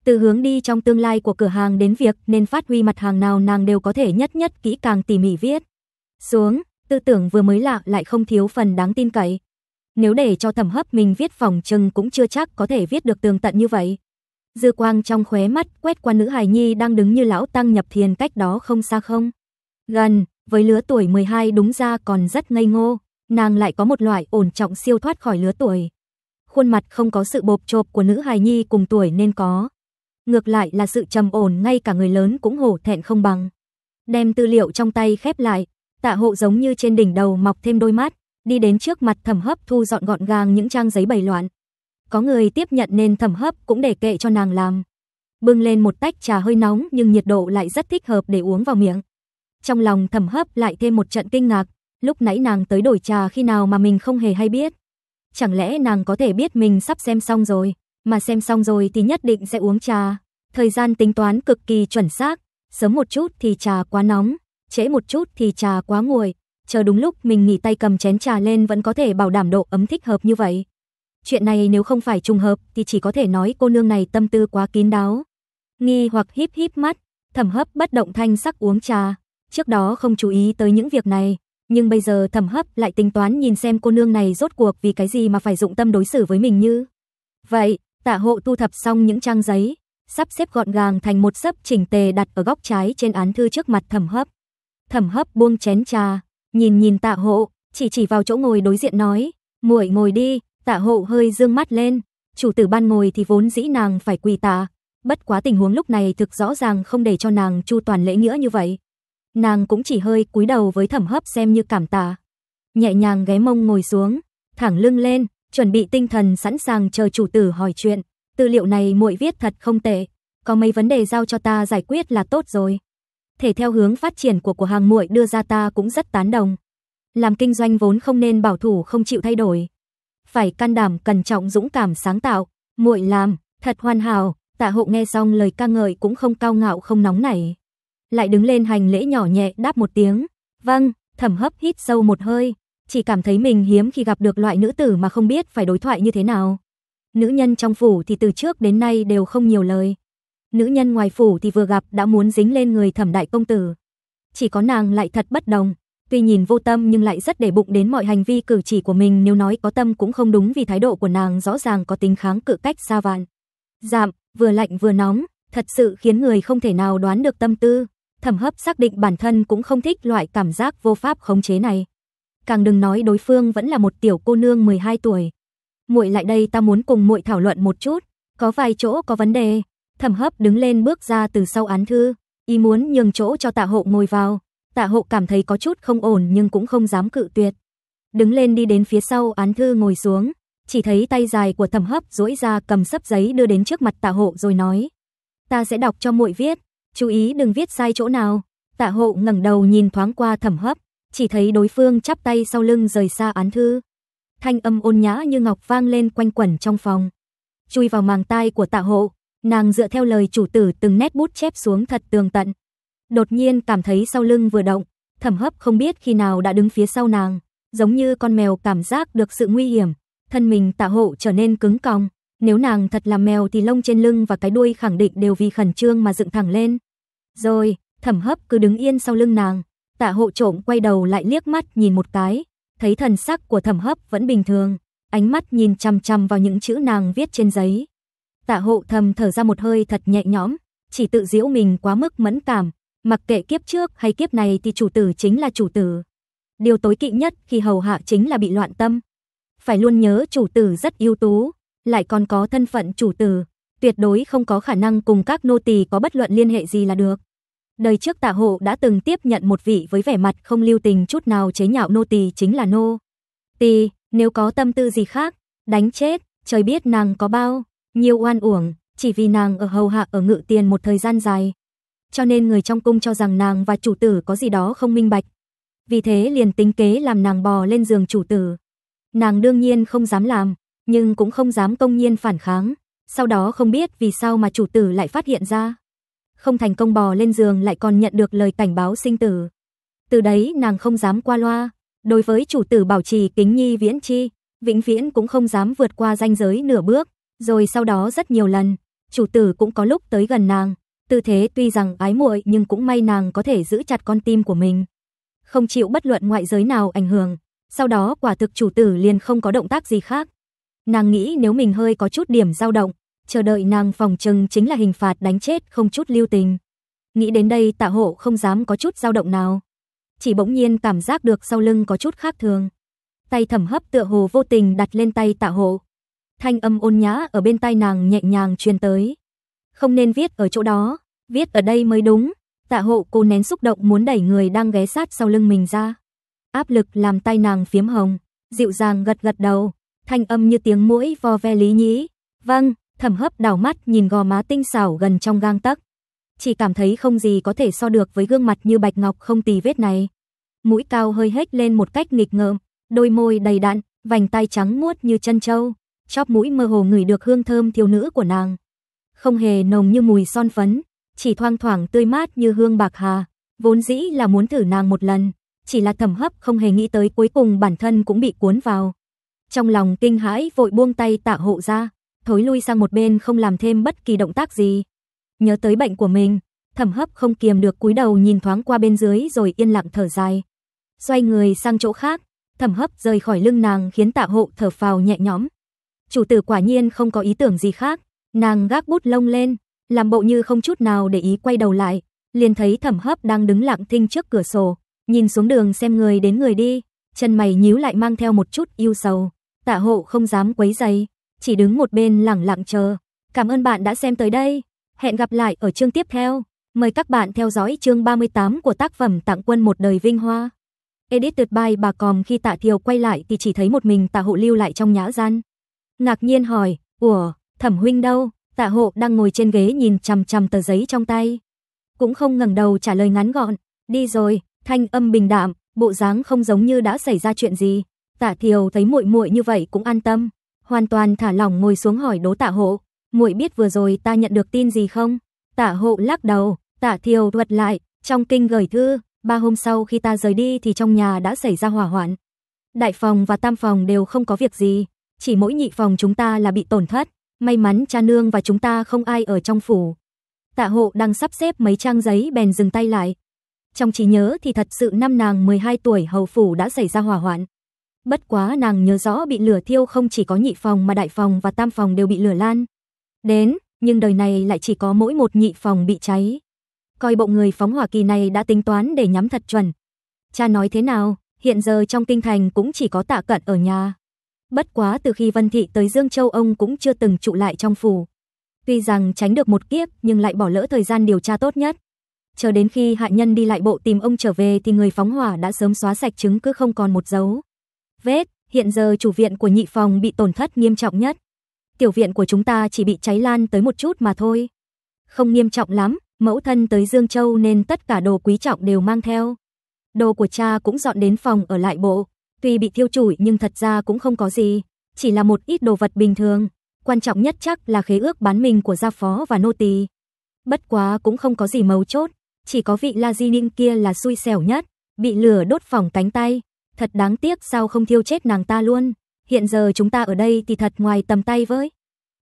từ hướng đi trong tương lai của cửa hàng đến việc nên phát huy mặt hàng nào nàng đều có thể nhất nhất kỹ càng tỉ mỉ viết. Xuống, tư tưởng vừa mới lạ lại không thiếu phần đáng tin cậy. Nếu để cho thẩm hấp mình viết phòng chừng cũng chưa chắc có thể viết được tường tận như vậy. Dư quang trong khóe mắt quét qua nữ hài nhi đang đứng như lão tăng nhập thiền cách đó không xa không. Gần, với lứa tuổi 12 đúng ra còn rất ngây ngô, nàng lại có một loại ổn trọng siêu thoát khỏi lứa tuổi. Khuôn mặt không có sự bộp chộp của nữ hài nhi cùng tuổi nên có, Ngược lại là sự trầm ổn ngay cả người lớn cũng hổ thẹn không bằng. Đem tư liệu trong tay khép lại, tạ hộ giống như trên đỉnh đầu mọc thêm đôi mắt, đi đến trước mặt thẩm hấp thu dọn gọn gàng những trang giấy bày loạn. Có người tiếp nhận nên thẩm hấp cũng để kệ cho nàng làm. Bưng lên một tách trà hơi nóng nhưng nhiệt độ lại rất thích hợp để uống vào miệng. Trong lòng thẩm hấp lại thêm một trận kinh ngạc, lúc nãy nàng tới đổi trà khi nào mà mình không hề hay biết. Chẳng lẽ nàng có thể biết mình sắp xem xong rồi mà xem xong rồi thì nhất định sẽ uống trà. Thời gian tính toán cực kỳ chuẩn xác, sớm một chút thì trà quá nóng, trễ một chút thì trà quá nguội, chờ đúng lúc mình nghỉ tay cầm chén trà lên vẫn có thể bảo đảm độ ấm thích hợp như vậy. Chuyện này nếu không phải trùng hợp thì chỉ có thể nói cô nương này tâm tư quá kín đáo. Nghi hoặc híp híp mắt, thẩm hấp bất động thanh sắc uống trà, trước đó không chú ý tới những việc này, nhưng bây giờ thẩm hấp lại tính toán nhìn xem cô nương này rốt cuộc vì cái gì mà phải dụng tâm đối xử với mình như. Vậy, Tạ hộ thu thập xong những trang giấy, sắp xếp gọn gàng thành một sấp chỉnh tề đặt ở góc trái trên án thư trước mặt thẩm hấp. Thẩm hấp buông chén trà, nhìn nhìn tạ hộ, chỉ chỉ vào chỗ ngồi đối diện nói, muội ngồi đi, tạ hộ hơi dương mắt lên, chủ tử ban ngồi thì vốn dĩ nàng phải quỳ tạ, bất quá tình huống lúc này thực rõ ràng không để cho nàng chu toàn lễ nghĩa như vậy. Nàng cũng chỉ hơi cúi đầu với thẩm hấp xem như cảm tạ. Nhẹ nhàng ghé mông ngồi xuống, thẳng lưng lên, chuẩn bị tinh thần sẵn sàng chờ chủ tử hỏi chuyện. Tư liệu này muội viết thật không tệ, có mấy vấn đề giao cho ta giải quyết là tốt rồi. Thể theo hướng phát triển của của hàng muội đưa ra ta cũng rất tán đồng. Làm kinh doanh vốn không nên bảo thủ không chịu thay đổi, phải can đảm cẩn trọng dũng cảm sáng tạo, muội làm thật hoàn hảo. Tạ Hộ nghe xong lời ca ngợi cũng không cao ngạo không nóng nảy, lại đứng lên hành lễ nhỏ nhẹ đáp một tiếng, "Vâng." Thẩm Hấp hít sâu một hơi, chỉ cảm thấy mình hiếm khi gặp được loại nữ tử mà không biết phải đối thoại như thế nào. Nữ nhân trong phủ thì từ trước đến nay đều không nhiều lời. Nữ nhân ngoài phủ thì vừa gặp đã muốn dính lên người thẩm đại công tử. Chỉ có nàng lại thật bất đồng, tuy nhìn vô tâm nhưng lại rất để bụng đến mọi hành vi cử chỉ của mình nếu nói có tâm cũng không đúng vì thái độ của nàng rõ ràng có tính kháng cự cách xa vạn. Giảm, vừa lạnh vừa nóng, thật sự khiến người không thể nào đoán được tâm tư. Thẩm hấp xác định bản thân cũng không thích loại cảm giác vô pháp khống chế này càng đừng nói đối phương vẫn là một tiểu cô nương 12 tuổi. Muội lại đây ta muốn cùng muội thảo luận một chút, có vài chỗ có vấn đề. Thẩm Hấp đứng lên bước ra từ sau án thư, ý muốn nhường chỗ cho Tạ Hộ ngồi vào. Tạ Hộ cảm thấy có chút không ổn nhưng cũng không dám cự tuyệt. Đứng lên đi đến phía sau án thư ngồi xuống, chỉ thấy tay dài của Thẩm Hấp duỗi ra cầm sấp giấy đưa đến trước mặt Tạ Hộ rồi nói: "Ta sẽ đọc cho muội viết, chú ý đừng viết sai chỗ nào." Tạ Hộ ngẩng đầu nhìn thoáng qua Thẩm Hấp, chỉ thấy đối phương chắp tay sau lưng rời xa án thư. Thanh âm ôn nhã như ngọc vang lên quanh quẩn trong phòng. Chui vào màng tai của tạ hộ, nàng dựa theo lời chủ tử từng nét bút chép xuống thật tường tận. Đột nhiên cảm thấy sau lưng vừa động, thẩm hấp không biết khi nào đã đứng phía sau nàng, giống như con mèo cảm giác được sự nguy hiểm. Thân mình tạ hộ trở nên cứng còng, nếu nàng thật là mèo thì lông trên lưng và cái đuôi khẳng định đều vì khẩn trương mà dựng thẳng lên. Rồi, thẩm hấp cứ đứng yên sau lưng nàng, Tạ hộ trộm quay đầu lại liếc mắt nhìn một cái, thấy thần sắc của thẩm hấp vẫn bình thường, ánh mắt nhìn chăm chăm vào những chữ nàng viết trên giấy. Tạ hộ thầm thở ra một hơi thật nhẹ nhõm, chỉ tự giễu mình quá mức mẫn cảm, mặc kệ kiếp trước hay kiếp này thì chủ tử chính là chủ tử. Điều tối kỵ nhất khi hầu hạ chính là bị loạn tâm. Phải luôn nhớ chủ tử rất ưu tú, lại còn có thân phận chủ tử, tuyệt đối không có khả năng cùng các nô tỳ có bất luận liên hệ gì là được. Đời trước Tạ Hộ đã từng tiếp nhận một vị với vẻ mặt không lưu tình chút nào chế nhạo nô tỳ chính là nô. Tỳ, nếu có tâm tư gì khác, đánh chết, trời biết nàng có bao nhiêu oan uổng, chỉ vì nàng ở hầu hạ ở ngự tiền một thời gian dài. Cho nên người trong cung cho rằng nàng và chủ tử có gì đó không minh bạch. Vì thế liền tính kế làm nàng bò lên giường chủ tử. Nàng đương nhiên không dám làm, nhưng cũng không dám công nhiên phản kháng. Sau đó không biết vì sao mà chủ tử lại phát hiện ra không thành công bò lên giường lại còn nhận được lời cảnh báo sinh tử. Từ đấy nàng không dám qua loa, đối với chủ tử bảo trì kính nhi viễn chi, vĩnh viễn cũng không dám vượt qua ranh giới nửa bước, rồi sau đó rất nhiều lần, chủ tử cũng có lúc tới gần nàng, tư thế tuy rằng ái muội nhưng cũng may nàng có thể giữ chặt con tim của mình, không chịu bất luận ngoại giới nào ảnh hưởng, sau đó quả thực chủ tử liền không có động tác gì khác. Nàng nghĩ nếu mình hơi có chút điểm dao động, chờ đợi nàng phòng trừng chính là hình phạt đánh chết không chút lưu tình. Nghĩ đến đây tạ hộ không dám có chút dao động nào. Chỉ bỗng nhiên cảm giác được sau lưng có chút khác thường. Tay thẩm hấp tựa hồ vô tình đặt lên tay tạ hộ. Thanh âm ôn nhã ở bên tai nàng nhẹ nhàng truyền tới. Không nên viết ở chỗ đó, viết ở đây mới đúng. Tạ hộ cô nén xúc động muốn đẩy người đang ghé sát sau lưng mình ra. Áp lực làm tay nàng phiếm hồng, dịu dàng gật gật đầu, thanh âm như tiếng mũi vo ve lý nhĩ. Vâng, Thẩm hấp đào mắt nhìn gò má tinh xảo gần trong gang tấc. Chỉ cảm thấy không gì có thể so được với gương mặt như bạch ngọc không tì vết này. Mũi cao hơi hếch lên một cách nghịch ngợm, đôi môi đầy đặn, vành tai trắng muốt như chân trâu. Chóp mũi mơ hồ ngửi được hương thơm thiếu nữ của nàng. Không hề nồng như mùi son phấn, chỉ thoang thoảng tươi mát như hương bạc hà. Vốn dĩ là muốn thử nàng một lần, chỉ là thẩm hấp không hề nghĩ tới cuối cùng bản thân cũng bị cuốn vào. Trong lòng kinh hãi vội buông tay tạ hộ ra, thối lui sang một bên không làm thêm bất kỳ động tác gì. Nhớ tới bệnh của mình, Thẩm Hấp không kiềm được cúi đầu nhìn thoáng qua bên dưới rồi yên lặng thở dài. Xoay người sang chỗ khác, Thẩm Hấp rời khỏi lưng nàng khiến Tạ Hộ thở phào nhẹ nhõm. Chủ tử quả nhiên không có ý tưởng gì khác, nàng gác bút lông lên, làm bộ như không chút nào để ý quay đầu lại, liền thấy Thẩm Hấp đang đứng lặng thinh trước cửa sổ, nhìn xuống đường xem người đến người đi, chân mày nhíu lại mang theo một chút yêu sầu. Tạ Hộ không dám quấy rầy, chỉ đứng một bên lẳng lặng chờ. Cảm ơn bạn đã xem tới đây. Hẹn gặp lại ở chương tiếp theo. Mời các bạn theo dõi chương 38 của tác phẩm Tặng quân một đời vinh hoa. edit tuyệt bài bà còm khi tạ thiều quay lại thì chỉ thấy một mình tạ hộ lưu lại trong nhã gian. Ngạc nhiên hỏi, ủa, thẩm huynh đâu? Tạ hộ đang ngồi trên ghế nhìn chằm chằm tờ giấy trong tay. Cũng không ngẩng đầu trả lời ngắn gọn, đi rồi, thanh âm bình đạm, bộ dáng không giống như đã xảy ra chuyện gì. Tạ thiều thấy muội muội như vậy cũng an tâm hoàn toàn thả lỏng ngồi xuống hỏi Đỗ Tạ Hộ, "Muội biết vừa rồi ta nhận được tin gì không?" Tạ Hộ lắc đầu, Tạ Thiều thuật lại, "Trong kinh gửi thư, ba hôm sau khi ta rời đi thì trong nhà đã xảy ra hỏa hoạn. Đại phòng và tam phòng đều không có việc gì, chỉ mỗi nhị phòng chúng ta là bị tổn thất, may mắn cha nương và chúng ta không ai ở trong phủ." Tạ Hộ đang sắp xếp mấy trang giấy bèn dừng tay lại. Trong trí nhớ thì thật sự năm nàng 12 tuổi hầu phủ đã xảy ra hỏa hoạn. Bất quá nàng nhớ rõ bị lửa thiêu không chỉ có nhị phòng mà đại phòng và tam phòng đều bị lửa lan. Đến, nhưng đời này lại chỉ có mỗi một nhị phòng bị cháy. Coi bộ người phóng hỏa kỳ này đã tính toán để nhắm thật chuẩn. Cha nói thế nào, hiện giờ trong kinh thành cũng chỉ có tạ cận ở nhà. Bất quá từ khi Vân Thị tới Dương Châu ông cũng chưa từng trụ lại trong phủ. Tuy rằng tránh được một kiếp nhưng lại bỏ lỡ thời gian điều tra tốt nhất. Chờ đến khi hạ nhân đi lại bộ tìm ông trở về thì người phóng hỏa đã sớm xóa sạch chứng cứ không còn một dấu vết, hiện giờ chủ viện của nhị phòng bị tổn thất nghiêm trọng nhất. Tiểu viện của chúng ta chỉ bị cháy lan tới một chút mà thôi. Không nghiêm trọng lắm, mẫu thân tới Dương Châu nên tất cả đồ quý trọng đều mang theo. Đồ của cha cũng dọn đến phòng ở lại bộ, tuy bị thiêu chủi nhưng thật ra cũng không có gì, chỉ là một ít đồ vật bình thường. Quan trọng nhất chắc là khế ước bán mình của gia phó và nô tỳ. Bất quá cũng không có gì mấu chốt, chỉ có vị La Di Ninh kia là xui xẻo nhất, bị lửa đốt phòng cánh tay, thật đáng tiếc sao không thiêu chết nàng ta luôn. Hiện giờ chúng ta ở đây thì thật ngoài tầm tay với.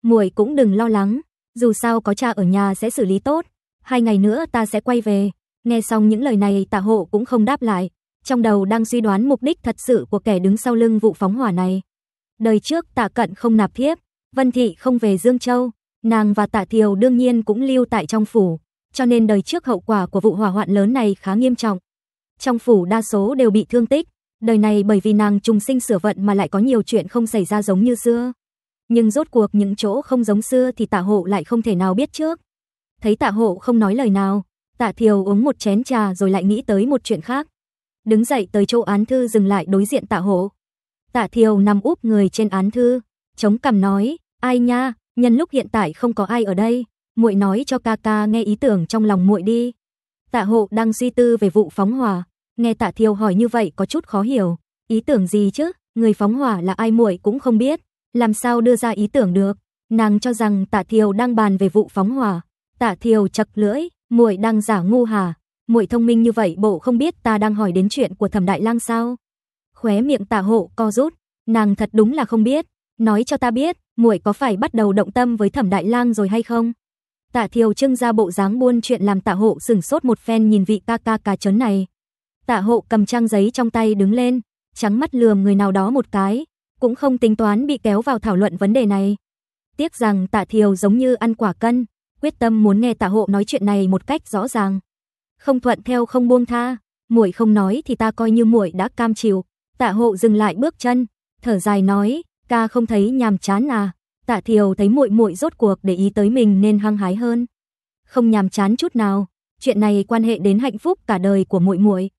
Muội cũng đừng lo lắng, dù sao có cha ở nhà sẽ xử lý tốt. Hai ngày nữa ta sẽ quay về. Nghe xong những lời này tạ hộ cũng không đáp lại. Trong đầu đang suy đoán mục đích thật sự của kẻ đứng sau lưng vụ phóng hỏa này. Đời trước tạ cận không nạp thiếp, Vân Thị không về Dương Châu. Nàng và tạ thiều đương nhiên cũng lưu tại trong phủ. Cho nên đời trước hậu quả của vụ hỏa hoạn lớn này khá nghiêm trọng. Trong phủ đa số đều bị thương tích Đời này bởi vì nàng trùng sinh sửa vận mà lại có nhiều chuyện không xảy ra giống như xưa. Nhưng rốt cuộc những chỗ không giống xưa thì tạ hộ lại không thể nào biết trước. Thấy tạ hộ không nói lời nào, tạ thiều uống một chén trà rồi lại nghĩ tới một chuyện khác. Đứng dậy tới chỗ án thư dừng lại đối diện tạ hộ. Tạ thiều nằm úp người trên án thư, chống cằm nói, ai nha, nhân lúc hiện tại không có ai ở đây, muội nói cho ca ca nghe ý tưởng trong lòng muội đi. Tạ hộ đang suy tư về vụ phóng hỏa, Nghe Tạ Thiêu hỏi như vậy có chút khó hiểu, ý tưởng gì chứ, người phóng hỏa là ai muội cũng không biết, làm sao đưa ra ý tưởng được. Nàng cho rằng Tạ Thiêu đang bàn về vụ phóng hỏa. Tạ Thiêu chật lưỡi, muội đang giả ngu hà, muội thông minh như vậy bộ không biết ta đang hỏi đến chuyện của Thẩm Đại Lang sao? Khóe miệng Tạ Hộ co rút, nàng thật đúng là không biết, nói cho ta biết, muội có phải bắt đầu động tâm với Thẩm Đại Lang rồi hay không? Tạ Thiều trưng ra bộ dáng buôn chuyện làm Tạ Hộ sửng sốt một phen nhìn vị ca ca cà chấn này, Tạ hộ cầm trang giấy trong tay đứng lên, trắng mắt lườm người nào đó một cái, cũng không tính toán bị kéo vào thảo luận vấn đề này. Tiếc rằng tạ thiều giống như ăn quả cân, quyết tâm muốn nghe tạ hộ nói chuyện này một cách rõ ràng. Không thuận theo không buông tha, muội không nói thì ta coi như muội đã cam chịu. Tạ hộ dừng lại bước chân, thở dài nói, ca không thấy nhàm chán à. Tạ thiều thấy muội muội rốt cuộc để ý tới mình nên hăng hái hơn. Không nhàm chán chút nào, chuyện này quan hệ đến hạnh phúc cả đời của muội muội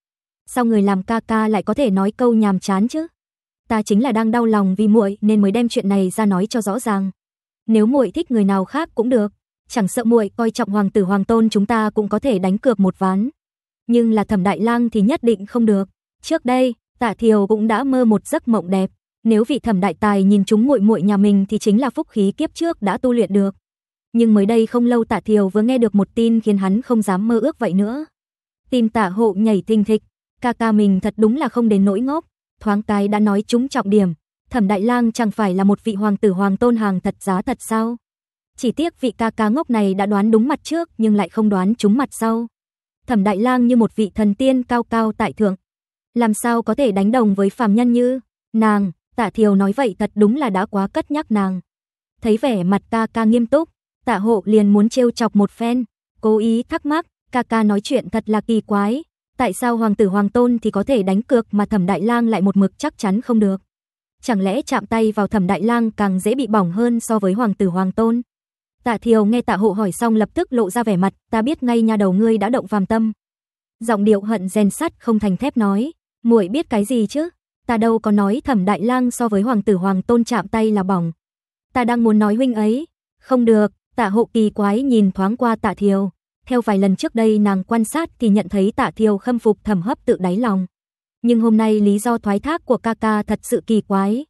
sao người làm ca ca lại có thể nói câu nhàm chán chứ? Ta chính là đang đau lòng vì muội nên mới đem chuyện này ra nói cho rõ ràng. Nếu muội thích người nào khác cũng được, chẳng sợ muội coi trọng hoàng tử hoàng tôn chúng ta cũng có thể đánh cược một ván. Nhưng là Thẩm Đại Lang thì nhất định không được. Trước đây, Tạ Thiều cũng đã mơ một giấc mộng đẹp, nếu vị Thẩm đại tài nhìn chúng muội muội nhà mình thì chính là phúc khí kiếp trước đã tu luyện được. Nhưng mới đây không lâu Tạ Thiều vừa nghe được một tin khiến hắn không dám mơ ước vậy nữa. Tim Tạ Hộ nhảy thình thịch, Ca ca mình thật đúng là không đến nỗi ngốc, thoáng cái đã nói chúng trọng điểm, Thẩm Đại Lang chẳng phải là một vị hoàng tử hoàng tôn hàng thật giá thật sao? Chỉ tiếc vị ca ca ngốc này đã đoán đúng mặt trước nhưng lại không đoán chúng mặt sau. Thẩm Đại Lang như một vị thần tiên cao cao tại thượng, làm sao có thể đánh đồng với phàm nhân như nàng, Tạ Thiều nói vậy thật đúng là đã quá cất nhắc nàng. Thấy vẻ mặt ca ca nghiêm túc, Tạ Hộ liền muốn trêu chọc một phen, cố ý thắc mắc, ca ca nói chuyện thật là kỳ quái, Tại sao hoàng tử hoàng tôn thì có thể đánh cược mà Thẩm Đại Lang lại một mực chắc chắn không được? Chẳng lẽ chạm tay vào Thẩm Đại Lang càng dễ bị bỏng hơn so với hoàng tử hoàng tôn? Tạ Thiều nghe Tạ Hộ hỏi xong lập tức lộ ra vẻ mặt, ta biết ngay nhà đầu ngươi đã động phàm tâm. Giọng điệu hận rèn sắt không thành thép nói, muội biết cái gì chứ? Ta đâu có nói Thẩm Đại Lang so với hoàng tử hoàng tôn chạm tay là bỏng. Ta đang muốn nói huynh ấy. Không được, Tạ Hộ kỳ quái nhìn thoáng qua Tạ Thiều, theo vài lần trước đây nàng quan sát thì nhận thấy Tạ Thiêu khâm phục thầm hấp tự đáy lòng. Nhưng hôm nay lý do thoái thác của ca ca thật sự kỳ quái.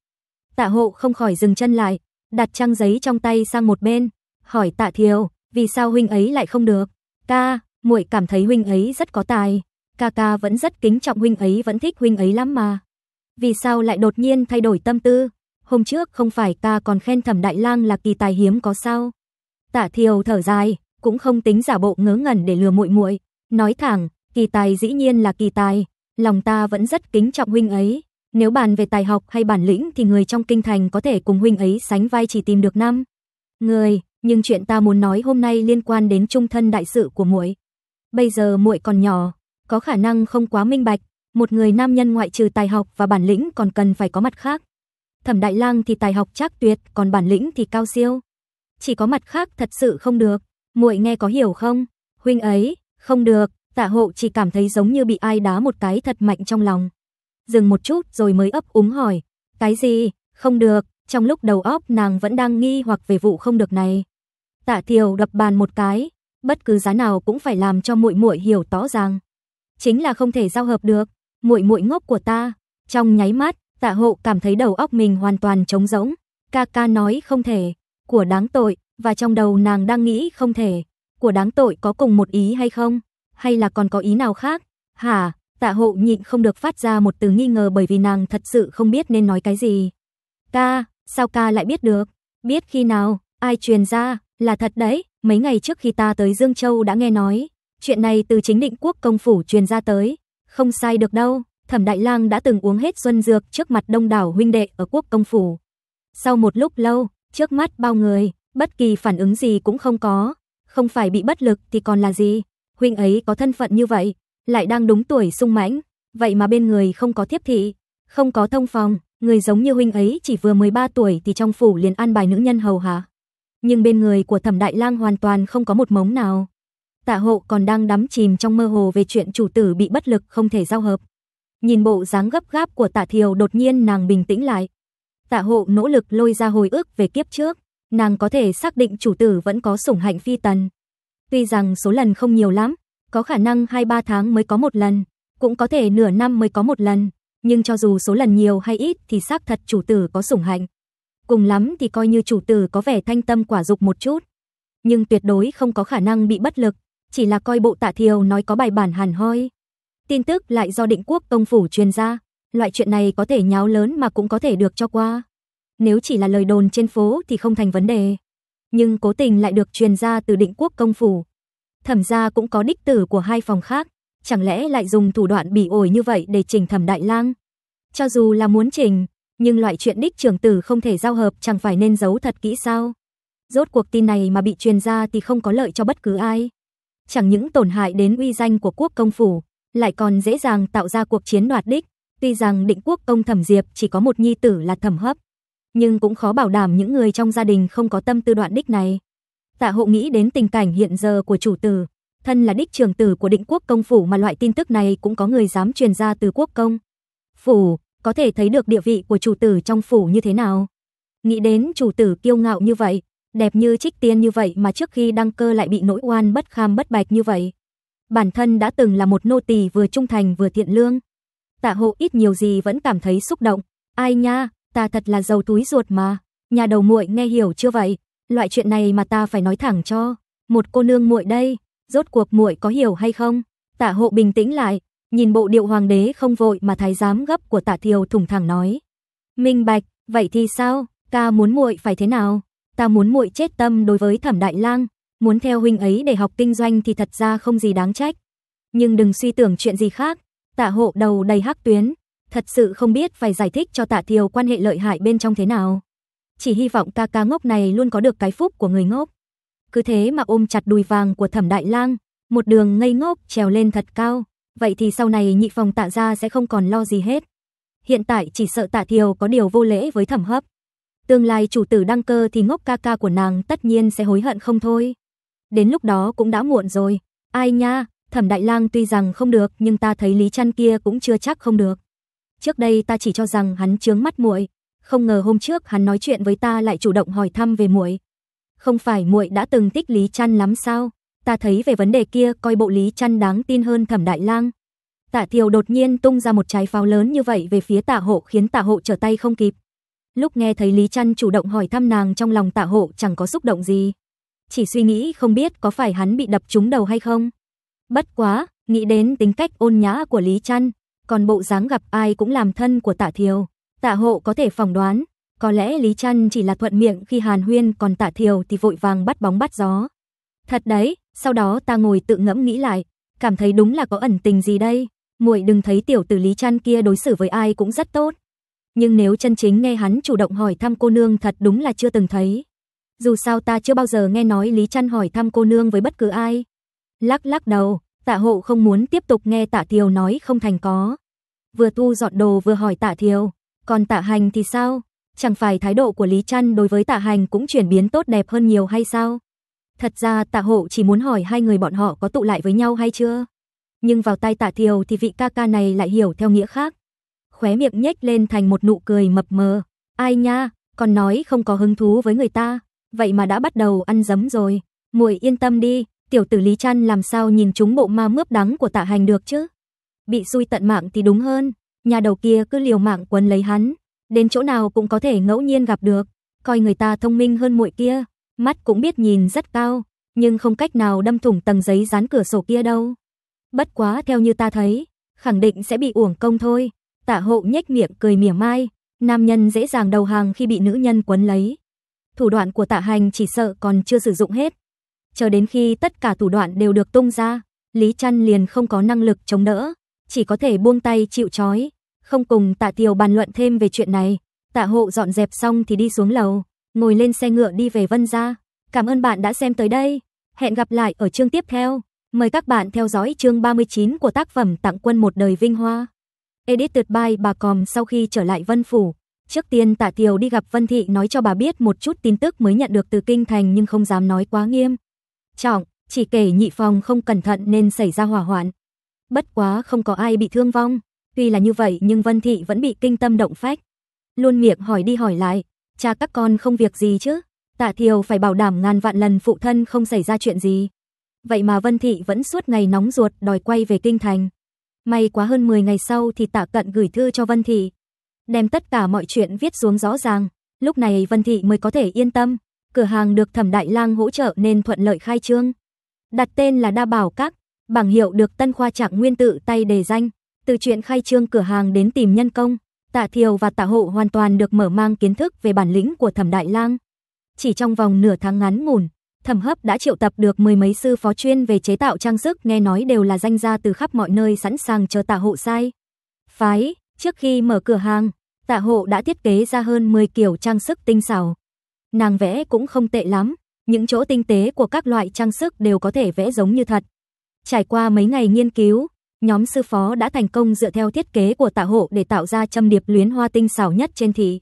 Tạ hộ không khỏi dừng chân lại, đặt trang giấy trong tay sang một bên, hỏi Tạ Thiêu, vì sao huynh ấy lại không được? Ca, muội cảm thấy huynh ấy rất có tài, ca ca vẫn rất kính trọng huynh ấy, vẫn thích huynh ấy lắm mà. Vì sao lại đột nhiên thay đổi tâm tư? Hôm trước không phải ca còn khen Thẩm Đại Lang là kỳ tài hiếm có sao? Tạ Thiêu thở dài, cũng không tính giả bộ ngớ ngẩn để lừa muội muội, nói thẳng, kỳ tài dĩ nhiên là kỳ tài, lòng ta vẫn rất kính trọng huynh ấy, nếu bàn về tài học hay bản lĩnh thì người trong kinh thành có thể cùng huynh ấy sánh vai chỉ tìm được năm người, nhưng chuyện ta muốn nói hôm nay liên quan đến trung thân đại sự của muội. Bây giờ muội còn nhỏ, có khả năng không quá minh bạch, một người nam nhân ngoại trừ tài học và bản lĩnh còn cần phải có mặt khác. Thẩm Đại Lang thì tài học chắc tuyệt, còn bản lĩnh thì cao siêu. Chỉ có mặt khác thật sự không được muội nghe có hiểu không? Huynh ấy, không được, Tạ Hộ chỉ cảm thấy giống như bị ai đá một cái thật mạnh trong lòng. Dừng một chút rồi mới ấp úng hỏi, cái gì? Không được, trong lúc đầu óc nàng vẫn đang nghi hoặc về vụ không được này. Tạ Thiều đập bàn một cái, bất cứ giá nào cũng phải làm cho muội muội hiểu rõ ràng. Chính là không thể giao hợp được, muội muội ngốc của ta. Trong nháy mắt, Tạ Hộ cảm thấy đầu óc mình hoàn toàn trống rỗng. Ca ca nói không thể, của đáng tội, và trong đầu nàng đang nghĩ không thể, của đáng tội có cùng một ý hay không, hay là còn có ý nào khác? Hả? Tạ Hộ nhịn không được phát ra một từ nghi ngờ bởi vì nàng thật sự không biết nên nói cái gì. "Ca, sao ca lại biết được? Biết khi nào? Ai truyền ra? Là thật đấy, mấy ngày trước khi ta tới Dương Châu đã nghe nói, chuyện này từ chính định quốc công phủ truyền ra tới, không sai được đâu." Thẩm Đại Lang đã từng uống hết xuân dược trước mặt đông đảo huynh đệ ở quốc công phủ. Sau một lúc lâu, trước mắt bao người, Bất kỳ phản ứng gì cũng không có, không phải bị bất lực thì còn là gì? Huynh ấy có thân phận như vậy, lại đang đúng tuổi sung mãnh, vậy mà bên người không có thiếp thị, không có thông phòng, người giống như huynh ấy chỉ vừa 13 tuổi thì trong phủ liền an bài nữ nhân hầu hạ. Nhưng bên người của Thẩm Đại Lang hoàn toàn không có một mống nào. Tạ Hộ còn đang đắm chìm trong mơ hồ về chuyện chủ tử bị bất lực không thể giao hợp. Nhìn bộ dáng gấp gáp của Tạ Thiều, đột nhiên nàng bình tĩnh lại. Tạ Hộ nỗ lực lôi ra hồi ức về kiếp trước, nàng có thể xác định chủ tử vẫn có sủng hạnh phi tần. Tuy rằng số lần không nhiều lắm, có khả năng 2-3 tháng mới có một lần, cũng có thể nửa năm mới có một lần, nhưng cho dù số lần nhiều hay ít thì xác thật chủ tử có sủng hạnh. Cùng lắm thì coi như chủ tử có vẻ thanh tâm quả dục một chút, nhưng tuyệt đối không có khả năng bị bất lực, chỉ là coi bộ Tạ Thiều nói có bài bản hàn hoi. Tin tức lại do định quốc công phủ truyền ra, loại chuyện này có thể nháo lớn mà cũng có thể được cho qua nếu chỉ là lời đồn trên phố thì không thành vấn đề, nhưng cố tình lại được truyền ra từ Định Quốc công phủ. Thẩm gia cũng có đích tử của hai phòng khác, chẳng lẽ lại dùng thủ đoạn bỉ ổi như vậy để chỉnh Thẩm Đại Lang? Cho dù là muốn chỉnh, nhưng loại chuyện đích trưởng tử không thể giao hợp chẳng phải nên giấu thật kỹ sao? Rốt cuộc tin này mà bị truyền ra thì không có lợi cho bất cứ ai. Chẳng những tổn hại đến uy danh của quốc công phủ, lại còn dễ dàng tạo ra cuộc chiến đoạt đích. Tuy rằng định quốc công thẩm diệp chỉ có một nhi tử là thẩm hấp, nhưng cũng khó bảo đảm những người trong gia đình không có tâm tư đoạn đích này. Tạ Hộ nghĩ đến tình cảnh hiện giờ của chủ tử, thân là đích trưởng tử của Định Quốc công phủ mà loại tin tức này cũng có người dám truyền ra từ quốc công. Phủ, có thể thấy được địa vị của chủ tử trong phủ như thế nào. Nghĩ đến chủ tử kiêu ngạo như vậy, đẹp như trích tiên như vậy mà trước khi đăng cơ lại bị nỗi oan bất kham bất bạch như vậy. Bản thân đã từng là một nô tỳ vừa trung thành vừa thiện lương. Tạ hộ ít nhiều gì vẫn cảm thấy xúc động. Ai nha, ta thật là giàu túi ruột mà. Nhà đầu muội nghe hiểu chưa vậy? Loại chuyện này mà ta phải nói thẳng cho một cô nương muội đây, rốt cuộc muội có hiểu hay không? Tạ Hộ bình tĩnh lại, nhìn bộ điệu hoàng đế không vội mà thái giám gấp của Tạ Thiều thủng thẳng nói: "Minh Bạch, vậy thì sao? ta muốn muội phải thế nào? Ta muốn muội chết tâm đối với Thẩm Đại Lang, muốn theo huynh ấy để học kinh doanh thì thật ra không gì đáng trách, nhưng đừng suy tưởng chuyện gì khác." Tạ Hộ đầu đầy hắc tuyến, thật sự không biết phải giải thích cho Tạ Thiều quan hệ lợi hại bên trong thế nào. Chỉ hy vọng ca ca ngốc này luôn có được cái phúc của người ngốc. Cứ thế mà ôm chặt đùi vàng của Thẩm Đại Lang, một đường ngây ngốc trèo lên thật cao, vậy thì sau này nhị phòng Tạ gia sẽ không còn lo gì hết. Hiện tại chỉ sợ Tạ Thiều có điều vô lễ với Thẩm Hấp. Tương lai chủ tử đăng cơ thì ngốc ca ca của nàng tất nhiên sẽ hối hận không thôi. Đến lúc đó cũng đã muộn rồi. Ai nha, Thẩm Đại Lang tuy rằng không được nhưng ta thấy Lý Trăn kia cũng chưa chắc không được. Trước đây ta chỉ cho rằng hắn chướng mắt muội, không ngờ hôm trước hắn nói chuyện với ta lại chủ động hỏi thăm về muội. Không phải muội đã từng thích Lý Chân lắm sao? Ta thấy về vấn đề kia coi bộ Lý Chân đáng tin hơn Thẩm Đại Lang. Tạ Thiều đột nhiên tung ra một trái pháo lớn như vậy về phía Tạ Hộ khiến Tạ Hộ trở tay không kịp. Lúc nghe thấy Lý Chân chủ động hỏi thăm nàng trong lòng Tạ Hộ chẳng có xúc động gì, chỉ suy nghĩ không biết có phải hắn bị đập trúng đầu hay không. Bất quá, nghĩ đến tính cách ôn nhã của Lý Chân, còn bộ dáng gặp ai cũng làm thân của Tạ Thiều. Tạ Hộ có thể phỏng đoán, có lẽ Lý Trăn chỉ là thuận miệng khi Hàn Huyên còn Tạ Thiều thì vội vàng bắt bóng bắt gió. Thật đấy, sau đó ta ngồi tự ngẫm nghĩ lại, cảm thấy đúng là có ẩn tình gì đây. Muội đừng thấy tiểu tử Lý Trăn kia đối xử với ai cũng rất tốt. Nhưng nếu chân chính nghe hắn chủ động hỏi thăm cô nương thật đúng là chưa từng thấy. Dù sao ta chưa bao giờ nghe nói Lý Trăn hỏi thăm cô nương với bất cứ ai. Lắc lắc đầu, Tạ hộ không muốn tiếp tục nghe Tạ Thiều nói không thành có. Vừa thu dọn đồ vừa hỏi Tạ Thiều, còn Tạ Hành thì sao? Chẳng phải thái độ của Lý Trăn đối với Tạ Hành cũng chuyển biến tốt đẹp hơn nhiều hay sao? Thật ra Tạ hộ chỉ muốn hỏi hai người bọn họ có tụ lại với nhau hay chưa? Nhưng vào tay Tạ Thiều thì vị ca ca này lại hiểu theo nghĩa khác. Khóe miệng nhếch lên thành một nụ cười mập mờ. Ai nha, còn nói không có hứng thú với người ta, vậy mà đã bắt đầu ăn dấm rồi. Muội yên tâm đi, tiểu tử Lý Trăn làm sao nhìn chúng bộ ma mướp đắng của tạ hành được chứ? Bị xui tận mạng thì đúng hơn, nhà đầu kia cứ liều mạng quấn lấy hắn, đến chỗ nào cũng có thể ngẫu nhiên gặp được, coi người ta thông minh hơn muội kia, mắt cũng biết nhìn rất cao, nhưng không cách nào đâm thủng tầng giấy dán cửa sổ kia đâu. Bất quá theo như ta thấy, khẳng định sẽ bị uổng công thôi. Tạ hộ nhếch miệng cười mỉa mai, nam nhân dễ dàng đầu hàng khi bị nữ nhân quấn lấy. Thủ đoạn của tạ hành chỉ sợ còn chưa sử dụng hết, Chờ đến khi tất cả thủ đoạn đều được tung ra, Lý Trăn liền không có năng lực chống đỡ, chỉ có thể buông tay chịu trói, không cùng Tạ Tiều bàn luận thêm về chuyện này. Tạ Hộ dọn dẹp xong thì đi xuống lầu, ngồi lên xe ngựa đi về Vân gia. Cảm ơn bạn đã xem tới đây, hẹn gặp lại ở chương tiếp theo. Mời các bạn theo dõi chương 39 của tác phẩm Tặng quân một đời vinh hoa. Edited by bà Còm sau khi trở lại Vân Phủ. Trước tiên Tạ Tiều đi gặp Vân Thị nói cho bà biết một chút tin tức mới nhận được từ Kinh Thành nhưng không dám nói quá nghiêm trọng, chỉ kể nhị phòng không cẩn thận nên xảy ra hỏa hoạn. Bất quá không có ai bị thương vong, tuy là như vậy nhưng Vân Thị vẫn bị kinh tâm động phách. Luôn miệng hỏi đi hỏi lại, cha các con không việc gì chứ, tạ thiều phải bảo đảm ngàn vạn lần phụ thân không xảy ra chuyện gì. Vậy mà Vân Thị vẫn suốt ngày nóng ruột đòi quay về kinh thành. May quá hơn 10 ngày sau thì tạ cận gửi thư cho Vân Thị. Đem tất cả mọi chuyện viết xuống rõ ràng, lúc này Vân Thị mới có thể yên tâm cửa hàng được Thẩm Đại Lang hỗ trợ nên thuận lợi khai trương. Đặt tên là Đa Bảo Các, bảng hiệu được Tân Khoa Trạng Nguyên tự tay đề danh. Từ chuyện khai trương cửa hàng đến tìm nhân công, Tạ Thiều và Tạ Hộ hoàn toàn được mở mang kiến thức về bản lĩnh của Thẩm Đại Lang. Chỉ trong vòng nửa tháng ngắn ngủn, Thẩm Hấp đã triệu tập được mười mấy sư phó chuyên về chế tạo trang sức, nghe nói đều là danh gia từ khắp mọi nơi sẵn sàng chờ Tạ Hộ sai. Phái, trước khi mở cửa hàng, Tạ Hộ đã thiết kế ra hơn 10 kiểu trang sức tinh xảo, Nàng vẽ cũng không tệ lắm, những chỗ tinh tế của các loại trang sức đều có thể vẽ giống như thật. Trải qua mấy ngày nghiên cứu, nhóm sư phó đã thành công dựa theo thiết kế của tạ hộ để tạo ra châm điệp luyến hoa tinh xảo nhất trên thị.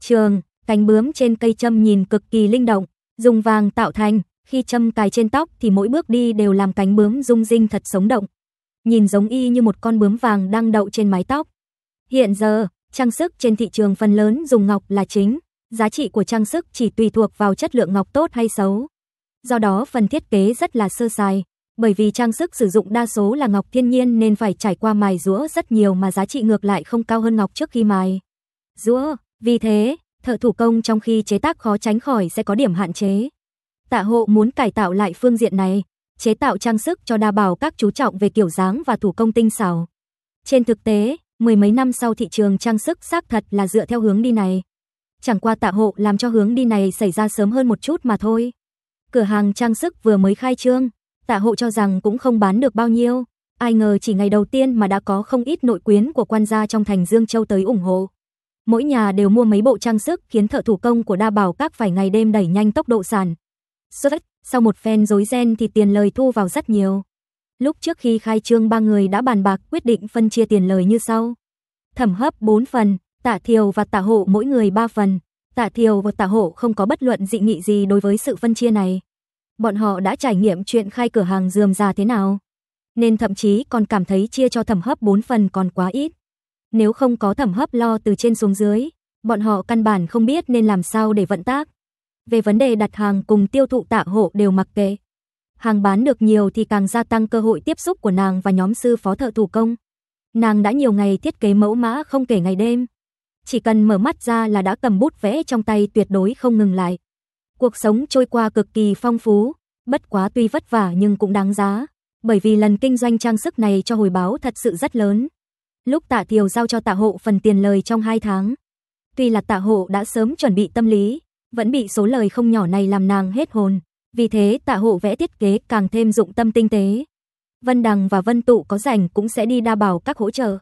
Trường, cánh bướm trên cây châm nhìn cực kỳ linh động, dùng vàng tạo thành, khi châm cài trên tóc thì mỗi bước đi đều làm cánh bướm rung rinh thật sống động. Nhìn giống y như một con bướm vàng đang đậu trên mái tóc. Hiện giờ, trang sức trên thị trường phần lớn dùng ngọc là chính giá trị của trang sức chỉ tùy thuộc vào chất lượng ngọc tốt hay xấu. Do đó phần thiết kế rất là sơ sài, bởi vì trang sức sử dụng đa số là ngọc thiên nhiên nên phải trải qua mài rũa rất nhiều mà giá trị ngược lại không cao hơn ngọc trước khi mài. Rũa, vì thế, thợ thủ công trong khi chế tác khó tránh khỏi sẽ có điểm hạn chế. Tạ hộ muốn cải tạo lại phương diện này, chế tạo trang sức cho đa bảo các chú trọng về kiểu dáng và thủ công tinh xảo. Trên thực tế, mười mấy năm sau thị trường trang sức xác thật là dựa theo hướng đi này chẳng qua tạ hộ làm cho hướng đi này xảy ra sớm hơn một chút mà thôi. Cửa hàng trang sức vừa mới khai trương, tạ hộ cho rằng cũng không bán được bao nhiêu, ai ngờ chỉ ngày đầu tiên mà đã có không ít nội quyến của quan gia trong thành Dương Châu tới ủng hộ. Mỗi nhà đều mua mấy bộ trang sức khiến thợ thủ công của đa bảo các phải ngày đêm đẩy nhanh tốc độ sản. Xuất, sau một phen rối ren thì tiền lời thu vào rất nhiều. Lúc trước khi khai trương ba người đã bàn bạc quyết định phân chia tiền lời như sau. Thẩm hấp 4 phần, tả Thiều và tả Hộ mỗi người 3 phần. tả Thiều và tả Hộ không có bất luận dị nghị gì đối với sự phân chia này. Bọn họ đã trải nghiệm chuyện khai cửa hàng dườm ra thế nào, nên thậm chí còn cảm thấy chia cho thẩm hấp 4 phần còn quá ít. Nếu không có thẩm hấp lo từ trên xuống dưới, bọn họ căn bản không biết nên làm sao để vận tác. Về vấn đề đặt hàng cùng tiêu thụ tạ hộ đều mặc kệ. Hàng bán được nhiều thì càng gia tăng cơ hội tiếp xúc của nàng và nhóm sư phó thợ thủ công. Nàng đã nhiều ngày thiết kế mẫu mã không kể ngày đêm, chỉ cần mở mắt ra là đã cầm bút vẽ trong tay tuyệt đối không ngừng lại. Cuộc sống trôi qua cực kỳ phong phú, bất quá tuy vất vả nhưng cũng đáng giá, bởi vì lần kinh doanh trang sức này cho hồi báo thật sự rất lớn. Lúc Tạ Thiều giao cho Tạ Hộ phần tiền lời trong 2 tháng, tuy là Tạ Hộ đã sớm chuẩn bị tâm lý, vẫn bị số lời không nhỏ này làm nàng hết hồn, vì thế Tạ Hộ vẽ thiết kế càng thêm dụng tâm tinh tế. Vân Đằng và Vân Tụ có rảnh cũng sẽ đi đa bảo các hỗ trợ.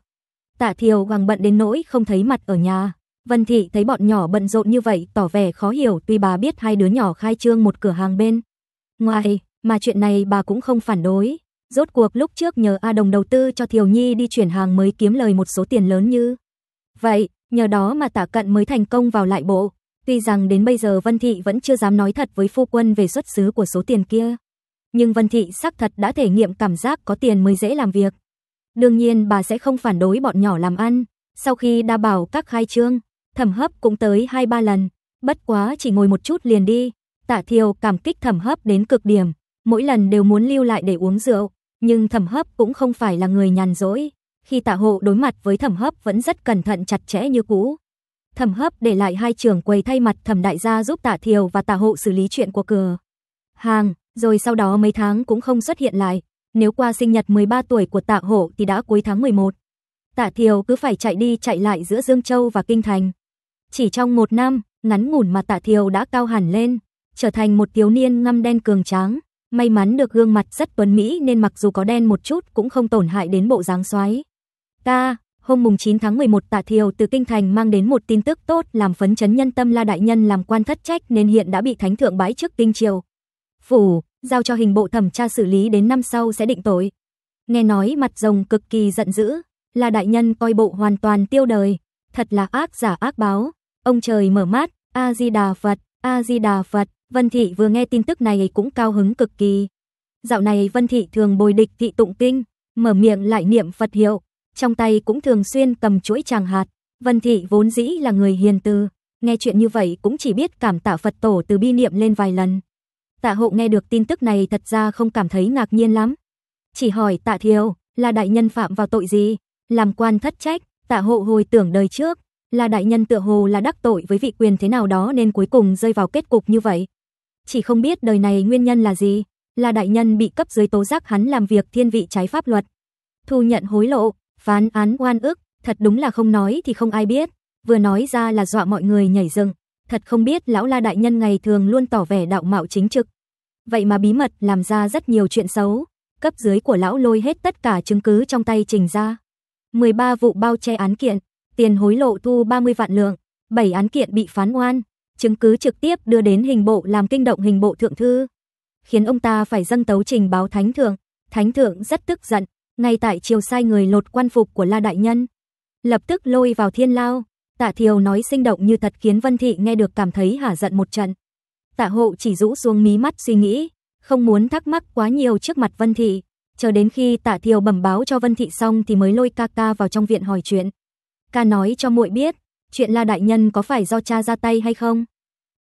Tạ Thiều Hoàng bận đến nỗi không thấy mặt ở nhà. Vân Thị thấy bọn nhỏ bận rộn như vậy tỏ vẻ khó hiểu tuy bà biết hai đứa nhỏ khai trương một cửa hàng bên. Ngoài, mà chuyện này bà cũng không phản đối. Rốt cuộc lúc trước nhờ A Đồng đầu tư cho Thiều Nhi đi chuyển hàng mới kiếm lời một số tiền lớn như. Vậy, nhờ đó mà Tạ Cận mới thành công vào lại bộ. Tuy rằng đến bây giờ Vân Thị vẫn chưa dám nói thật với phu quân về xuất xứ của số tiền kia. Nhưng Vân Thị xác thật đã thể nghiệm cảm giác có tiền mới dễ làm việc. Đương nhiên bà sẽ không phản đối bọn nhỏ làm ăn. Sau khi đa bảo các khai trương, thẩm hấp cũng tới hai ba lần. Bất quá chỉ ngồi một chút liền đi. Tạ Thiều cảm kích thẩm hấp đến cực điểm. Mỗi lần đều muốn lưu lại để uống rượu. Nhưng thẩm hấp cũng không phải là người nhàn rỗi. Khi tạ hộ đối mặt với thẩm hấp vẫn rất cẩn thận chặt chẽ như cũ. Thẩm hấp để lại hai trưởng quầy thay mặt thẩm đại gia giúp tạ thiều và tạ hộ xử lý chuyện của cửa hàng, rồi sau đó mấy tháng cũng không xuất hiện lại. Nếu qua sinh nhật 13 tuổi của Tạ Hổ thì đã cuối tháng 11. Tạ Thiều cứ phải chạy đi chạy lại giữa Dương Châu và Kinh Thành. Chỉ trong một năm, ngắn ngủn mà Tạ Thiều đã cao hẳn lên, trở thành một thiếu niên ngăm đen cường tráng. May mắn được gương mặt rất tuấn mỹ nên mặc dù có đen một chút cũng không tổn hại đến bộ dáng xoáy. Ta, hôm mùng 9 tháng 11 Tạ Thiều từ Kinh Thành mang đến một tin tức tốt làm phấn chấn nhân tâm La Đại Nhân làm quan thất trách nên hiện đã bị thánh thượng bái trước Kinh Triều. Phủ, giao cho hình bộ thẩm tra xử lý đến năm sau sẽ định tội. Nghe nói mặt rồng cực kỳ giận dữ, là đại nhân coi bộ hoàn toàn tiêu đời, thật là ác giả ác báo. Ông trời mở mắt. A Di Đà Phật, A Di Đà Phật, Vân thị vừa nghe tin tức này cũng cao hứng cực kỳ. Dạo này Vân thị thường bồi địch thị tụng kinh, mở miệng lại niệm Phật hiệu, trong tay cũng thường xuyên cầm chuỗi tràng hạt. Vân thị vốn dĩ là người hiền từ, nghe chuyện như vậy cũng chỉ biết cảm tạ Phật tổ từ bi niệm lên vài lần. Tạ hộ nghe được tin tức này thật ra không cảm thấy ngạc nhiên lắm. Chỉ hỏi tạ thiều, là đại nhân phạm vào tội gì? Làm quan thất trách, tạ hộ hồi tưởng đời trước, là đại nhân tựa hồ là đắc tội với vị quyền thế nào đó nên cuối cùng rơi vào kết cục như vậy. Chỉ không biết đời này nguyên nhân là gì, là đại nhân bị cấp dưới tố giác hắn làm việc thiên vị trái pháp luật. Thu nhận hối lộ, phán án oan ức, thật đúng là không nói thì không ai biết, vừa nói ra là dọa mọi người nhảy dựng. Thật không biết lão la đại nhân ngày thường luôn tỏ vẻ đạo mạo chính trực. Vậy mà bí mật làm ra rất nhiều chuyện xấu. Cấp dưới của lão lôi hết tất cả chứng cứ trong tay trình ra. 13 vụ bao che án kiện, tiền hối lộ thu 30 vạn lượng, 7 án kiện bị phán oan, chứng cứ trực tiếp đưa đến hình bộ làm kinh động hình bộ thượng thư. Khiến ông ta phải dâng tấu trình báo thánh thượng. Thánh thượng rất tức giận, ngay tại chiều sai người lột quan phục của La Đại Nhân. Lập tức lôi vào thiên lao, Tạ Thiều nói sinh động như thật khiến Vân Thị nghe được cảm thấy hả giận một trận. Tạ Hộ chỉ rũ xuống mí mắt suy nghĩ, không muốn thắc mắc quá nhiều trước mặt Vân Thị, chờ đến khi Tạ Thiều bẩm báo cho Vân Thị xong thì mới lôi ca ca vào trong viện hỏi chuyện. Ca nói cho muội biết, chuyện là đại nhân có phải do cha ra tay hay không?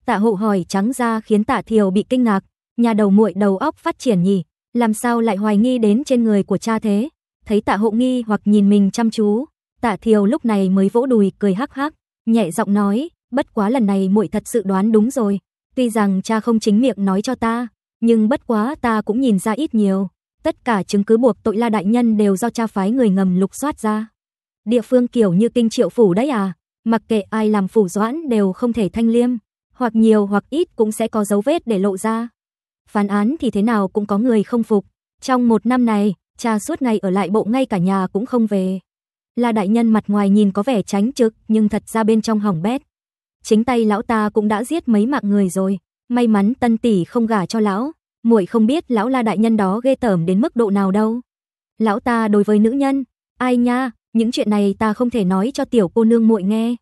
Tạ Hộ hỏi trắng ra khiến Tạ Thiều bị kinh ngạc, nhà đầu muội đầu óc phát triển nhỉ, làm sao lại hoài nghi đến trên người của cha thế? Thấy Tạ Hộ nghi hoặc nhìn mình chăm chú, Tạ Thiều lúc này mới vỗ đùi cười hắc hắc, nhẹ giọng nói, bất quá lần này muội thật sự đoán đúng rồi, tuy rằng cha không chính miệng nói cho ta, nhưng bất quá ta cũng nhìn ra ít nhiều, tất cả chứng cứ buộc tội La đại nhân đều do cha phái người ngầm lục soát ra. Địa phương kiểu như kinh triệu phủ đấy à, mặc kệ ai làm phủ doãn đều không thể thanh liêm, hoặc nhiều hoặc ít cũng sẽ có dấu vết để lộ ra. Phán án thì thế nào cũng có người không phục, trong một năm này, cha suốt ngày ở lại bộ ngay cả nhà cũng không về. La đại nhân mặt ngoài nhìn có vẻ tránh trực, nhưng thật ra bên trong hỏng bét. Chính tay lão ta cũng đã giết mấy mạng người rồi, may mắn Tân tỷ không gả cho lão, muội không biết lão La đại nhân đó ghê tởm đến mức độ nào đâu. Lão ta đối với nữ nhân, ai nha, những chuyện này ta không thể nói cho tiểu cô nương muội nghe.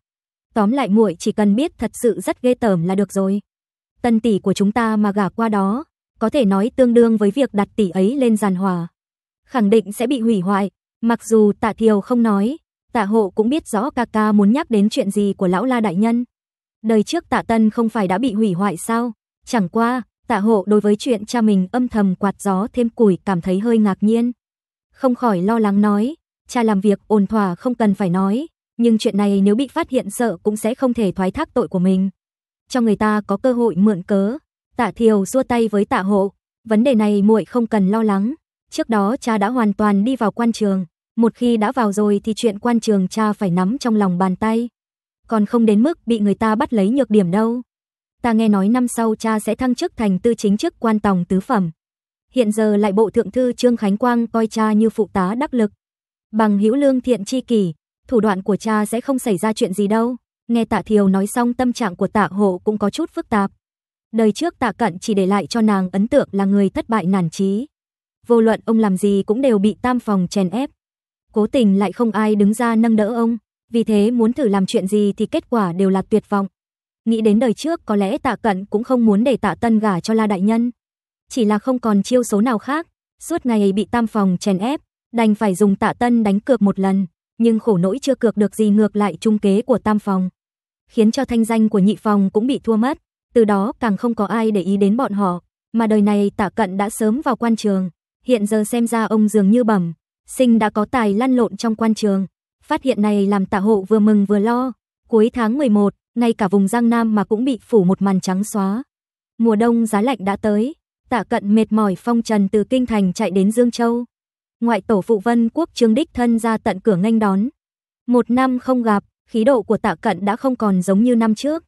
Tóm lại muội chỉ cần biết thật sự rất ghê tởm là được rồi. Tân tỷ của chúng ta mà gả qua đó, có thể nói tương đương với việc đặt tỷ ấy lên giàn hòa. Khẳng định sẽ bị hủy hoại, Mặc dù Tạ Thiều không nói, Tạ Hộ cũng biết rõ ca ca muốn nhắc đến chuyện gì của lão La đại nhân. Đời trước Tạ Tân không phải đã bị hủy hoại sao? Chẳng qua, Tạ Hộ đối với chuyện cha mình âm thầm quạt gió thêm củi cảm thấy hơi ngạc nhiên. Không khỏi lo lắng nói, cha làm việc ổn thỏa không cần phải nói, nhưng chuyện này nếu bị phát hiện sợ cũng sẽ không thể thoái thác tội của mình. Cho người ta có cơ hội mượn cớ. Tạ Thiều xua tay với Tạ Hộ, vấn đề này muội không cần lo lắng, Trước đó cha đã hoàn toàn đi vào quan trường, một khi đã vào rồi thì chuyện quan trường cha phải nắm trong lòng bàn tay. Còn không đến mức bị người ta bắt lấy nhược điểm đâu. Ta nghe nói năm sau cha sẽ thăng chức thành tư chính chức quan tòng tứ phẩm. Hiện giờ lại bộ thượng thư Trương Khánh Quang coi cha như phụ tá đắc lực. Bằng hữu lương thiện chi kỷ, thủ đoạn của cha sẽ không xảy ra chuyện gì đâu. Nghe tạ thiều nói xong tâm trạng của tạ hộ cũng có chút phức tạp. Đời trước tạ cận chỉ để lại cho nàng ấn tượng là người thất bại nản trí, vô luận ông làm gì cũng đều bị tam phòng chèn ép. Cố tình lại không ai đứng ra nâng đỡ ông, vì thế muốn thử làm chuyện gì thì kết quả đều là tuyệt vọng. Nghĩ đến đời trước có lẽ tạ cận cũng không muốn để tạ tân gả cho la đại nhân. Chỉ là không còn chiêu số nào khác, suốt ngày ấy bị tam phòng chèn ép, đành phải dùng tạ tân đánh cược một lần, nhưng khổ nỗi chưa cược được gì ngược lại trung kế của tam phòng. Khiến cho thanh danh của nhị phòng cũng bị thua mất, từ đó càng không có ai để ý đến bọn họ, mà đời này tạ cận đã sớm vào quan trường, Hiện giờ xem ra ông dường như bẩm, sinh đã có tài lăn lộn trong quan trường. Phát hiện này làm tả hộ vừa mừng vừa lo. Cuối tháng 11, ngay cả vùng Giang Nam mà cũng bị phủ một màn trắng xóa. Mùa đông giá lạnh đã tới, tạ cận mệt mỏi phong trần từ Kinh Thành chạy đến Dương Châu. Ngoại tổ phụ vân quốc trương đích thân ra tận cửa nghênh đón. Một năm không gặp, khí độ của tạ cận đã không còn giống như năm trước.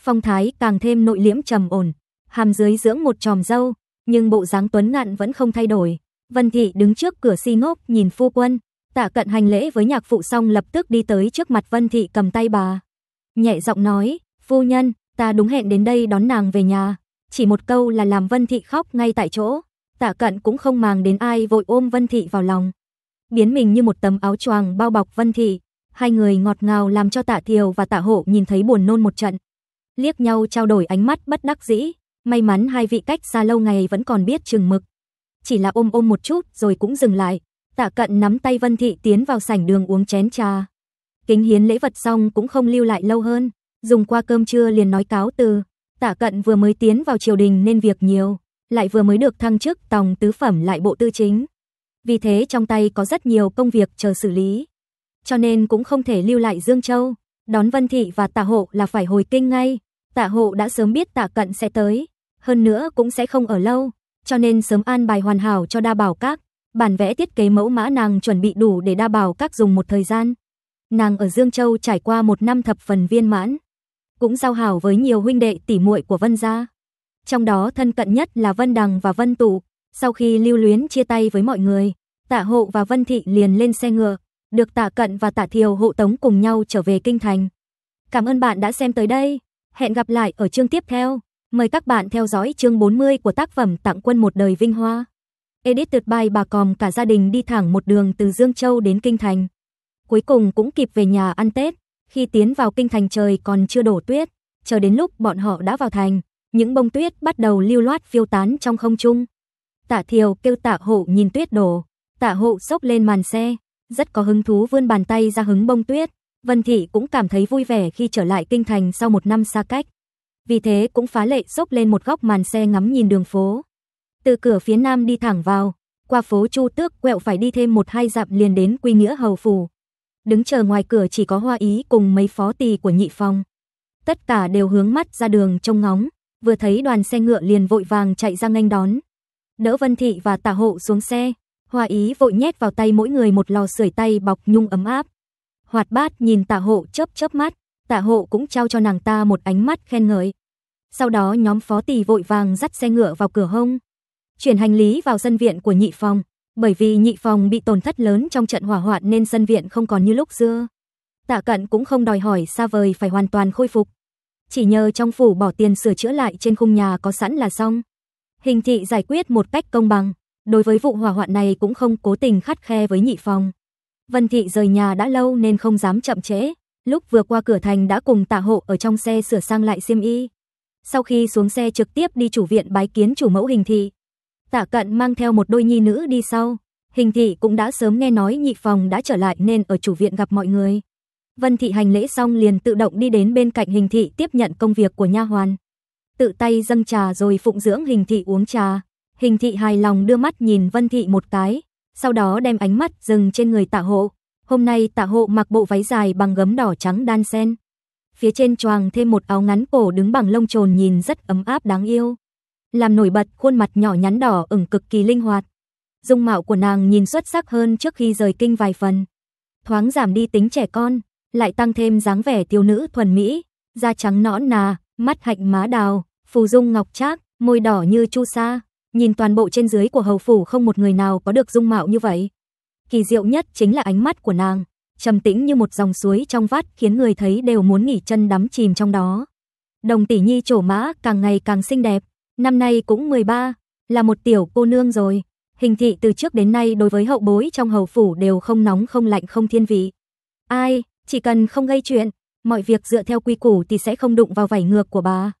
Phong thái càng thêm nội liễm trầm ổn, hàm dưới dưỡng một tròm dâu, nhưng bộ dáng tuấn ngạn vẫn không thay đổi. Vân Thị đứng trước cửa si ngốc nhìn phu quân, tạ cận hành lễ với nhạc phụ xong lập tức đi tới trước mặt Vân Thị cầm tay bà. Nhẹ giọng nói, phu nhân, ta đúng hẹn đến đây đón nàng về nhà. Chỉ một câu là làm Vân Thị khóc ngay tại chỗ. Tạ cận cũng không màng đến ai vội ôm Vân Thị vào lòng. Biến mình như một tấm áo choàng bao bọc Vân Thị. Hai người ngọt ngào làm cho tạ thiều và tạ hộ nhìn thấy buồn nôn một trận. Liếc nhau trao đổi ánh mắt bất đắc dĩ. May mắn hai vị cách xa lâu ngày vẫn còn biết chừng mực. Chỉ là ôm ôm một chút rồi cũng dừng lại. Tạ cận nắm tay Vân Thị tiến vào sảnh đường uống chén trà. Kính hiến lễ vật xong cũng không lưu lại lâu hơn. Dùng qua cơm trưa liền nói cáo từ. Tạ cận vừa mới tiến vào triều đình nên việc nhiều. Lại vừa mới được thăng chức tòng tứ phẩm lại bộ tư chính. Vì thế trong tay có rất nhiều công việc chờ xử lý. Cho nên cũng không thể lưu lại Dương Châu. Đón Vân Thị và Tạ Hộ là phải hồi kinh ngay. Tạ Hộ đã sớm biết Tạ Cận sẽ tới hơn nữa cũng sẽ không ở lâu, cho nên sớm an bài hoàn hảo cho đa bảo các, bản vẽ thiết kế mẫu mã nàng chuẩn bị đủ để đa bảo các dùng một thời gian. Nàng ở Dương Châu trải qua một năm thập phần viên mãn, cũng giao hảo với nhiều huynh đệ tỉ muội của Vân gia. Trong đó thân cận nhất là Vân Đằng và Vân Tụ, sau khi lưu luyến chia tay với mọi người, Tạ Hộ và Vân Thị liền lên xe ngựa, được Tạ Cận và Tạ Thiều hộ tống cùng nhau trở về kinh thành. Cảm ơn bạn đã xem tới đây, hẹn gặp lại ở chương tiếp theo. Mời các bạn theo dõi chương 40 của tác phẩm Tặng quân một đời vinh hoa. Edit tuyệt bài bà còm cả gia đình đi thẳng một đường từ Dương Châu đến Kinh Thành. Cuối cùng cũng kịp về nhà ăn Tết. Khi tiến vào Kinh Thành trời còn chưa đổ tuyết. Chờ đến lúc bọn họ đã vào thành, những bông tuyết bắt đầu lưu loát phiêu tán trong không trung. Tạ Thiều kêu Tạ Hộ nhìn tuyết đổ. Tạ Hộ sốc lên màn xe, rất có hứng thú vươn bàn tay ra hứng bông tuyết. Vân Thị cũng cảm thấy vui vẻ khi trở lại Kinh Thành sau một năm xa cách vì thế cũng phá lệ xốc lên một góc màn xe ngắm nhìn đường phố. Từ cửa phía nam đi thẳng vào, qua phố Chu Tước quẹo phải đi thêm một hai dặm liền đến Quy Nghĩa Hầu Phủ. Đứng chờ ngoài cửa chỉ có hoa ý cùng mấy phó tỳ của nhị phong. Tất cả đều hướng mắt ra đường trông ngóng, vừa thấy đoàn xe ngựa liền vội vàng chạy ra nghênh đón. Đỡ Vân Thị và Tả Hộ xuống xe, hoa ý vội nhét vào tay mỗi người một lò sưởi tay bọc nhung ấm áp. Hoạt bát nhìn Tả Hộ chớp chớp mắt, tạ hộ cũng trao cho nàng ta một ánh mắt khen ngợi. Sau đó nhóm phó tỳ vội vàng dắt xe ngựa vào cửa hông, chuyển hành lý vào sân viện của nhị phòng, bởi vì nhị phòng bị tổn thất lớn trong trận hỏa hoạn nên sân viện không còn như lúc xưa. Tạ Cận cũng không đòi hỏi xa vời phải hoàn toàn khôi phục, chỉ nhờ trong phủ bỏ tiền sửa chữa lại trên khung nhà có sẵn là xong. Hình thị giải quyết một cách công bằng, đối với vụ hỏa hoạn này cũng không cố tình khắt khe với nhị phòng. Vân thị rời nhà đã lâu nên không dám chậm trễ, lúc vừa qua cửa thành đã cùng tả hộ ở trong xe sửa sang lại xiêm y. Sau khi xuống xe trực tiếp đi chủ viện bái kiến chủ mẫu hình thị. Tả cận mang theo một đôi nhi nữ đi sau. Hình thị cũng đã sớm nghe nói nhị phòng đã trở lại nên ở chủ viện gặp mọi người. Vân thị hành lễ xong liền tự động đi đến bên cạnh hình thị tiếp nhận công việc của nha hoàn. Tự tay dâng trà rồi phụng dưỡng hình thị uống trà. Hình thị hài lòng đưa mắt nhìn Vân thị một cái, sau đó đem ánh mắt dừng trên người tạ hộ. Hôm nay Tạ Hộ mặc bộ váy dài bằng gấm đỏ trắng đan sen. Phía trên choàng thêm một áo ngắn cổ đứng bằng lông trồn nhìn rất ấm áp đáng yêu. Làm nổi bật khuôn mặt nhỏ nhắn đỏ ửng cực kỳ linh hoạt. Dung mạo của nàng nhìn xuất sắc hơn trước khi rời kinh vài phần. Thoáng giảm đi tính trẻ con, lại tăng thêm dáng vẻ thiếu nữ thuần mỹ, da trắng nõn nà, mắt hạnh má đào, phù dung ngọc trác, môi đỏ như chu sa, nhìn toàn bộ trên dưới của hầu phủ không một người nào có được dung mạo như vậy kỳ diệu nhất chính là ánh mắt của nàng, trầm tĩnh như một dòng suối trong vắt khiến người thấy đều muốn nghỉ chân đắm chìm trong đó. Đồng tỷ nhi trổ mã càng ngày càng xinh đẹp, năm nay cũng 13, là một tiểu cô nương rồi. Hình thị từ trước đến nay đối với hậu bối trong hầu phủ đều không nóng không lạnh không thiên vị. Ai, chỉ cần không gây chuyện, mọi việc dựa theo quy củ thì sẽ không đụng vào vảy ngược của bà.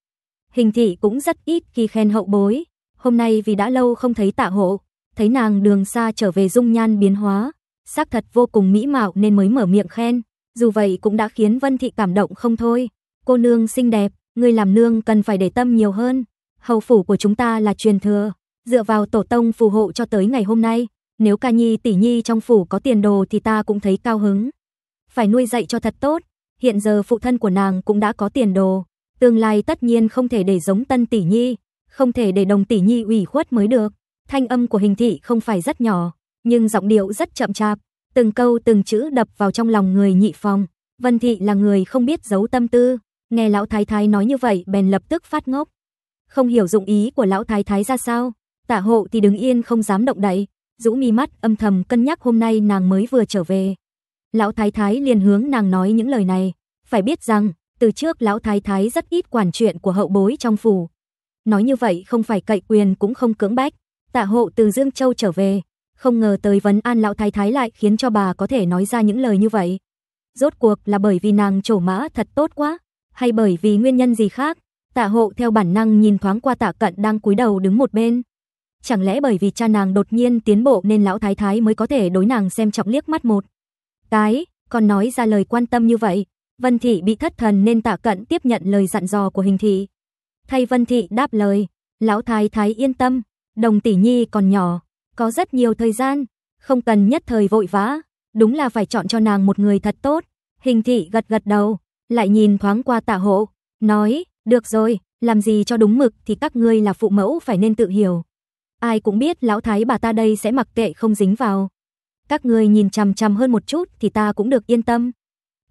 Hình thị cũng rất ít khi khen hậu bối. Hôm nay vì đã lâu không thấy tạ hộ, thấy nàng đường xa trở về dung nhan biến hóa, sắc thật vô cùng mỹ mạo nên mới mở miệng khen, dù vậy cũng đã khiến Vân Thị cảm động không thôi. Cô nương xinh đẹp, người làm nương cần phải để tâm nhiều hơn. Hầu phủ của chúng ta là truyền thừa, dựa vào tổ tông phù hộ cho tới ngày hôm nay, nếu ca nhi tỷ nhi trong phủ có tiền đồ thì ta cũng thấy cao hứng. Phải nuôi dạy cho thật tốt, hiện giờ phụ thân của nàng cũng đã có tiền đồ, tương lai tất nhiên không thể để giống tân tỷ nhi, không thể để đồng tỷ nhi ủy khuất mới được. Thanh âm của hình thị không phải rất nhỏ, nhưng giọng điệu rất chậm chạp, từng câu từng chữ đập vào trong lòng người nhị phòng. Vân thị là người không biết giấu tâm tư, nghe lão thái thái nói như vậy bèn lập tức phát ngốc. Không hiểu dụng ý của lão thái thái ra sao, tả hộ thì đứng yên không dám động đậy, rũ mi mắt âm thầm cân nhắc hôm nay nàng mới vừa trở về. Lão thái thái liền hướng nàng nói những lời này, phải biết rằng từ trước lão thái thái rất ít quản chuyện của hậu bối trong phủ. Nói như vậy không phải cậy quyền cũng không cưỡng bách, Tạ hộ từ Dương Châu trở về, không ngờ tới vấn an lão thái thái lại khiến cho bà có thể nói ra những lời như vậy. Rốt cuộc là bởi vì nàng trổ mã thật tốt quá, hay bởi vì nguyên nhân gì khác? Tạ hộ theo bản năng nhìn thoáng qua tạ cận đang cúi đầu đứng một bên. Chẳng lẽ bởi vì cha nàng đột nhiên tiến bộ nên lão thái thái mới có thể đối nàng xem trọng liếc mắt một. Cái, còn nói ra lời quan tâm như vậy, Vân Thị bị thất thần nên tạ cận tiếp nhận lời dặn dò của hình thị. Thay Vân Thị đáp lời, lão thái thái yên tâm, Đồng tỷ nhi còn nhỏ, có rất nhiều thời gian, không cần nhất thời vội vã, đúng là phải chọn cho nàng một người thật tốt. Hình thị gật gật đầu, lại nhìn thoáng qua tạ hộ, nói, được rồi, làm gì cho đúng mực thì các ngươi là phụ mẫu phải nên tự hiểu. Ai cũng biết lão thái bà ta đây sẽ mặc tệ không dính vào. Các ngươi nhìn chằm chằm hơn một chút thì ta cũng được yên tâm.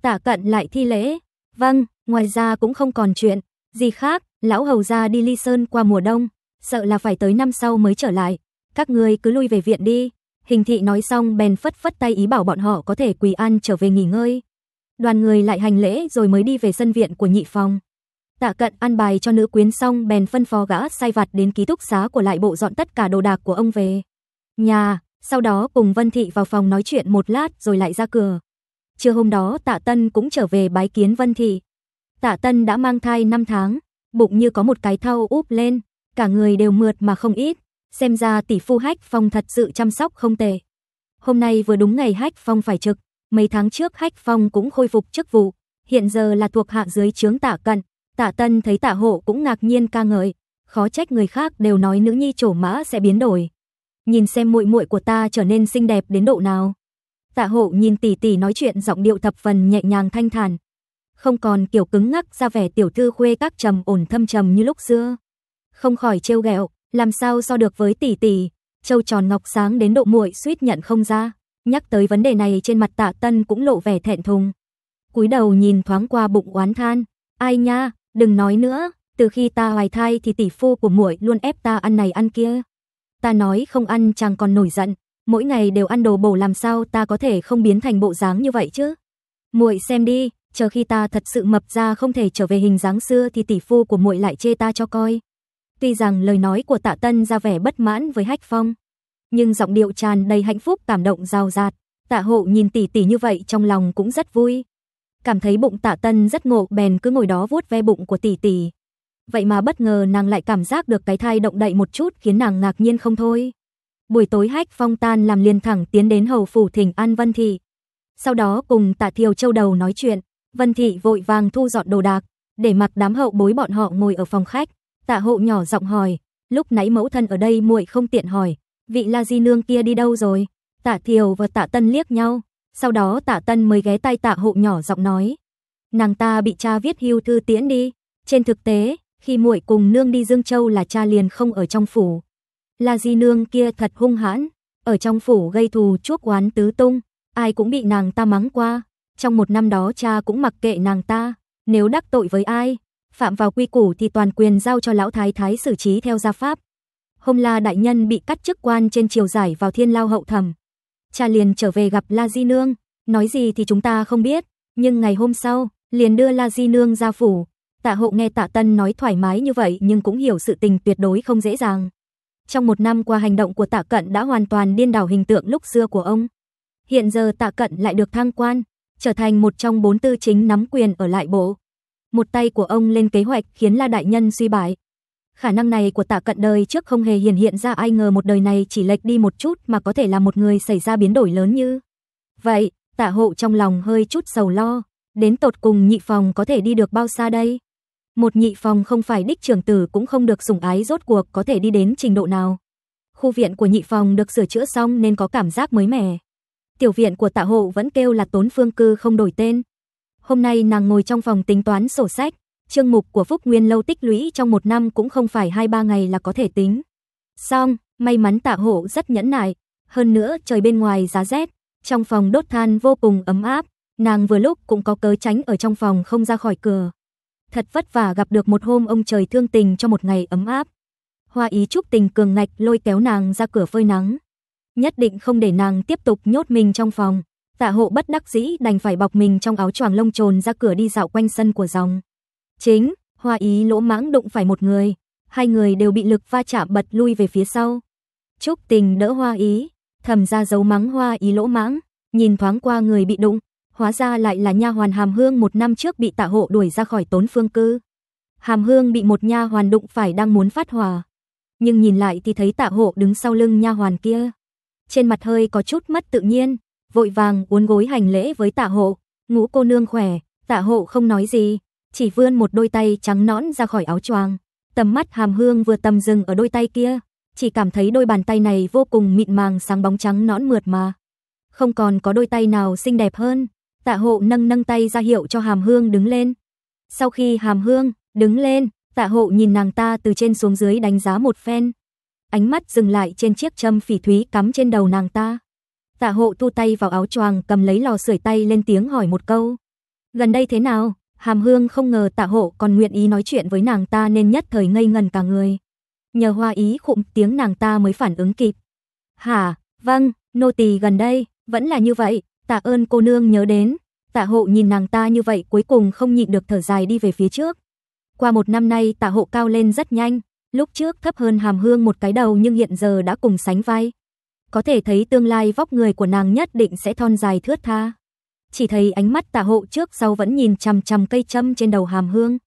Tạ cận lại thi lễ. Vâng, ngoài ra cũng không còn chuyện. Gì khác, lão hầu ra đi ly sơn qua mùa đông sợ là phải tới năm sau mới trở lại. Các người cứ lui về viện đi. Hình thị nói xong bèn phất phất tay ý bảo bọn họ có thể quỳ ăn trở về nghỉ ngơi. Đoàn người lại hành lễ rồi mới đi về sân viện của nhị phòng. Tạ cận ăn bài cho nữ quyến xong bèn phân phó gã sai vặt đến ký túc xá của lại bộ dọn tất cả đồ đạc của ông về. Nhà, sau đó cùng Vân Thị vào phòng nói chuyện một lát rồi lại ra cửa. Trưa hôm đó Tạ Tân cũng trở về bái kiến Vân Thị. Tạ Tân đã mang thai 5 tháng, bụng như có một cái thau úp lên, cả người đều mượt mà không ít, xem ra tỷ phu Hách Phong thật sự chăm sóc không tệ. Hôm nay vừa đúng ngày Hách Phong phải trực, mấy tháng trước Hách Phong cũng khôi phục chức vụ, hiện giờ là thuộc hạ dưới trướng tả Cận. tả Tân thấy tả Hộ cũng ngạc nhiên ca ngợi, khó trách người khác đều nói nữ nhi trổ mã sẽ biến đổi. Nhìn xem muội muội của ta trở nên xinh đẹp đến độ nào. Tạ Hộ nhìn tỷ tỷ nói chuyện giọng điệu thập phần nhẹ nhàng thanh thản, không còn kiểu cứng ngắc ra vẻ tiểu thư khuê các trầm ổn thâm trầm như lúc xưa không khỏi trêu ghẹo, làm sao so được với tỷ tỷ, châu tròn ngọc sáng đến độ muội suýt nhận không ra. Nhắc tới vấn đề này trên mặt Tạ Tân cũng lộ vẻ thẹn thùng. Cúi đầu nhìn thoáng qua bụng oán than, ai nha, đừng nói nữa, từ khi ta hoài thai thì tỷ phu của muội luôn ép ta ăn này ăn kia. Ta nói không ăn chàng còn nổi giận, mỗi ngày đều ăn đồ bổ làm sao ta có thể không biến thành bộ dáng như vậy chứ? Muội xem đi, chờ khi ta thật sự mập ra không thể trở về hình dáng xưa thì tỷ phu của muội lại chê ta cho coi. Tuy rằng lời nói của Tạ Tân ra vẻ bất mãn với Hách Phong, nhưng giọng điệu tràn đầy hạnh phúc cảm động rào rạt. Tạ Hộ nhìn tỷ tỷ như vậy trong lòng cũng rất vui. Cảm thấy bụng Tạ Tân rất ngộ bèn cứ ngồi đó vuốt ve bụng của tỷ tỷ. Vậy mà bất ngờ nàng lại cảm giác được cái thai động đậy một chút khiến nàng ngạc nhiên không thôi. Buổi tối Hách Phong tan làm liền thẳng tiến đến hầu phủ Thỉnh An Vân Thị. Sau đó cùng Tạ Thiều Châu đầu nói chuyện, Vân Thị vội vàng thu dọn đồ đạc, để mặc đám hậu bối bọn họ ngồi ở phòng khách. Tạ hộ nhỏ giọng hỏi, lúc nãy mẫu thân ở đây muội không tiện hỏi, vị La Di nương kia đi đâu rồi? Tạ Thiều và Tạ Tân liếc nhau, sau đó Tạ Tân mới ghé tay Tạ hộ nhỏ giọng nói, nàng ta bị cha viết hưu thư tiễn đi, trên thực tế, khi muội cùng nương đi Dương Châu là cha liền không ở trong phủ. La Di nương kia thật hung hãn, ở trong phủ gây thù chuốc oán tứ tung, ai cũng bị nàng ta mắng qua, trong một năm đó cha cũng mặc kệ nàng ta, nếu đắc tội với ai, phạm vào quy củ thì toàn quyền giao cho lão thái thái xử trí theo gia pháp. Hôm La đại nhân bị cắt chức quan trên triều giải vào thiên lao hậu thẩm. Cha liền trở về gặp La Di Nương, nói gì thì chúng ta không biết, nhưng ngày hôm sau, liền đưa La Di Nương ra phủ. Tạ hộ nghe tạ tân nói thoải mái như vậy nhưng cũng hiểu sự tình tuyệt đối không dễ dàng. Trong một năm qua hành động của tạ cận đã hoàn toàn điên đảo hình tượng lúc xưa của ông. Hiện giờ tạ cận lại được thăng quan, trở thành một trong bốn tư chính nắm quyền ở lại bộ một tay của ông lên kế hoạch khiến La đại nhân suy bại. Khả năng này của Tạ Cận đời trước không hề hiển hiện ra ai ngờ một đời này chỉ lệch đi một chút mà có thể là một người xảy ra biến đổi lớn như. Vậy, Tạ Hộ trong lòng hơi chút sầu lo, đến tột cùng nhị phòng có thể đi được bao xa đây? Một nhị phòng không phải đích trưởng tử cũng không được sủng ái rốt cuộc có thể đi đến trình độ nào. Khu viện của nhị phòng được sửa chữa xong nên có cảm giác mới mẻ. Tiểu viện của Tạ Hộ vẫn kêu là Tốn Phương Cư không đổi tên, Hôm nay nàng ngồi trong phòng tính toán sổ sách, chương mục của Phúc Nguyên lâu tích lũy trong một năm cũng không phải 2-3 ngày là có thể tính. Xong, may mắn tạ hộ rất nhẫn nại, hơn nữa trời bên ngoài giá rét, trong phòng đốt than vô cùng ấm áp, nàng vừa lúc cũng có cớ tránh ở trong phòng không ra khỏi cửa. Thật vất vả gặp được một hôm ông trời thương tình cho một ngày ấm áp. Hoa ý chúc tình cường ngạch lôi kéo nàng ra cửa phơi nắng. Nhất định không để nàng tiếp tục nhốt mình trong phòng. Tạ hộ bất đắc dĩ đành phải bọc mình trong áo choàng lông trồn ra cửa đi dạo quanh sân của dòng. Chính, hoa ý lỗ mãng đụng phải một người, hai người đều bị lực va chạm bật lui về phía sau. Trúc tình đỡ hoa ý, thầm ra dấu mắng hoa ý lỗ mãng, nhìn thoáng qua người bị đụng, hóa ra lại là nha hoàn Hàm Hương một năm trước bị tạ hộ đuổi ra khỏi tốn phương cư. Hàm Hương bị một nha hoàn đụng phải đang muốn phát hòa. Nhưng nhìn lại thì thấy tạ hộ đứng sau lưng nha hoàn kia. Trên mặt hơi có chút mất tự nhiên, vội vàng uốn gối hành lễ với tạ hộ. Ngũ cô nương khỏe, tạ hộ không nói gì, chỉ vươn một đôi tay trắng nõn ra khỏi áo choàng. Tầm mắt hàm hương vừa tầm dừng ở đôi tay kia, chỉ cảm thấy đôi bàn tay này vô cùng mịn màng sáng bóng trắng nõn mượt mà. Không còn có đôi tay nào xinh đẹp hơn. Tạ hộ nâng nâng tay ra hiệu cho hàm hương đứng lên. Sau khi hàm hương đứng lên, tạ hộ nhìn nàng ta từ trên xuống dưới đánh giá một phen. Ánh mắt dừng lại trên chiếc châm phỉ thúy cắm trên đầu nàng ta. Tạ hộ thu tay vào áo choàng cầm lấy lò sưởi tay lên tiếng hỏi một câu. Gần đây thế nào? Hàm Hương không ngờ tạ hộ còn nguyện ý nói chuyện với nàng ta nên nhất thời ngây ngần cả người. Nhờ hoa ý khụm tiếng nàng ta mới phản ứng kịp. Hả, vâng, nô tỳ gần đây, vẫn là như vậy, tạ ơn cô nương nhớ đến. Tạ hộ nhìn nàng ta như vậy cuối cùng không nhịn được thở dài đi về phía trước. Qua một năm nay tạ hộ cao lên rất nhanh, lúc trước thấp hơn hàm hương một cái đầu nhưng hiện giờ đã cùng sánh vai có thể thấy tương lai vóc người của nàng nhất định sẽ thon dài thướt tha. Chỉ thấy ánh mắt tả hộ trước sau vẫn nhìn chằm chằm cây châm trên đầu hàm hương.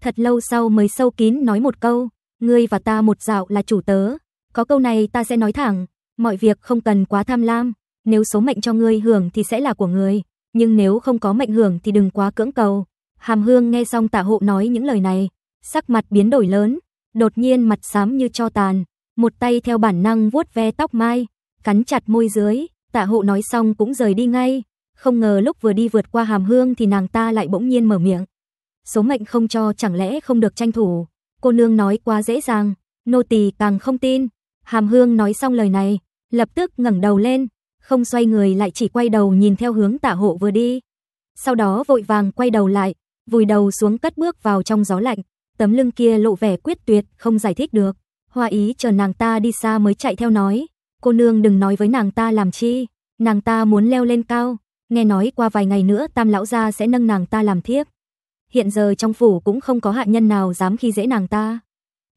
Thật lâu sau mới sâu kín nói một câu, ngươi và ta một dạo là chủ tớ. Có câu này ta sẽ nói thẳng, mọi việc không cần quá tham lam, nếu số mệnh cho ngươi hưởng thì sẽ là của ngươi, nhưng nếu không có mệnh hưởng thì đừng quá cưỡng cầu. Hàm Hương nghe xong Tạ Hộ nói những lời này, sắc mặt biến đổi lớn, đột nhiên mặt xám như cho tàn, một tay theo bản năng vuốt ve tóc mai, cắn chặt môi dưới, tạ hộ nói xong cũng rời đi ngay, không ngờ lúc vừa đi vượt qua hàm hương thì nàng ta lại bỗng nhiên mở miệng. Số mệnh không cho chẳng lẽ không được tranh thủ, cô nương nói quá dễ dàng, nô tỳ càng không tin. Hàm hương nói xong lời này, lập tức ngẩng đầu lên, không xoay người lại chỉ quay đầu nhìn theo hướng tạ hộ vừa đi. Sau đó vội vàng quay đầu lại, vùi đầu xuống cất bước vào trong gió lạnh, tấm lưng kia lộ vẻ quyết tuyệt, không giải thích được. Hoa ý chờ nàng ta đi xa mới chạy theo nói, cô nương đừng nói với nàng ta làm chi, nàng ta muốn leo lên cao, nghe nói qua vài ngày nữa Tam lão gia sẽ nâng nàng ta làm thiếp. Hiện giờ trong phủ cũng không có hạ nhân nào dám khi dễ nàng ta.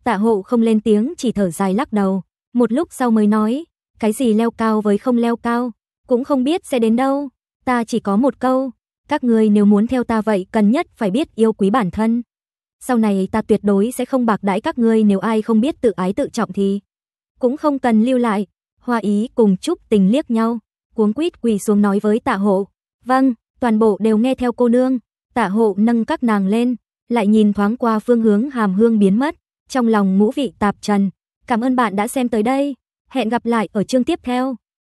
Tạ hộ không lên tiếng chỉ thở dài lắc đầu, một lúc sau mới nói, cái gì leo cao với không leo cao, cũng không biết sẽ đến đâu, ta chỉ có một câu, các người nếu muốn theo ta vậy cần nhất phải biết yêu quý bản thân. Sau này ta tuyệt đối sẽ không bạc đãi các ngươi nếu ai không biết tự ái tự trọng thì cũng không cần lưu lại, Hoa Ý cùng chúc Tình liếc nhau, cuống quýt quỳ xuống nói với Tạ Hộ, "Vâng, toàn bộ đều nghe theo cô nương." Tạ Hộ nâng các nàng lên, lại nhìn thoáng qua phương hướng Hàm Hương biến mất, trong lòng ngũ vị tạp trần, "Cảm ơn bạn đã xem tới đây, hẹn gặp lại ở chương tiếp theo."